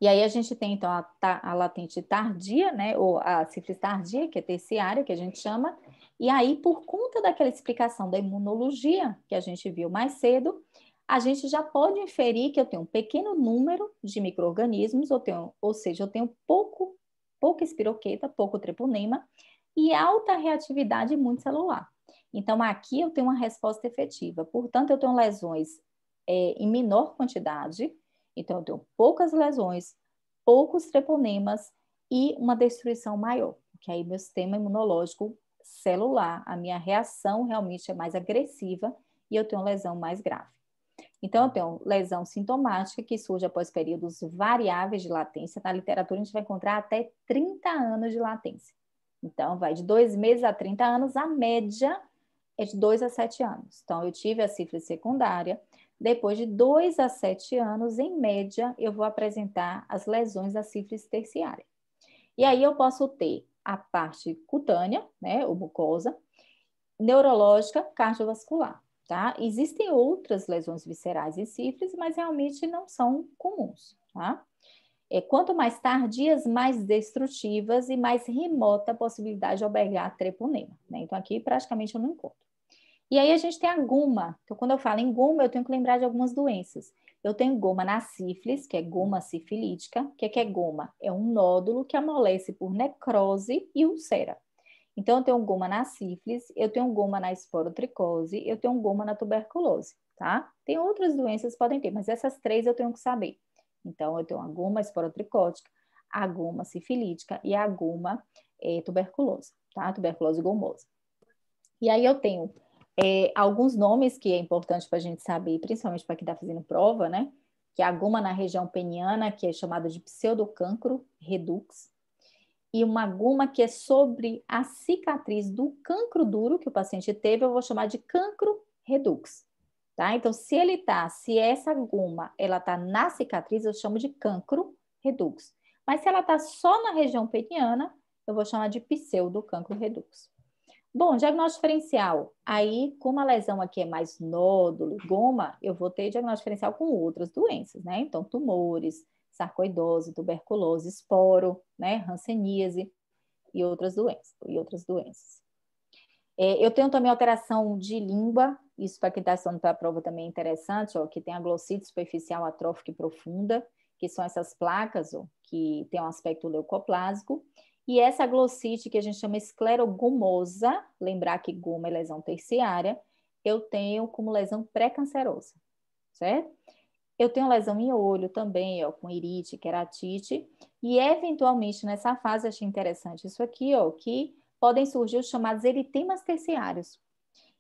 E aí a gente tem, então, a, a latente tardia, né, ou a sífilis tardia, que é terciária, que a gente chama, e aí, por conta daquela explicação da imunologia que a gente viu mais cedo, a gente já pode inferir que eu tenho um pequeno número de micro-organismos, ou, tenho, ou seja, eu tenho pouco, pouca espiroqueta, pouco treponema, e alta reatividade multicelular. Então, aqui eu tenho uma resposta efetiva. Portanto, eu tenho lesões é, em menor quantidade, então, eu tenho poucas lesões, poucos treponemas e uma destruição maior, porque aí meu sistema imunológico celular, a minha reação realmente é mais agressiva e eu tenho lesão mais grave. Então, eu tenho lesão sintomática que surge após períodos variáveis de latência. Na literatura, a gente vai encontrar até 30 anos de latência. Então, vai de 2 meses a 30 anos, a média é de 2 a 7 anos. Então, eu tive a sífilis secundária, depois de 2 a 7 anos, em média, eu vou apresentar as lesões da sífilis terciária. E aí eu posso ter a parte cutânea, né, ou mucosa, neurológica, cardiovascular, tá? Existem outras lesões viscerais em sífilis, mas realmente não são comuns, tá? É, quanto mais tardias, mais destrutivas e mais remota a possibilidade de albergar treponema, né? Então aqui praticamente eu não encontro. E aí a gente tem a goma. Então, quando eu falo em goma, eu tenho que lembrar de algumas doenças. Eu tenho goma na sífilis, que é goma sifilítica. O que é, que é goma? É um nódulo que amolece por necrose e ulcera. Então, eu tenho goma na sífilis, eu tenho goma na esporotricose, eu tenho goma na tuberculose, tá? Tem outras doenças que podem ter, mas essas três eu tenho que saber. Então, eu tenho a goma esporotricótica, a goma sifilítica e a goma eh, tá? Tuberculose gomosa. E aí eu tenho é, alguns nomes que é importante para a gente saber, principalmente para quem está fazendo prova, né? Que é a goma na região peniana, que é chamada de pseudocancro, redux, e uma goma que é sobre a cicatriz do cancro duro que o paciente teve, eu vou chamar de cancro redux, tá? Então, se ele tá, se essa goma, ela tá na cicatriz, eu chamo de cancro redux. Mas se ela tá só na região peniana, eu vou chamar de pseudocancro redux. Bom, diagnóstico diferencial. Aí, como a lesão aqui é mais nódulo, goma, eu vou ter diagnóstico diferencial com outras doenças, né? Então, tumores, sarcoidose, tuberculose, esporo, né? Hanseníase e outras doenças. E outras doenças. É, eu tenho também alteração de língua, isso para quem está estudando para a prova também é interessante, ó, que tem a glossite superficial atrófica e profunda, que são essas placas ó, que tem um aspecto leucoplásico. E essa glossite, que a gente chama esclerogumosa, lembrar que goma é lesão terciária, eu tenho como lesão pré-cancerosa, certo? Eu tenho lesão em olho também, ó, com irite, queratite, e eventualmente nessa fase, achei interessante isso aqui, ó, que podem surgir os chamados eritemas terciários.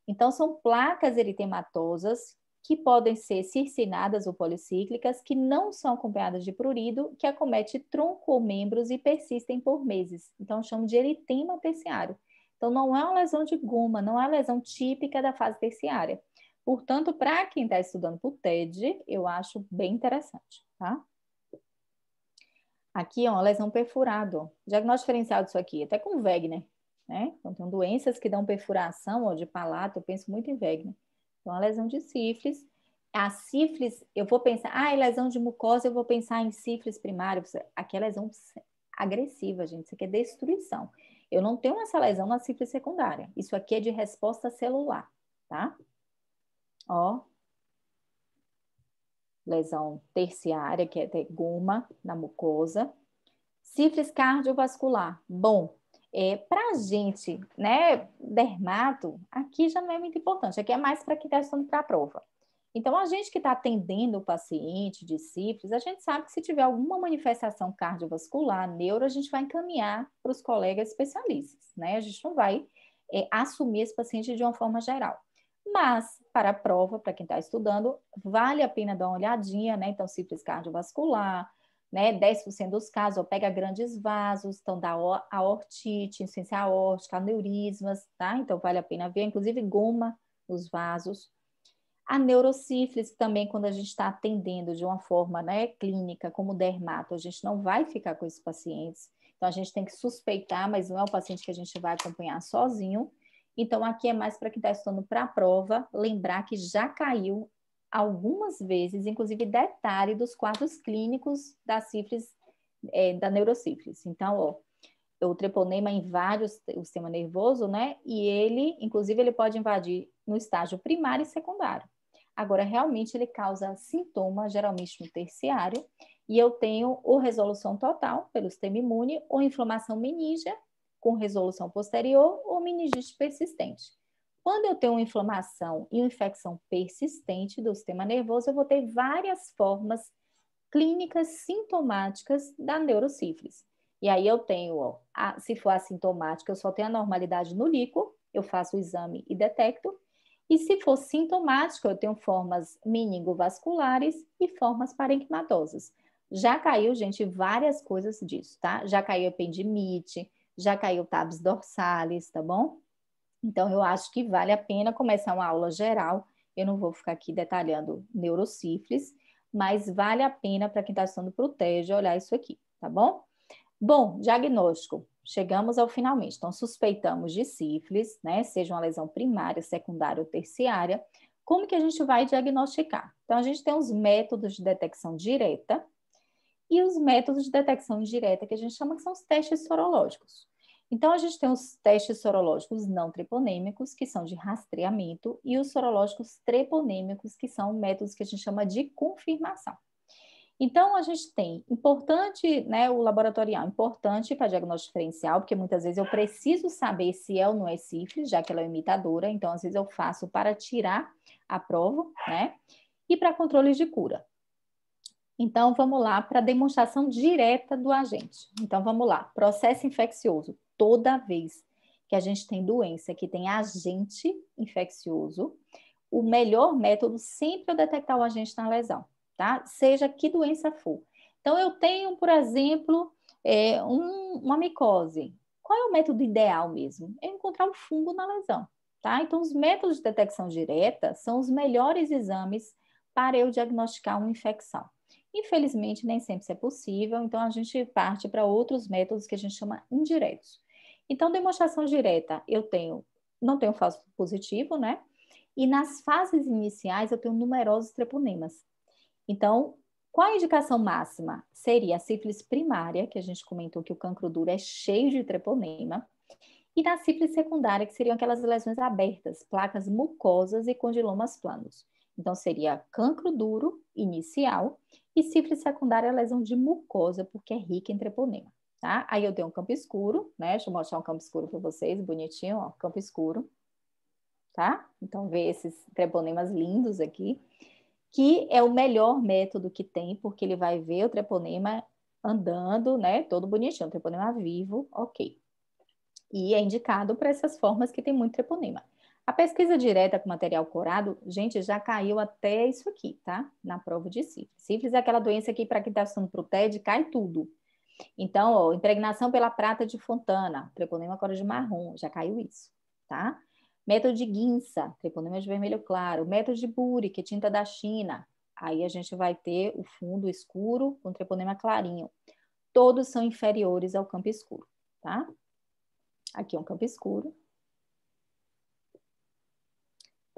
Então, são placas eritematosas que podem ser circinadas ou policíclicas, que não são acompanhadas de prurido, que acomete tronco ou membros e persistem por meses. Então, chamo de eritema terciário. Então, não é uma lesão de goma, não é uma lesão típica da fase terciária. Portanto, para quem está estudando para o TED, eu acho bem interessante, tá? Aqui, ó, lesão perfurado. Ó. Diagnóstico diferencial disso aqui, até com Wegner, né? Então, tem doenças que dão perfuração, ó, de palato, eu penso muito em Wegner. Então, a lesão de sífilis, a sífilis, eu vou pensar, ah, é lesão de mucosa, eu vou pensar em sífilis primária. Aqui é lesão agressiva, gente, isso aqui é destruição. Eu não tenho essa lesão na sífilis secundária. Isso aqui é de resposta celular, tá? Ó. Lesão terciária, que é goma na mucosa. Sífilis cardiovascular. Bom, é, para a gente, né, dermato, aqui já não é muito importante, aqui é mais para quem está estudando para a prova. Então, a gente que está atendendo o paciente de sífilis, a gente sabe que se tiver alguma manifestação cardiovascular, neuro, a gente vai encaminhar para os colegas especialistas, né? A gente não vai é, assumir esse paciente de uma forma geral. Mas, para a prova, para quem está estudando, vale a pena dar uma olhadinha, né? Então, sífilis cardiovascular, né, 10% dos casos, pega grandes vasos, então dá aortite, insuficiência aórtica, aneurismas, tá? Então vale a pena ver, inclusive goma nos vasos. A neurocífilis também, quando a gente está atendendo de uma forma né, clínica, como dermato, a gente não vai ficar com esses pacientes. Então a gente tem que suspeitar, mas não é um paciente que a gente vai acompanhar sozinho. Então aqui é mais para quem está estudando para a prova, lembrar que já caiu algumas vezes, inclusive detalhe dos quadros clínicos da sífilis, é, da neurosífilis. Então, ó, o treponema invade o sistema nervoso, né? E ele, inclusive, ele pode invadir no estágio primário e secundário. Agora, realmente, ele causa sintoma, geralmente no terciário, e eu tenho ou resolução total pelo sistema imune, ou inflamação meningea com resolução posterior, ou meningite persistente. Quando eu tenho uma inflamação e uma infecção persistente do sistema nervoso, eu vou ter várias formas clínicas sintomáticas da neurosífilis. E aí eu tenho, ó, a, se for assintomática, eu só tenho anormalidade no líquido, eu faço o exame e detecto. E se for sintomática, eu tenho formas meningovasculares e formas parenquimatosas. Já caiu, gente, várias coisas disso, tá? Já caiu ependimite, já caiu tabs dorsalis, tá bom? Então, eu acho que vale a pena começar uma aula geral. Eu não vou ficar aqui detalhando neurociflis, mas vale a pena para quem está estudando para o TEG olhar isso aqui, tá bom? Bom, diagnóstico. Chegamos ao finalmente. Então, suspeitamos de sífilis, né? Seja uma lesão primária, secundária ou terciária. Como que a gente vai diagnosticar? Então, a gente tem os métodos de detecção direta e os métodos de detecção indireta, que a gente chama que são os testes sorológicos. Então, a gente tem os testes sorológicos não treponêmicos, que são de rastreamento, e os sorológicos treponêmicos, que são métodos que a gente chama de confirmação. Então, a gente tem importante, né, o laboratorial importante para diagnóstico diferencial, porque muitas vezes eu preciso saber se é ou não é sífilis, já que ela é imitadora, então às vezes eu faço para tirar a prova, né, e para controles de cura. Então, vamos lá para demonstração direta do agente. Então, vamos lá. Processo infeccioso toda vez que a gente tem doença que tem agente infeccioso, o melhor método sempre é detectar o agente na lesão, tá? Seja que doença for. Então, eu tenho, por exemplo, é, um, uma micose. Qual é o método ideal mesmo? É encontrar o fungo na lesão, tá? Então, os métodos de detecção direta são os melhores exames para eu diagnosticar uma infecção. Infelizmente, nem sempre isso é possível, então a gente parte para outros métodos que a gente chama indiretos. Então, demonstração direta, eu tenho, não tenho falso positivo, né? E nas fases iniciais, eu tenho numerosos treponemas. Então, qual a indicação máxima? Seria a sífilis primária, que a gente comentou que o cancro duro é cheio de treponema, e na sífilis secundária, que seriam aquelas lesões abertas, placas mucosas e condilomas planos. Então, seria cancro duro inicial e sífilis secundária, lesão de mucosa, porque é rica em treponema tá? Aí eu dei um campo escuro, né? Deixa eu mostrar um campo escuro para vocês, bonitinho, ó, campo escuro, tá? Então, vê esses treponemas lindos aqui, que é o melhor método que tem, porque ele vai ver o treponema andando, né? Todo bonitinho, o treponema vivo, ok. E é indicado para essas formas que tem muito treponema. A pesquisa direta com material corado, gente, já caiu até isso aqui, tá? Na prova de sífilis. Sífilis é aquela doença que, para quem está estudando para o TED, cai tudo. Então, ó, impregnação pela prata de Fontana, treponema cor de marrom, já caiu isso, tá? Método de guinça, treponema de vermelho claro. Método de buri, que é tinta da China. Aí a gente vai ter o fundo escuro com treponema clarinho. Todos são inferiores ao campo escuro, tá? Aqui é um campo escuro,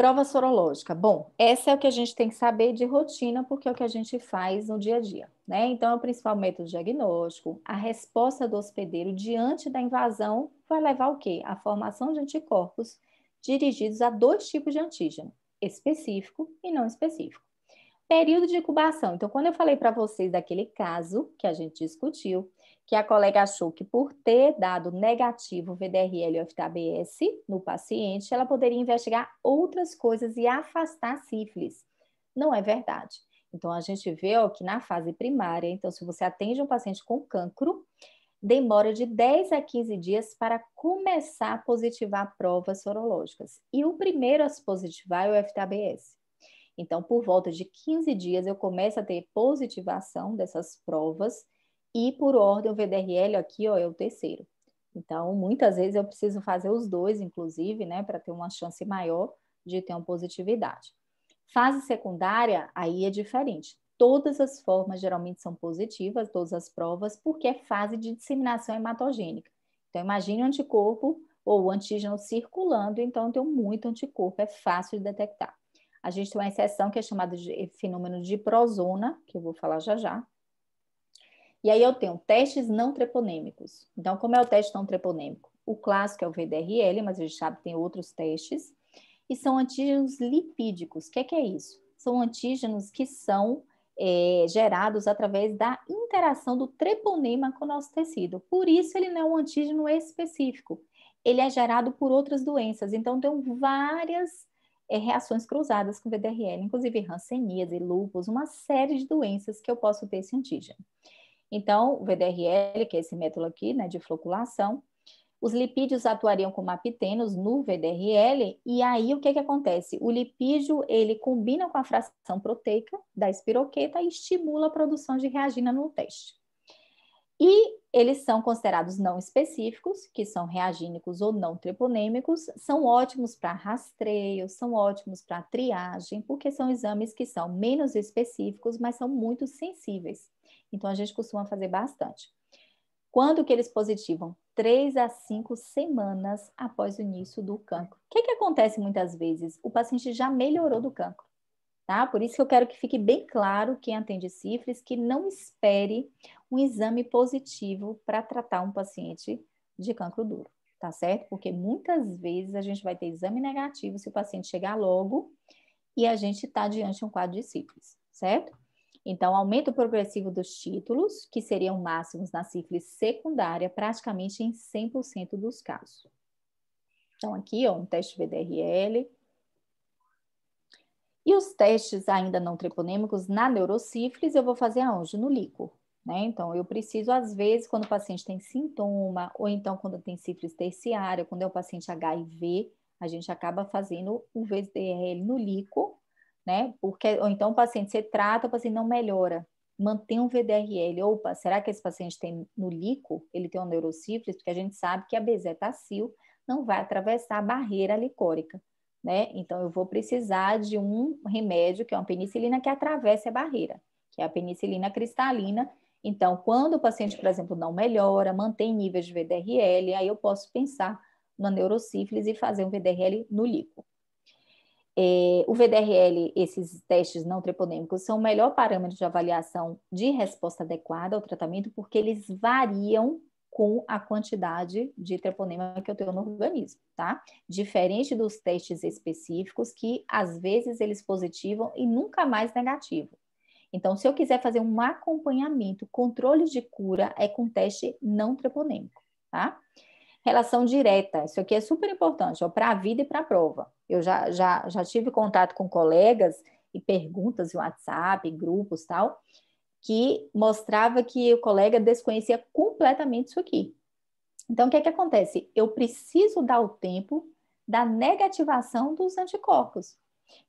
Prova sorológica. Bom, essa é o que a gente tem que saber de rotina, porque é o que a gente faz no dia a dia, né? Então, é o principal método diagnóstico. A resposta do hospedeiro diante da invasão vai levar o quê? A formação de anticorpos dirigidos a dois tipos de antígeno, específico e não específico. Período de incubação. Então, quando eu falei para vocês daquele caso que a gente discutiu, que a colega achou que por ter dado negativo VDRL ou FTABS no paciente, ela poderia investigar outras coisas e afastar sífilis. Não é verdade. Então, a gente vê ó, que na fase primária, então, se você atende um paciente com cancro, demora de 10 a 15 dias para começar a positivar provas sorológicas. E o primeiro a se positivar é o FTABS. Então, por volta de 15 dias, eu começo a ter positivação dessas provas e por ordem, o VDRL aqui ó, é o terceiro. Então, muitas vezes eu preciso fazer os dois, inclusive, né, para ter uma chance maior de ter uma positividade. Fase secundária, aí é diferente. Todas as formas geralmente são positivas, todas as provas, porque é fase de disseminação hematogênica. Então, imagine o anticorpo ou o antígeno circulando, então eu tenho muito anticorpo, é fácil de detectar. A gente tem uma exceção que é chamada de fenômeno de prozona, que eu vou falar já já, e aí eu tenho testes não treponêmicos. Então, como é o teste não treponêmico? O clássico é o VDRL, mas a gente sabe que tem outros testes. E são antígenos lipídicos. O que é, que é isso? São antígenos que são é, gerados através da interação do treponema com o nosso tecido. Por isso, ele não é um antígeno específico. Ele é gerado por outras doenças. Então, tem várias é, reações cruzadas com VDRL, inclusive e lúpus, uma série de doenças que eu posso ter esse antígeno. Então, o VDRL, que é esse método aqui, né, de floculação, os lipídios atuariam como apitenos no VDRL, e aí o que, que acontece? O lipídio, ele combina com a fração proteica da espiroqueta e estimula a produção de reagina no teste. E eles são considerados não específicos, que são reagínicos ou não treponêmicos, são ótimos para rastreio, são ótimos para triagem, porque são exames que são menos específicos, mas são muito sensíveis. Então a gente costuma fazer bastante. Quando que eles positivam? Três a cinco semanas após o início do cancro. O que, que acontece muitas vezes? O paciente já melhorou do cancro Tá? Por isso que eu quero que fique bem claro quem atende cifres que não espere um exame positivo para tratar um paciente de cancro duro, tá certo? Porque muitas vezes a gente vai ter exame negativo se o paciente chegar logo e a gente está diante de um quadro de sífilis, certo? Então, aumento progressivo dos títulos, que seriam máximos na sífilis secundária, praticamente em 100% dos casos. Então, aqui, ó, um teste VDRL, e os testes ainda não treponêmicos na neurocífilis eu vou fazer aonde? No líquor. Né? Então, eu preciso, às vezes, quando o paciente tem sintoma, ou então quando tem sífilis terciária, quando é um paciente HIV, a gente acaba fazendo o VDRL no líquor, né? Porque, ou então o paciente se trata, o paciente não melhora, mantém um VDRL. Opa, será que esse paciente tem no líquor, ele tem um neurocífilis? Porque a gente sabe que a bezetacil não vai atravessar a barreira licórica né? Então, eu vou precisar de um remédio, que é uma penicilina, que atravesse a barreira, que é a penicilina cristalina. Então, quando o paciente, por exemplo, não melhora, mantém níveis de VDRL, aí eu posso pensar na neurocífilis e fazer um VDRL no líquido. É, o VDRL, esses testes não treponêmicos, são o melhor parâmetro de avaliação de resposta adequada ao tratamento, porque eles variam com a quantidade de treponema que eu tenho no organismo, tá? Diferente dos testes específicos que às vezes eles positivam e nunca mais negativo. Então, se eu quiser fazer um acompanhamento, controle de cura é com teste não treponêmico, tá? Relação direta, isso aqui é super importante, para a vida e para a prova. Eu já, já, já tive contato com colegas e perguntas em WhatsApp, grupos tal, que mostrava que o colega desconhecia completamente isso aqui. Então, o que é que acontece? Eu preciso dar o tempo da negativação dos anticorpos.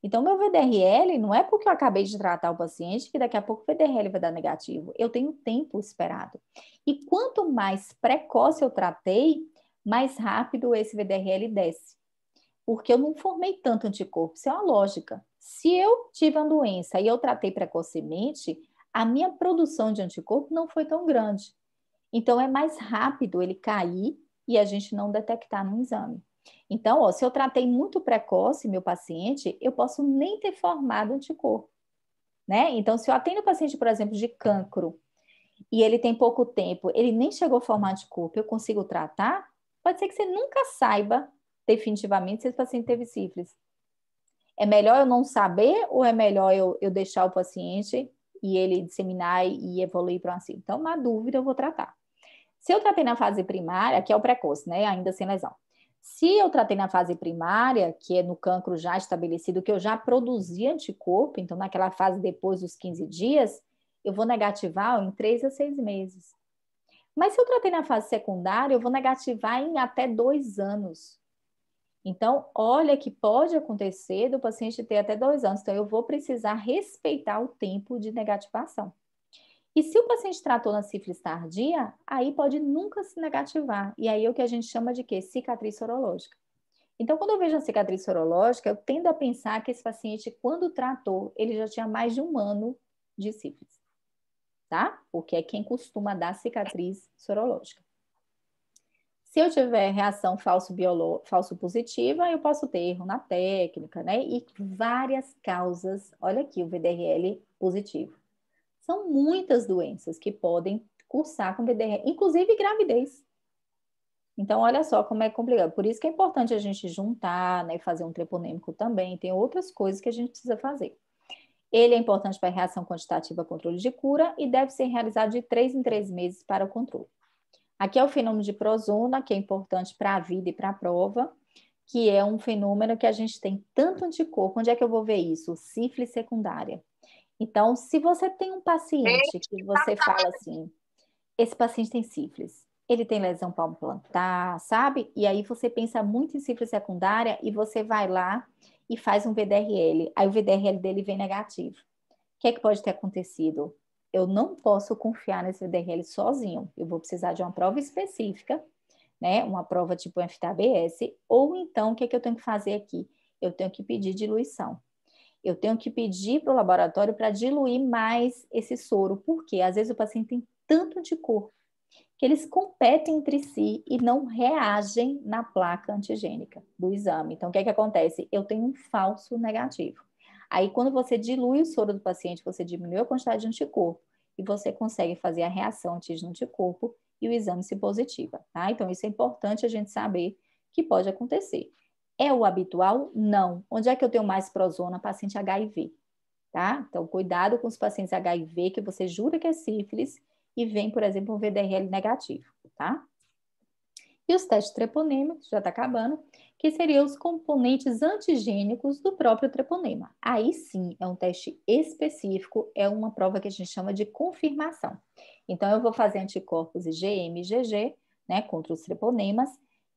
Então, meu VDRL não é porque eu acabei de tratar o paciente que daqui a pouco o VDRL vai dar negativo. Eu tenho tempo esperado. E quanto mais precoce eu tratei, mais rápido esse VDRL desce. Porque eu não formei tanto anticorpo. Isso é uma lógica. Se eu tive uma doença e eu tratei precocemente, a minha produção de anticorpo não foi tão grande. Então, é mais rápido ele cair e a gente não detectar no exame. Então, ó, se eu tratei muito precoce meu paciente, eu posso nem ter formado anticorpo. Né? Então, se eu atendo paciente, por exemplo, de cancro, e ele tem pouco tempo, ele nem chegou a formar anticorpo, eu consigo tratar, pode ser que você nunca saiba definitivamente se esse paciente teve sífilis. É melhor eu não saber ou é melhor eu, eu deixar o paciente e ele disseminar e evoluir para um acílio. Então, na dúvida, eu vou tratar. Se eu tratei na fase primária, que é o precoce, né? Ainda sem lesão. Se eu tratei na fase primária, que é no cancro já estabelecido, que eu já produzi anticorpo, então naquela fase depois dos 15 dias, eu vou negativar em 3 a 6 meses. Mas se eu tratei na fase secundária, eu vou negativar em até dois anos. Então, olha que pode acontecer do paciente ter até dois anos. Então, eu vou precisar respeitar o tempo de negativação. E se o paciente tratou na sífilis tardia, aí pode nunca se negativar. E aí é o que a gente chama de quê? Cicatriz sorológica. Então, quando eu vejo a cicatriz sorológica, eu tendo a pensar que esse paciente, quando tratou, ele já tinha mais de um ano de sífilis. Tá? Porque é quem costuma dar cicatriz sorológica. Se eu tiver reação falso, biolo... falso positiva, eu posso ter erro na técnica, né? E várias causas. Olha aqui o VDRL positivo. São muitas doenças que podem cursar com VDRL, inclusive gravidez. Então, olha só como é complicado. Por isso que é importante a gente juntar, né? Fazer um treponêmico também. Tem outras coisas que a gente precisa fazer. Ele é importante para a reação quantitativa controle de cura e deve ser realizado de três em três meses para o controle. Aqui é o fenômeno de prozona, que é importante para a vida e para a prova, que é um fenômeno que a gente tem tanto anticorpo. Onde é que eu vou ver isso? Sífilis secundária. Então, se você tem um paciente que você tá fala assim, esse paciente tem sífilis, ele tem lesão palmo-plantar, sabe? E aí você pensa muito em sífilis secundária e você vai lá e faz um VDRL. Aí o VDRL dele vem negativo. O que é que pode ter acontecido? eu não posso confiar nesse DRL sozinho. Eu vou precisar de uma prova específica, né? Uma prova tipo FTABS, ou então o que, é que eu tenho que fazer aqui? Eu tenho que pedir diluição. Eu tenho que pedir para o laboratório para diluir mais esse soro, porque às vezes o paciente tem tanto de cor que eles competem entre si e não reagem na placa antigênica do exame. Então, o que, é que acontece? Eu tenho um falso negativo. Aí, quando você dilui o soro do paciente, você diminuiu a quantidade de anticorpo e você consegue fazer a reação antígeno-anticorpo e o exame se positiva, tá? Então, isso é importante a gente saber que pode acontecer. É o habitual? Não. Onde é que eu tenho mais prozona? Paciente HIV, tá? Então, cuidado com os pacientes HIV que você jura que é sífilis e vem, por exemplo, um VDRL negativo, tá? e os testes treponema, já está acabando, que seriam os componentes antigênicos do próprio treponema. Aí sim, é um teste específico, é uma prova que a gente chama de confirmação. Então, eu vou fazer anticorpos IgM e IgG, né, contra os treponemas,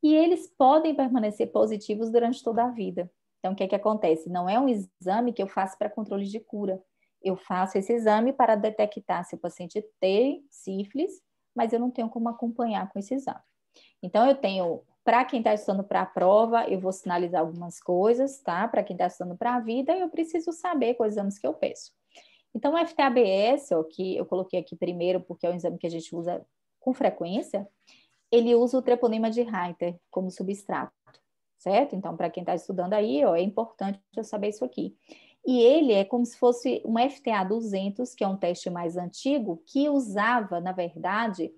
e eles podem permanecer positivos durante toda a vida. Então, o que é que acontece? Não é um exame que eu faço para controle de cura. Eu faço esse exame para detectar se o paciente tem sífilis, mas eu não tenho como acompanhar com esse exame. Então, eu tenho, para quem está estudando para a prova, eu vou sinalizar algumas coisas, tá? Para quem está estudando para a vida, eu preciso saber quais exames que eu peço. Então, o FTABS, ó, que eu coloquei aqui primeiro, porque é um exame que a gente usa com frequência, ele usa o treponema de Reiter como substrato, certo? Então, para quem está estudando aí, ó, é importante eu saber isso aqui. E ele é como se fosse um FTA 200, que é um teste mais antigo, que usava, na verdade,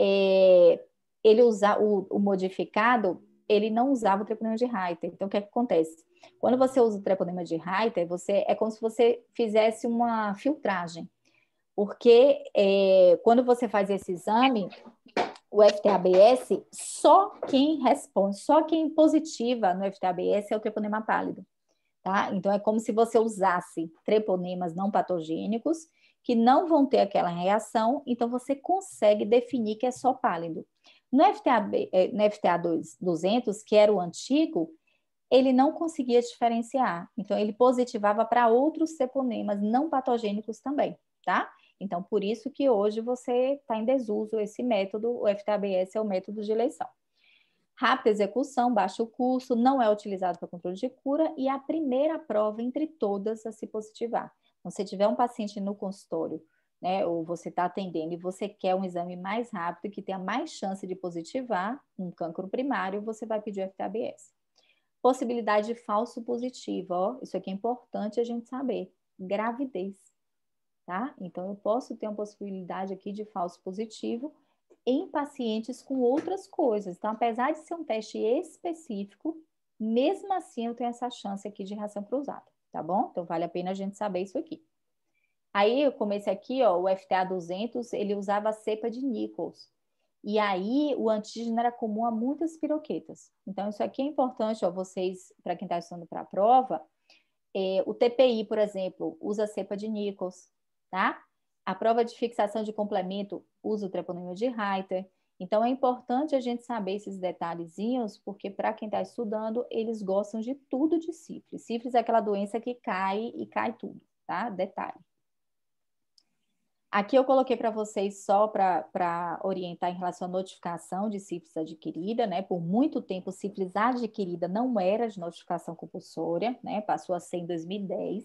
é, ele usar o, o modificado, ele não usava o treponema de Reiter. Então, o que, é que acontece? Quando você usa o treponema de Reiter, você é como se você fizesse uma filtragem, porque é, quando você faz esse exame, o FTABS, só quem responde, só quem positiva no FTABS é o treponema pálido. Tá? Então, é como se você usasse treponemas não patogênicos, que não vão ter aquela reação, então você consegue definir que é só pálido. No FTA, eh, no FTA 200, que era o antigo, ele não conseguia diferenciar. Então, ele positivava para outros seponemas não patogênicos também, tá? Então, por isso que hoje você está em desuso esse método, o FTABS é o método de eleição. Rápida execução, baixo custo, não é utilizado para controle de cura e é a primeira prova entre todas a se positivar. Então, se tiver um paciente no consultório né? Ou você está atendendo e você quer um exame mais rápido que tenha mais chance de positivar um cancro primário, você vai pedir o FTABS. Possibilidade de falso positivo, ó, isso aqui é importante a gente saber. Gravidez, tá? Então eu posso ter uma possibilidade aqui de falso positivo em pacientes com outras coisas. Então, apesar de ser um teste específico, mesmo assim eu tenho essa chance aqui de reação cruzada, tá bom? Então vale a pena a gente saber isso aqui. Aí eu comecei aqui, ó, o FTA 200, ele usava a cepa de Nichols. E aí o antígeno era comum a muitas piroquetas. Então isso aqui é importante, ó, vocês, para quem está estudando para a prova, é, o TPI, por exemplo, usa a cepa de Nichols, tá? A prova de fixação de complemento usa o treponema de Reiter. Então é importante a gente saber esses detalhezinhos, porque para quem está estudando, eles gostam de tudo de sífilis. Sífilis é aquela doença que cai e cai tudo, tá? Detalhe. Aqui eu coloquei para vocês só para orientar em relação à notificação de sífilis adquirida, né? Por muito tempo, sífilis adquirida não era de notificação compulsória, né? Passou a ser em 2010,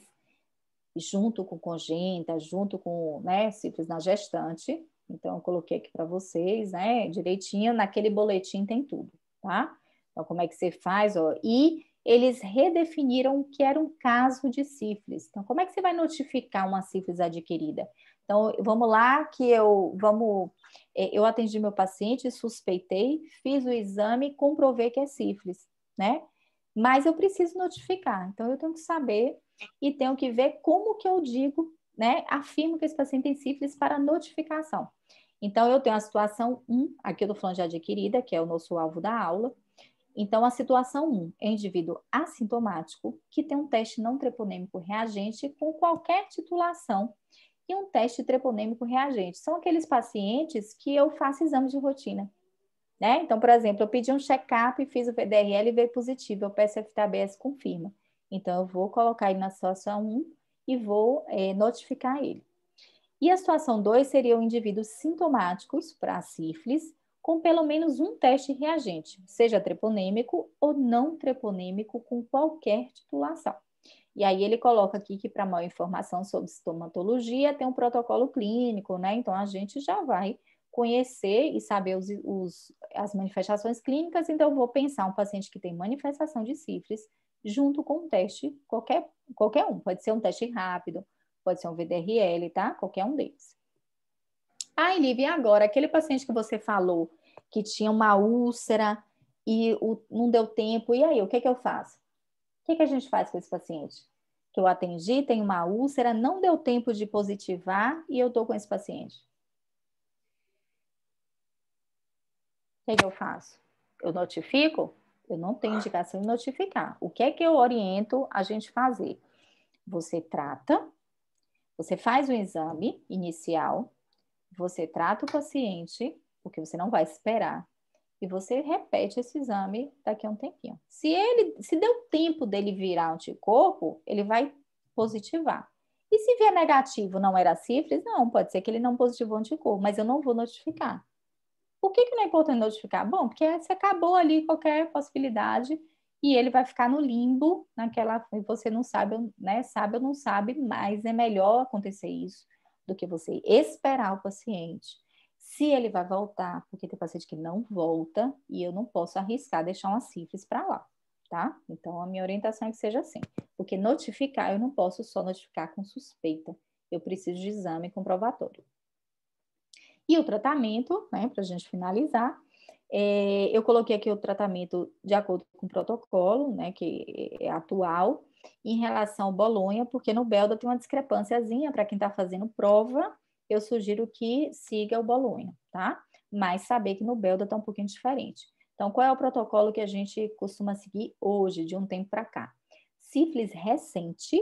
junto com congênita, junto com né, sífilis na gestante. Então, eu coloquei aqui para vocês, né? Direitinho, naquele boletim tem tudo, tá? Então, como é que você faz? Ó, e eles redefiniram o que era um caso de sífilis. Então, como é que você vai notificar uma sífilis adquirida? Então, vamos lá que eu vamos é, eu atendi meu paciente, suspeitei, fiz o exame, comprovei que é sífilis, né? Mas eu preciso notificar. Então eu tenho que saber e tenho que ver como que eu digo, né? Afirmo que esse paciente tem sífilis para notificação. Então eu tenho a situação 1, aqui eu flange falando de adquirida, que é o nosso alvo da aula. Então, a situação 1 é indivíduo assintomático que tem um teste não treponêmico reagente com qualquer titulação e um teste treponêmico reagente. São aqueles pacientes que eu faço exames de rotina. Né? Então, por exemplo, eu pedi um check-up e fiz o VDRL e veio positivo, eu peço FTABS confirma. Então, eu vou colocar ele na situação 1 e vou é, notificar ele. E a situação 2 seriam indivíduos sintomáticos para sífilis com pelo menos um teste reagente, seja treponêmico ou não treponêmico com qualquer titulação. E aí ele coloca aqui que para maior informação sobre estomatologia tem um protocolo clínico, né? Então a gente já vai conhecer e saber os, os, as manifestações clínicas, então vou pensar um paciente que tem manifestação de sífilis junto com um teste, qualquer, qualquer um, pode ser um teste rápido, pode ser um VDRL, tá? Qualquer um deles. Ah, Lívia, agora, aquele paciente que você falou que tinha uma úlcera e o, não deu tempo, e aí, o que, é que eu faço? que, que a gente faz com esse paciente? Que eu atendi, tem uma úlcera, não deu tempo de positivar e eu estou com esse paciente. O que, que eu faço? Eu notifico? Eu não tenho indicação de notificar. O que é que eu oriento a gente fazer? Você trata, você faz o exame inicial, você trata o paciente, porque você não vai esperar. E você repete esse exame daqui a um tempinho. Se ele, se deu tempo dele virar anticorpo, ele vai positivar. E se vier negativo, não era sífilis, não, pode ser que ele não positivou anticorpo, mas eu não vou notificar. Por que, que não é importante notificar? Bom, porque você acabou ali qualquer possibilidade e ele vai ficar no limbo naquela e você não sabe, né? Sabe ou não sabe, mas é melhor acontecer isso do que você esperar o paciente se ele vai voltar, porque tem paciente que não volta e eu não posso arriscar deixar uma sífilis para lá, tá? Então a minha orientação é que seja assim, porque notificar eu não posso só notificar com suspeita, eu preciso de exame comprovatório. E o tratamento, né, para a gente finalizar, é, eu coloquei aqui o tratamento de acordo com o protocolo, né, que é atual, em relação ao Bolonha, porque no Belda tem uma discrepânciazinha para quem está fazendo prova eu sugiro que siga o Bolonha, tá? Mas saber que no Belda está um pouquinho diferente. Então, qual é o protocolo que a gente costuma seguir hoje, de um tempo para cá? Sífilis recente,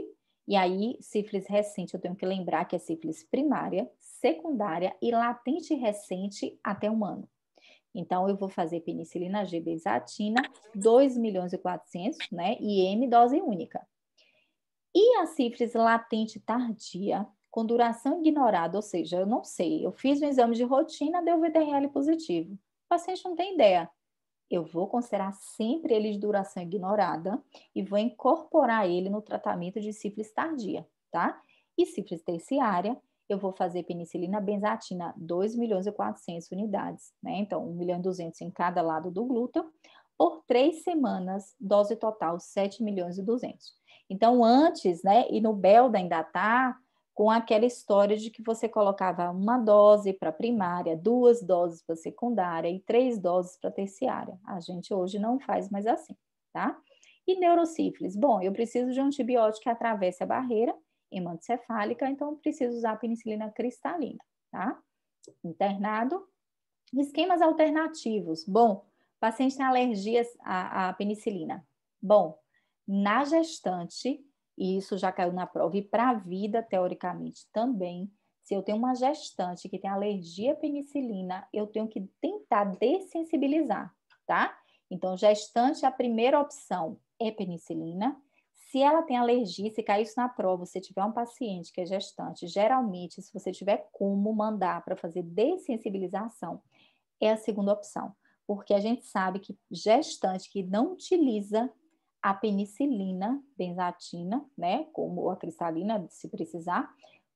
e aí, sífilis recente, eu tenho que lembrar que é sífilis primária, secundária e latente recente até um ano. Então, eu vou fazer penicilina G benzatina, 2 milhões e 400, né? E M dose única. E a sífilis latente tardia, com duração ignorada, ou seja, eu não sei, eu fiz um exame de rotina, deu VDRL positivo. O paciente não tem ideia. Eu vou considerar sempre ele de duração ignorada e vou incorporar ele no tratamento de sífilis tardia, tá? E sífilis terciária, eu vou fazer penicilina benzatina 2 milhões e 400 unidades, né? Então, 1 milhão e 200 em cada lado do glúteo, por três semanas, dose total 7 milhões e 200. Então, antes, né, e no Belda ainda tá com aquela história de que você colocava uma dose para primária, duas doses para secundária e três doses para terciária. A gente hoje não faz mais assim, tá? E neurocífilis? Bom, eu preciso de um antibiótico que atravesse a barreira hematoncefálica, então eu preciso usar a penicilina cristalina, tá? Internado. Esquemas alternativos. Bom, paciente tem alergias à, à penicilina. Bom, na gestante, e isso já caiu na prova. E para a vida, teoricamente, também, se eu tenho uma gestante que tem alergia à penicilina, eu tenho que tentar dessensibilizar, tá? Então, gestante, a primeira opção é penicilina. Se ela tem alergia, se cair isso na prova, se tiver um paciente que é gestante, geralmente, se você tiver como mandar para fazer dessensibilização, é a segunda opção. Porque a gente sabe que gestante que não utiliza a penicilina benzatina, né, como a cristalina, se precisar,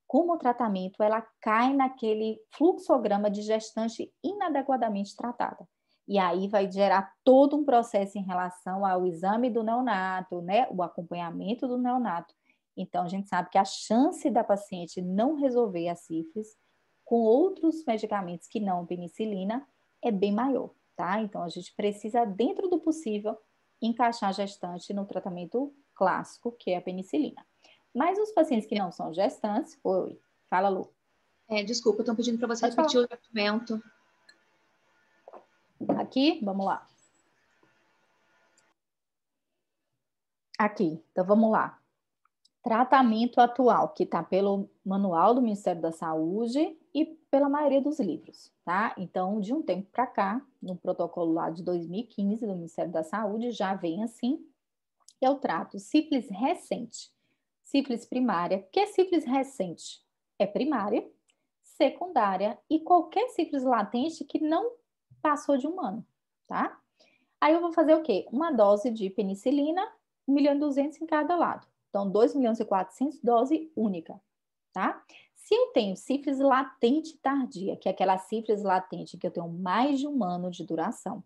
como tratamento, ela cai naquele fluxograma de gestante inadequadamente tratada. E aí vai gerar todo um processo em relação ao exame do neonato, né, o acompanhamento do neonato. Então, a gente sabe que a chance da paciente não resolver a sífilis com outros medicamentos que não penicilina é bem maior, tá? Então, a gente precisa, dentro do possível, encaixar a gestante no tratamento clássico, que é a penicilina. Mas os pacientes que não são gestantes, oi, fala, Lu. É, desculpa, estou pedindo para você Pode repetir falar. o documento. Aqui, vamos lá. Aqui, então vamos lá tratamento atual, que está pelo manual do Ministério da Saúde e pela maioria dos livros, tá? Então, de um tempo para cá, no protocolo lá de 2015 do Ministério da Saúde, já vem assim, que é o trato sífilis recente, sífilis primária. O que é sífilis recente? É primária, secundária e qualquer sífilis latente que não passou de um ano, tá? Aí eu vou fazer o quê? Uma dose de penicilina, 1 milhão e 200 em cada lado então, 2 milhões e 400, dose única, tá? Se eu tenho sífilis latente tardia, que é aquela sífilis latente que eu tenho mais de um ano de duração,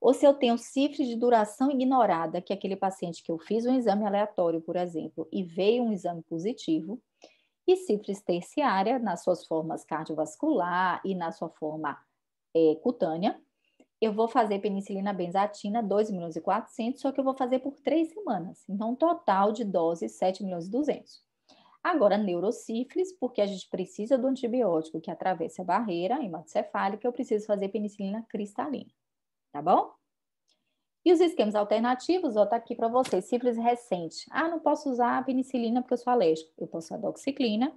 ou se eu tenho sífilis de duração ignorada, que é aquele paciente que eu fiz um exame aleatório, por exemplo, e veio um exame positivo, e sífilis terciária, nas suas formas cardiovascular e na sua forma é, cutânea, eu vou fazer penicilina benzatina 2 milhões e 400, só que eu vou fazer por três semanas. Então, total de doses 7 milhões e 200. Agora, neurocífilis, porque a gente precisa do antibiótico que atravessa a barreira hematocefálica, eu preciso fazer penicilina cristalina, tá bom? E os esquemas alternativos, ó, tá aqui para vocês, sífilis recente. Ah, não posso usar a penicilina porque eu sou alérgico. Eu posso usar doxiclina,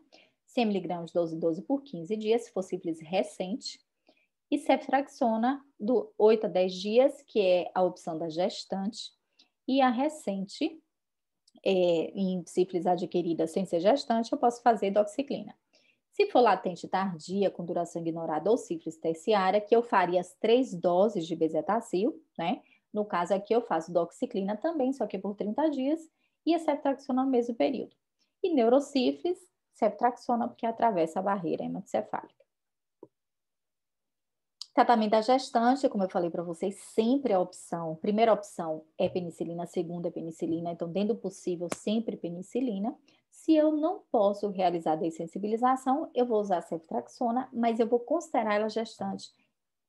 100mg de 12 12 por 15 dias, se for sífilis recente. E ceftraxona, do 8 a 10 dias, que é a opção da gestante, e a recente, é, em sífilis adquirida sem ser gestante, eu posso fazer doxiclina. Se for latente tardia, com duração ignorada ou sífilis terciária, que eu faria as três doses de bezetacil, né? No caso aqui eu faço doxiclina também, só que por 30 dias, e a é ceftraxona no mesmo período. E neurocifres, ceftraxona porque atravessa a barreira hematocefálica. Tratamento da gestante, como eu falei para vocês, sempre a opção. Primeira opção é penicilina, segunda é penicilina, então, dentro do possível, sempre penicilina. Se eu não posso realizar dessensibilização, eu vou usar ceftraxona, mas eu vou considerar ela gestante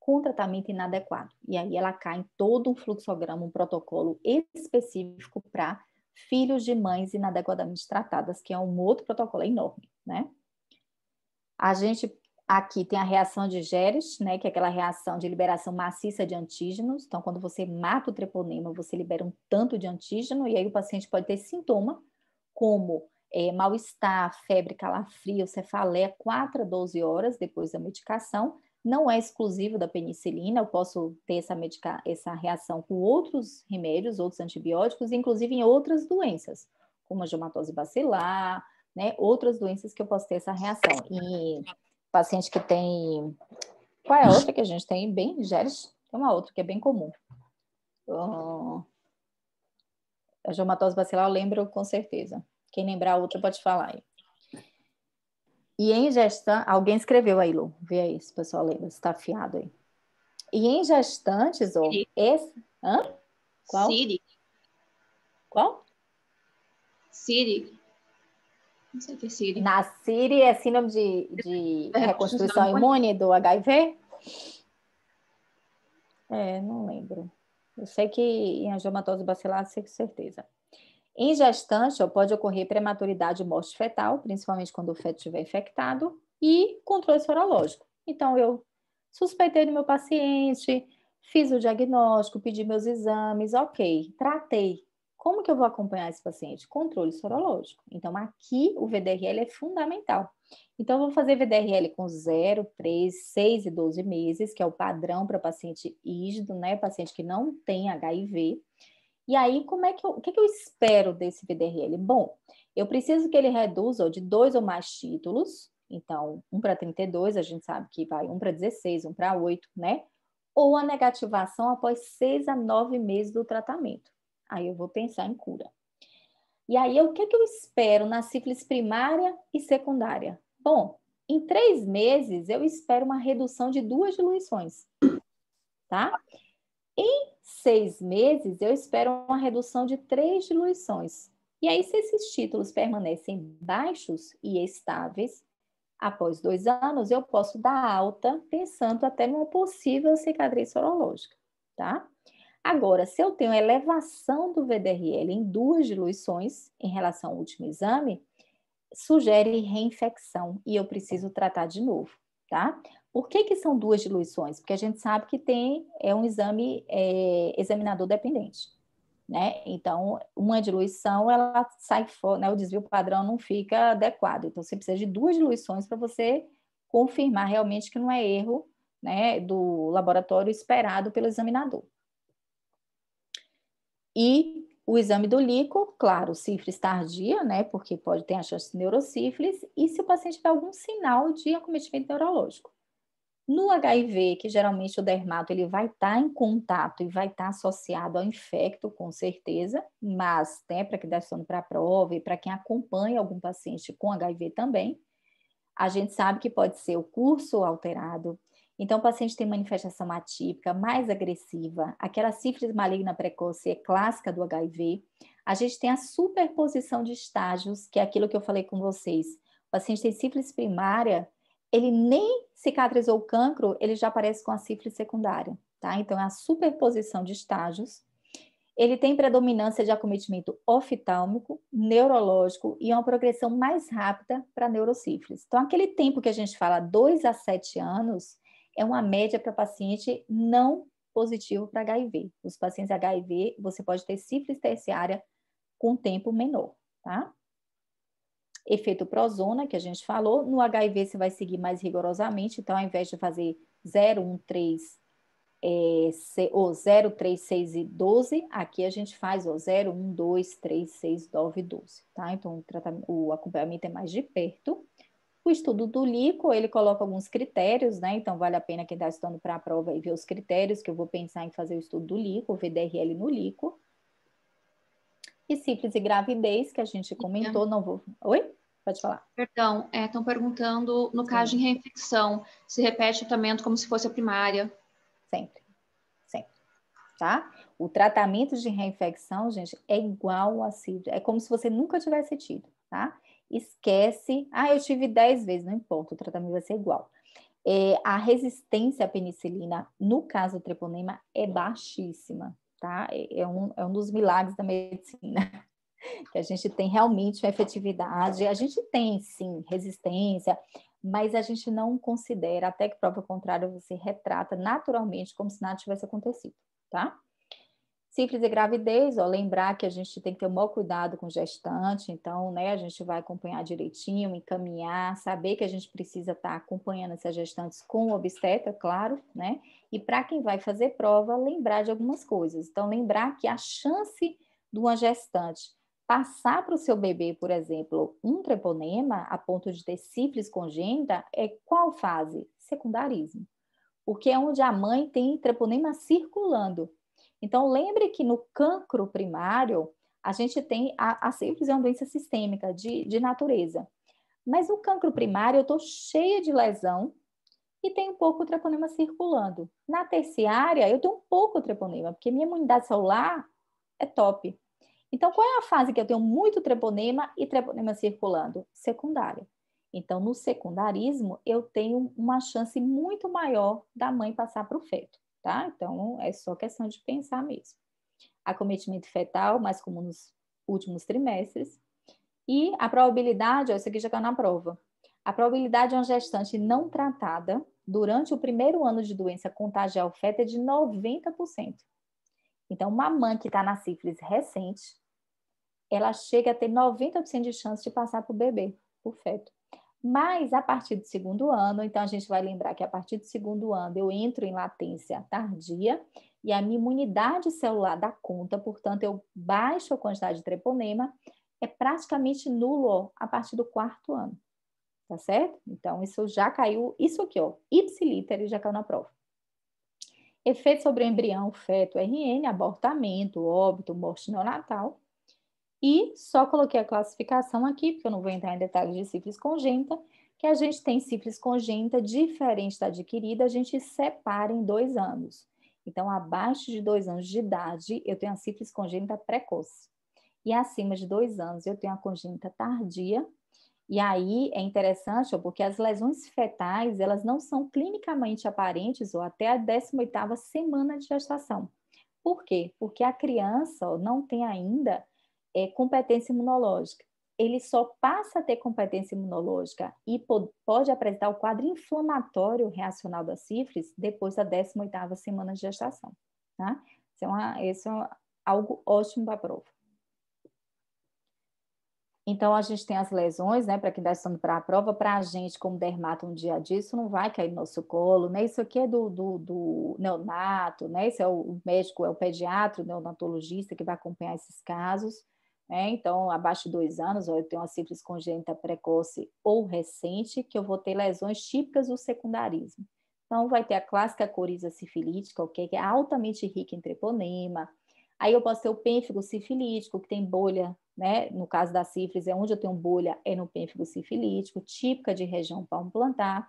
com tratamento inadequado. E aí ela cai em todo um fluxograma, um protocolo específico para filhos de mães inadequadamente tratadas, que é um outro protocolo enorme, né? A gente Aqui tem a reação de Geres, né, que é aquela reação de liberação maciça de antígenos. Então, quando você mata o treponema, você libera um tanto de antígeno, e aí o paciente pode ter sintoma, como é, mal-estar, febre, calafrio, cefaleia, 4 a 12 horas depois da medicação. Não é exclusivo da penicilina, eu posso ter essa, medica essa reação com outros remédios, outros antibióticos, inclusive em outras doenças, como a gematose bacilar, né, outras doenças que eu posso ter essa reação. E paciente que tem. Qual é a outra que a gente tem? Bem, Geres? Tem uma outra que é bem comum. Uh, a geomatose bacilar eu lembro com certeza. Quem lembrar outra pode falar aí. E em gestante, alguém escreveu aí, Lu. Vê aí se o pessoal lembra, se está afiado aí. E em gestantes, ou oh, esse. Hã? Qual? Siri. Qual? Siri. Não sei o que é Na Síria é síndrome de, de é, é reconstrução imune do HIV? É, não lembro. Eu sei que em angiomatose bacilar, sei com certeza. Em gestante, pode ocorrer prematuridade e morte fetal, principalmente quando o feto estiver infectado, e controle sorológico. Então, eu suspeitei do meu paciente, fiz o diagnóstico, pedi meus exames, ok, tratei, como que eu vou acompanhar esse paciente? Controle sorológico. Então, aqui o VDRL é fundamental. Então, eu vou fazer VDRL com 0, 3, 6 e 12 meses, que é o padrão para paciente ígido, né? Paciente que não tem HIV. E aí, como é que eu, o que, é que eu espero desse VDRL? Bom, eu preciso que ele reduza de dois ou mais títulos. Então, 1 para 32, a gente sabe que vai 1 para 16, 1 para 8, né? Ou a negativação após 6 a 9 meses do tratamento. Aí eu vou pensar em cura. E aí, o que, é que eu espero na sífilis primária e secundária? Bom, em três meses eu espero uma redução de duas diluições, tá? Em seis meses eu espero uma redução de três diluições. E aí, se esses títulos permanecem baixos e estáveis, após dois anos eu posso dar alta, pensando até numa possível cicatriz sorológica, tá? Agora, se eu tenho elevação do VDRL em duas diluições em relação ao último exame, sugere reinfecção e eu preciso tratar de novo, tá? Por que, que são duas diluições? Porque a gente sabe que tem é um exame é, examinador dependente, né? Então, uma diluição ela sai fora, né? O desvio padrão não fica adequado. Então, você precisa de duas diluições para você confirmar realmente que não é erro, né, do laboratório esperado pelo examinador. E o exame do líquor, claro, sífilis tardia, né? Porque pode ter a chance de neurosífilis, e se o paciente tiver algum sinal de acometimento neurológico. No HIV, que geralmente o dermato ele vai estar tá em contato e vai estar tá associado ao infecto, com certeza, mas né, para que dá tá sono para a prova e para quem acompanha algum paciente com HIV também, a gente sabe que pode ser o curso alterado, então, o paciente tem manifestação atípica, mais agressiva, aquela sífilis maligna precoce é clássica do HIV. A gente tem a superposição de estágios, que é aquilo que eu falei com vocês. O paciente tem sífilis primária, ele nem cicatrizou o cancro, ele já aparece com a sífilis secundária, tá? Então, é a superposição de estágios. Ele tem predominância de acometimento oftálmico, neurológico e uma progressão mais rápida para neurosífilis. Então, aquele tempo que a gente fala 2 a 7 anos, é uma média para paciente não positivo para HIV. Os pacientes HIV, você pode ter sífilis terciária com tempo menor, tá? Efeito prozona, que a gente falou, no HIV você vai seguir mais rigorosamente, então ao invés de fazer 0, 013 é, ou 0, 3, 6 e 12, aqui a gente faz ó, 0, 1, 2, 3, 6, 9, 12, tá? Então o, o acompanhamento é mais de perto. O estudo do LICO, ele coloca alguns critérios, né? Então, vale a pena quem está estudando para a prova e ver os critérios, que eu vou pensar em fazer o estudo do LICO, o VDRL no LICO. E simples e gravidez, que a gente comentou, não vou... Oi? Pode falar. Perdão, estão é, perguntando, no Sim. caso de reinfecção, se repete o tratamento como se fosse a primária? Sempre, sempre, tá? O tratamento de reinfecção, gente, é igual a sífilis, é como se você nunca tivesse tido, tá? esquece, ah, eu tive 10 vezes, não importa, o tratamento vai ser igual. É, a resistência à penicilina, no caso do treponema, é baixíssima, tá? É, é um, é um dos milagres da medicina, [LAUGHS] que a gente tem realmente uma efetividade, a gente tem, sim, resistência, mas a gente não considera, até que prova contrária, você retrata naturalmente como se nada tivesse acontecido, tá? Sífilis e gravidez, ó, lembrar que a gente tem que ter o maior cuidado com gestante, então, né, a gente vai acompanhar direitinho, encaminhar, saber que a gente precisa estar tá acompanhando essas gestantes com o obstetra, claro, né? E para quem vai fazer prova, lembrar de algumas coisas. Então, lembrar que a chance de uma gestante passar para o seu bebê, por exemplo, um treponema a ponto de ter sífilis congênita é qual fase? Secundarismo. Porque é onde a mãe tem treponema circulando. Então, lembre que no cancro primário, a gente tem a, a simples é uma doença sistêmica de, de natureza. Mas no cancro primário, eu estou cheia de lesão e tenho pouco treponema circulando. Na terciária, eu tenho um pouco treponema, porque minha imunidade celular é top. Então, qual é a fase que eu tenho muito treponema e treponema circulando? Secundária. Então, no secundarismo, eu tenho uma chance muito maior da mãe passar para o feto tá? Então, é só questão de pensar mesmo. Acometimento fetal, mais comum nos últimos trimestres. E a probabilidade, ó, isso aqui já está na prova. A probabilidade de é uma gestante não tratada durante o primeiro ano de doença contagiar o feto é de 90%. Então, uma mãe que está na sífilis recente, ela chega a ter 90% de chance de passar para o bebê, para o feto. Mas a partir do segundo ano, então a gente vai lembrar que a partir do segundo ano eu entro em latência tardia e a minha imunidade celular dá conta, portanto eu baixo a quantidade de treponema, é praticamente nulo a partir do quarto ano. Tá certo? Então isso já caiu, isso aqui, ó, ipsiliter já caiu na prova. Efeito sobre o embrião, feto, RN, abortamento, óbito, morte neonatal e só coloquei a classificação aqui, porque eu não vou entrar em detalhes de sífilis congênita, que a gente tem sífilis congênita diferente da adquirida, a gente separa em dois anos. Então, abaixo de dois anos de idade, eu tenho a sífilis congênita precoce. E acima de dois anos, eu tenho a congênita tardia. E aí é interessante, porque as lesões fetais, elas não são clinicamente aparentes ou até a 18ª semana de gestação. Por quê? Porque a criança não tem ainda é, competência imunológica. Ele só passa a ter competência imunológica e pode apresentar o quadro inflamatório reacional da sífilis depois da 18ª semana de gestação. Tá? Isso é, uma, isso é algo ótimo para a prova. Então, a gente tem as lesões, né? Para quem está estudando para a prova, para a gente, como dermato um dia disso, isso não vai cair no nosso colo, né? Isso aqui é do, do, do neonato, né? Isso é o, o médico, é o pediatra, o neonatologista que vai acompanhar esses casos. Né? então, abaixo de dois anos, eu tenho uma sífilis congênita precoce ou recente, que eu vou ter lesões típicas do secundarismo. Então, vai ter a clássica coriza sifilítica, okay, que é altamente rica em treponema. Aí eu posso ter o pênfigo sifilítico, que tem bolha, né? No caso da sífilis, é onde eu tenho bolha, é no pênfigo sifilítico, típica de região palmo-plantar.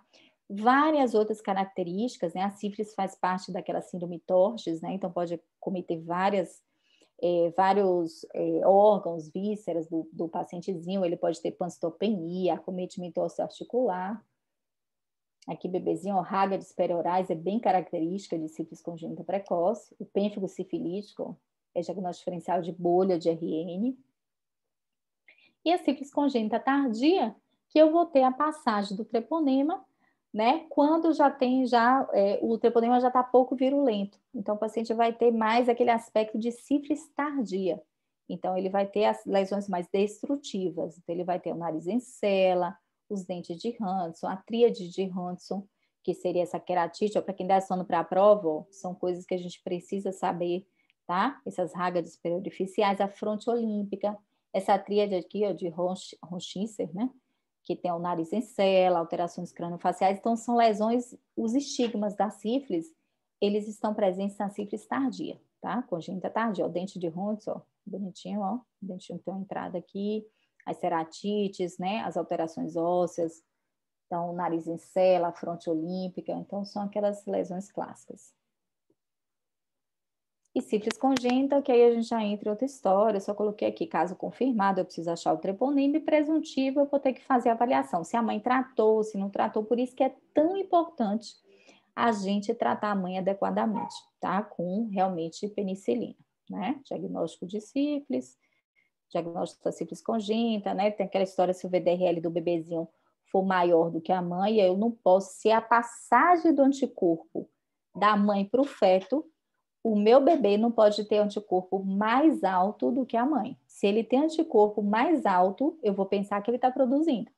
Várias outras características, né? A sífilis faz parte daquela síndrome torches né? Então, pode cometer várias é, vários é, órgãos, vísceras do, do, pacientezinho, ele pode ter pancitopenia, acometimento osteoarticular. Aqui, bebezinho, raga de esperorais é bem característica de sífilis congênita precoce. O pênfigo sifilítico é diagnóstico diferencial de bolha de RN. E a sífilis congênita tardia, que eu vou ter a passagem do treponema né? Quando já tem já é, o treponema já está pouco virulento, então o paciente vai ter mais aquele aspecto de sífilis tardia. Então ele vai ter as lesões mais destrutivas, então ele vai ter o nariz em cela, os dentes de Hanson, a tríade de Hanson, que seria essa queratite, para quem dá sono para a prova, ó, são coisas que a gente precisa saber, tá? Essas rágadas periodificiais, a fronte olímpica, essa tríade aqui ó, de Ronch, né? que tem o nariz em cela, alterações craniofaciais, então são lesões, os estigmas da sífilis, eles estão presentes na sífilis tardia, tá? Congênita tardia, o dente de Hunts, ó, bonitinho, ó, o dente de tem uma entrada aqui, as ceratites, né, as alterações ósseas, então o nariz em cela, a fronte olímpica, então são aquelas lesões clássicas. E sífilis congênita, que aí a gente já entra em outra história, eu só coloquei aqui, caso confirmado, eu preciso achar o treponema, e presuntivo, eu vou ter que fazer a avaliação, se a mãe tratou, se não tratou, por isso que é tão importante a gente tratar a mãe adequadamente, tá? Com realmente penicilina, né? Diagnóstico de sífilis, diagnóstico da sífilis congênita, né? Tem aquela história se o VDRL do bebezinho for maior do que a mãe, eu não posso, se a passagem do anticorpo da mãe para o feto o meu bebê não pode ter anticorpo mais alto do que a mãe. Se ele tem anticorpo mais alto, eu vou pensar que ele está produzindo,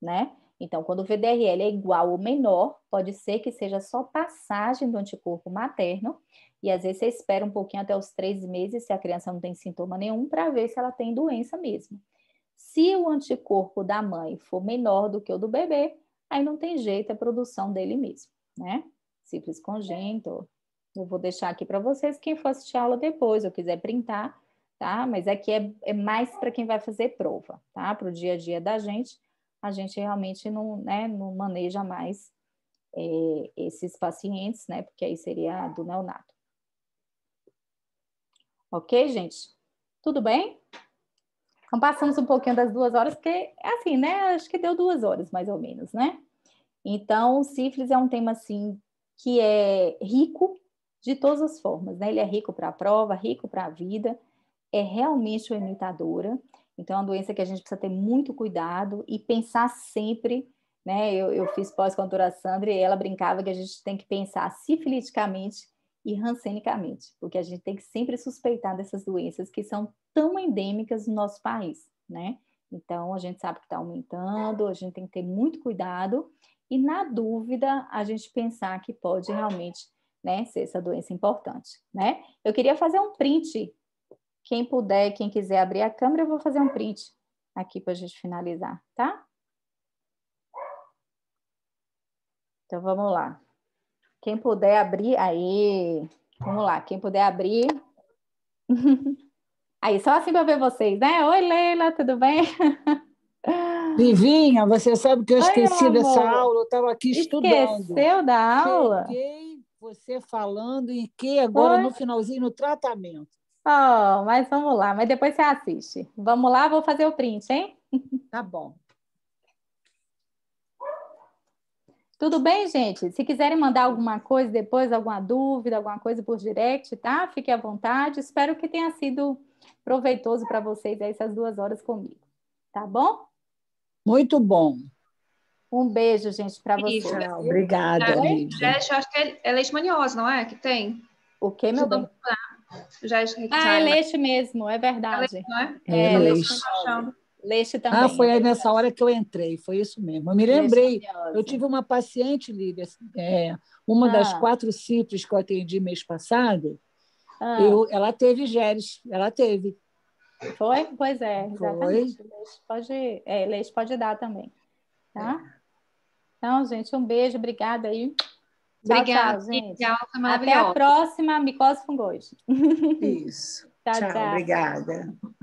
né? Então, quando o VDRL é igual ou menor, pode ser que seja só passagem do anticorpo materno. E às vezes você espera um pouquinho até os três meses, se a criança não tem sintoma nenhum, para ver se ela tem doença mesmo. Se o anticorpo da mãe for menor do que o do bebê, aí não tem jeito, é produção dele mesmo, né? Simples congênito, eu vou deixar aqui para vocês, quem for assistir a aula depois ou quiser printar, tá? Mas aqui é, é, é mais para quem vai fazer prova, tá? Para o dia a dia da gente, a gente realmente não, né, não maneja mais é, esses pacientes, né? Porque aí seria a do neonato. Ok, gente? Tudo bem? Então, passamos um pouquinho das duas horas, porque, assim, né? Acho que deu duas horas, mais ou menos, né? Então, sífilis é um tema, assim, que é rico, de todas as formas, né? Ele é rico para a prova, rico para a vida, é realmente uma imitadora. Então, é uma doença que a gente precisa ter muito cuidado e pensar sempre, né? Eu, eu fiz pós com a doutora Sandra e ela brincava que a gente tem que pensar sifiliticamente e rancenicamente, porque a gente tem que sempre suspeitar dessas doenças que são tão endêmicas no nosso país, né? Então, a gente sabe que está aumentando, a gente tem que ter muito cuidado e, na dúvida, a gente pensar que pode realmente né? Ser essa doença é importante, né? Eu queria fazer um print. Quem puder, quem quiser abrir a câmera, eu vou fazer um print aqui para a gente finalizar, tá? Então vamos lá. Quem puder abrir, aí, vamos lá. Quem puder abrir. [LAUGHS] Aí, só assim para ver vocês, né? Oi, Leila, tudo bem? [LAUGHS] Vivinha, você sabe que eu Oi, esqueci dessa aula, eu estava aqui Esqueceu estudando. Esqueceu da aula? Cheguei você falando e que agora no finalzinho no tratamento. Oh, mas vamos lá, mas depois você assiste. Vamos lá, vou fazer o print, hein? Tá bom. Tudo bem, gente? Se quiserem mandar alguma coisa depois, alguma dúvida, alguma coisa por direct, tá? Fique à vontade. Espero que tenha sido proveitoso para vocês essas duas horas comigo. Tá bom? Muito bom. Um beijo, gente, para vocês. Né? Tchau, obrigada. Eu acho que é, é leishmaniosa, não é? Que tem? O que, meu Deus? Jéssica, ah, é né? leite mesmo, é verdade. É leite, não né? é? é leite também. Ah, foi aí nessa hora que eu entrei, foi isso mesmo. Eu me lembrei, eu tive uma paciente, Lívia, é, uma ah. das quatro CIPs que eu atendi mês passado, ah. eu, ela teve GERES, ela teve. Foi? Pois é, exatamente. Foi. Leite pode, é, leite pode dar também. Tá? É. Então, gente, um beijo, obrigada aí. Obrigada, tchau, tchau, gente. Tchau, Até a próxima, micose fungoide. Isso. [LAUGHS] tchau, tchau, tchau. Obrigada.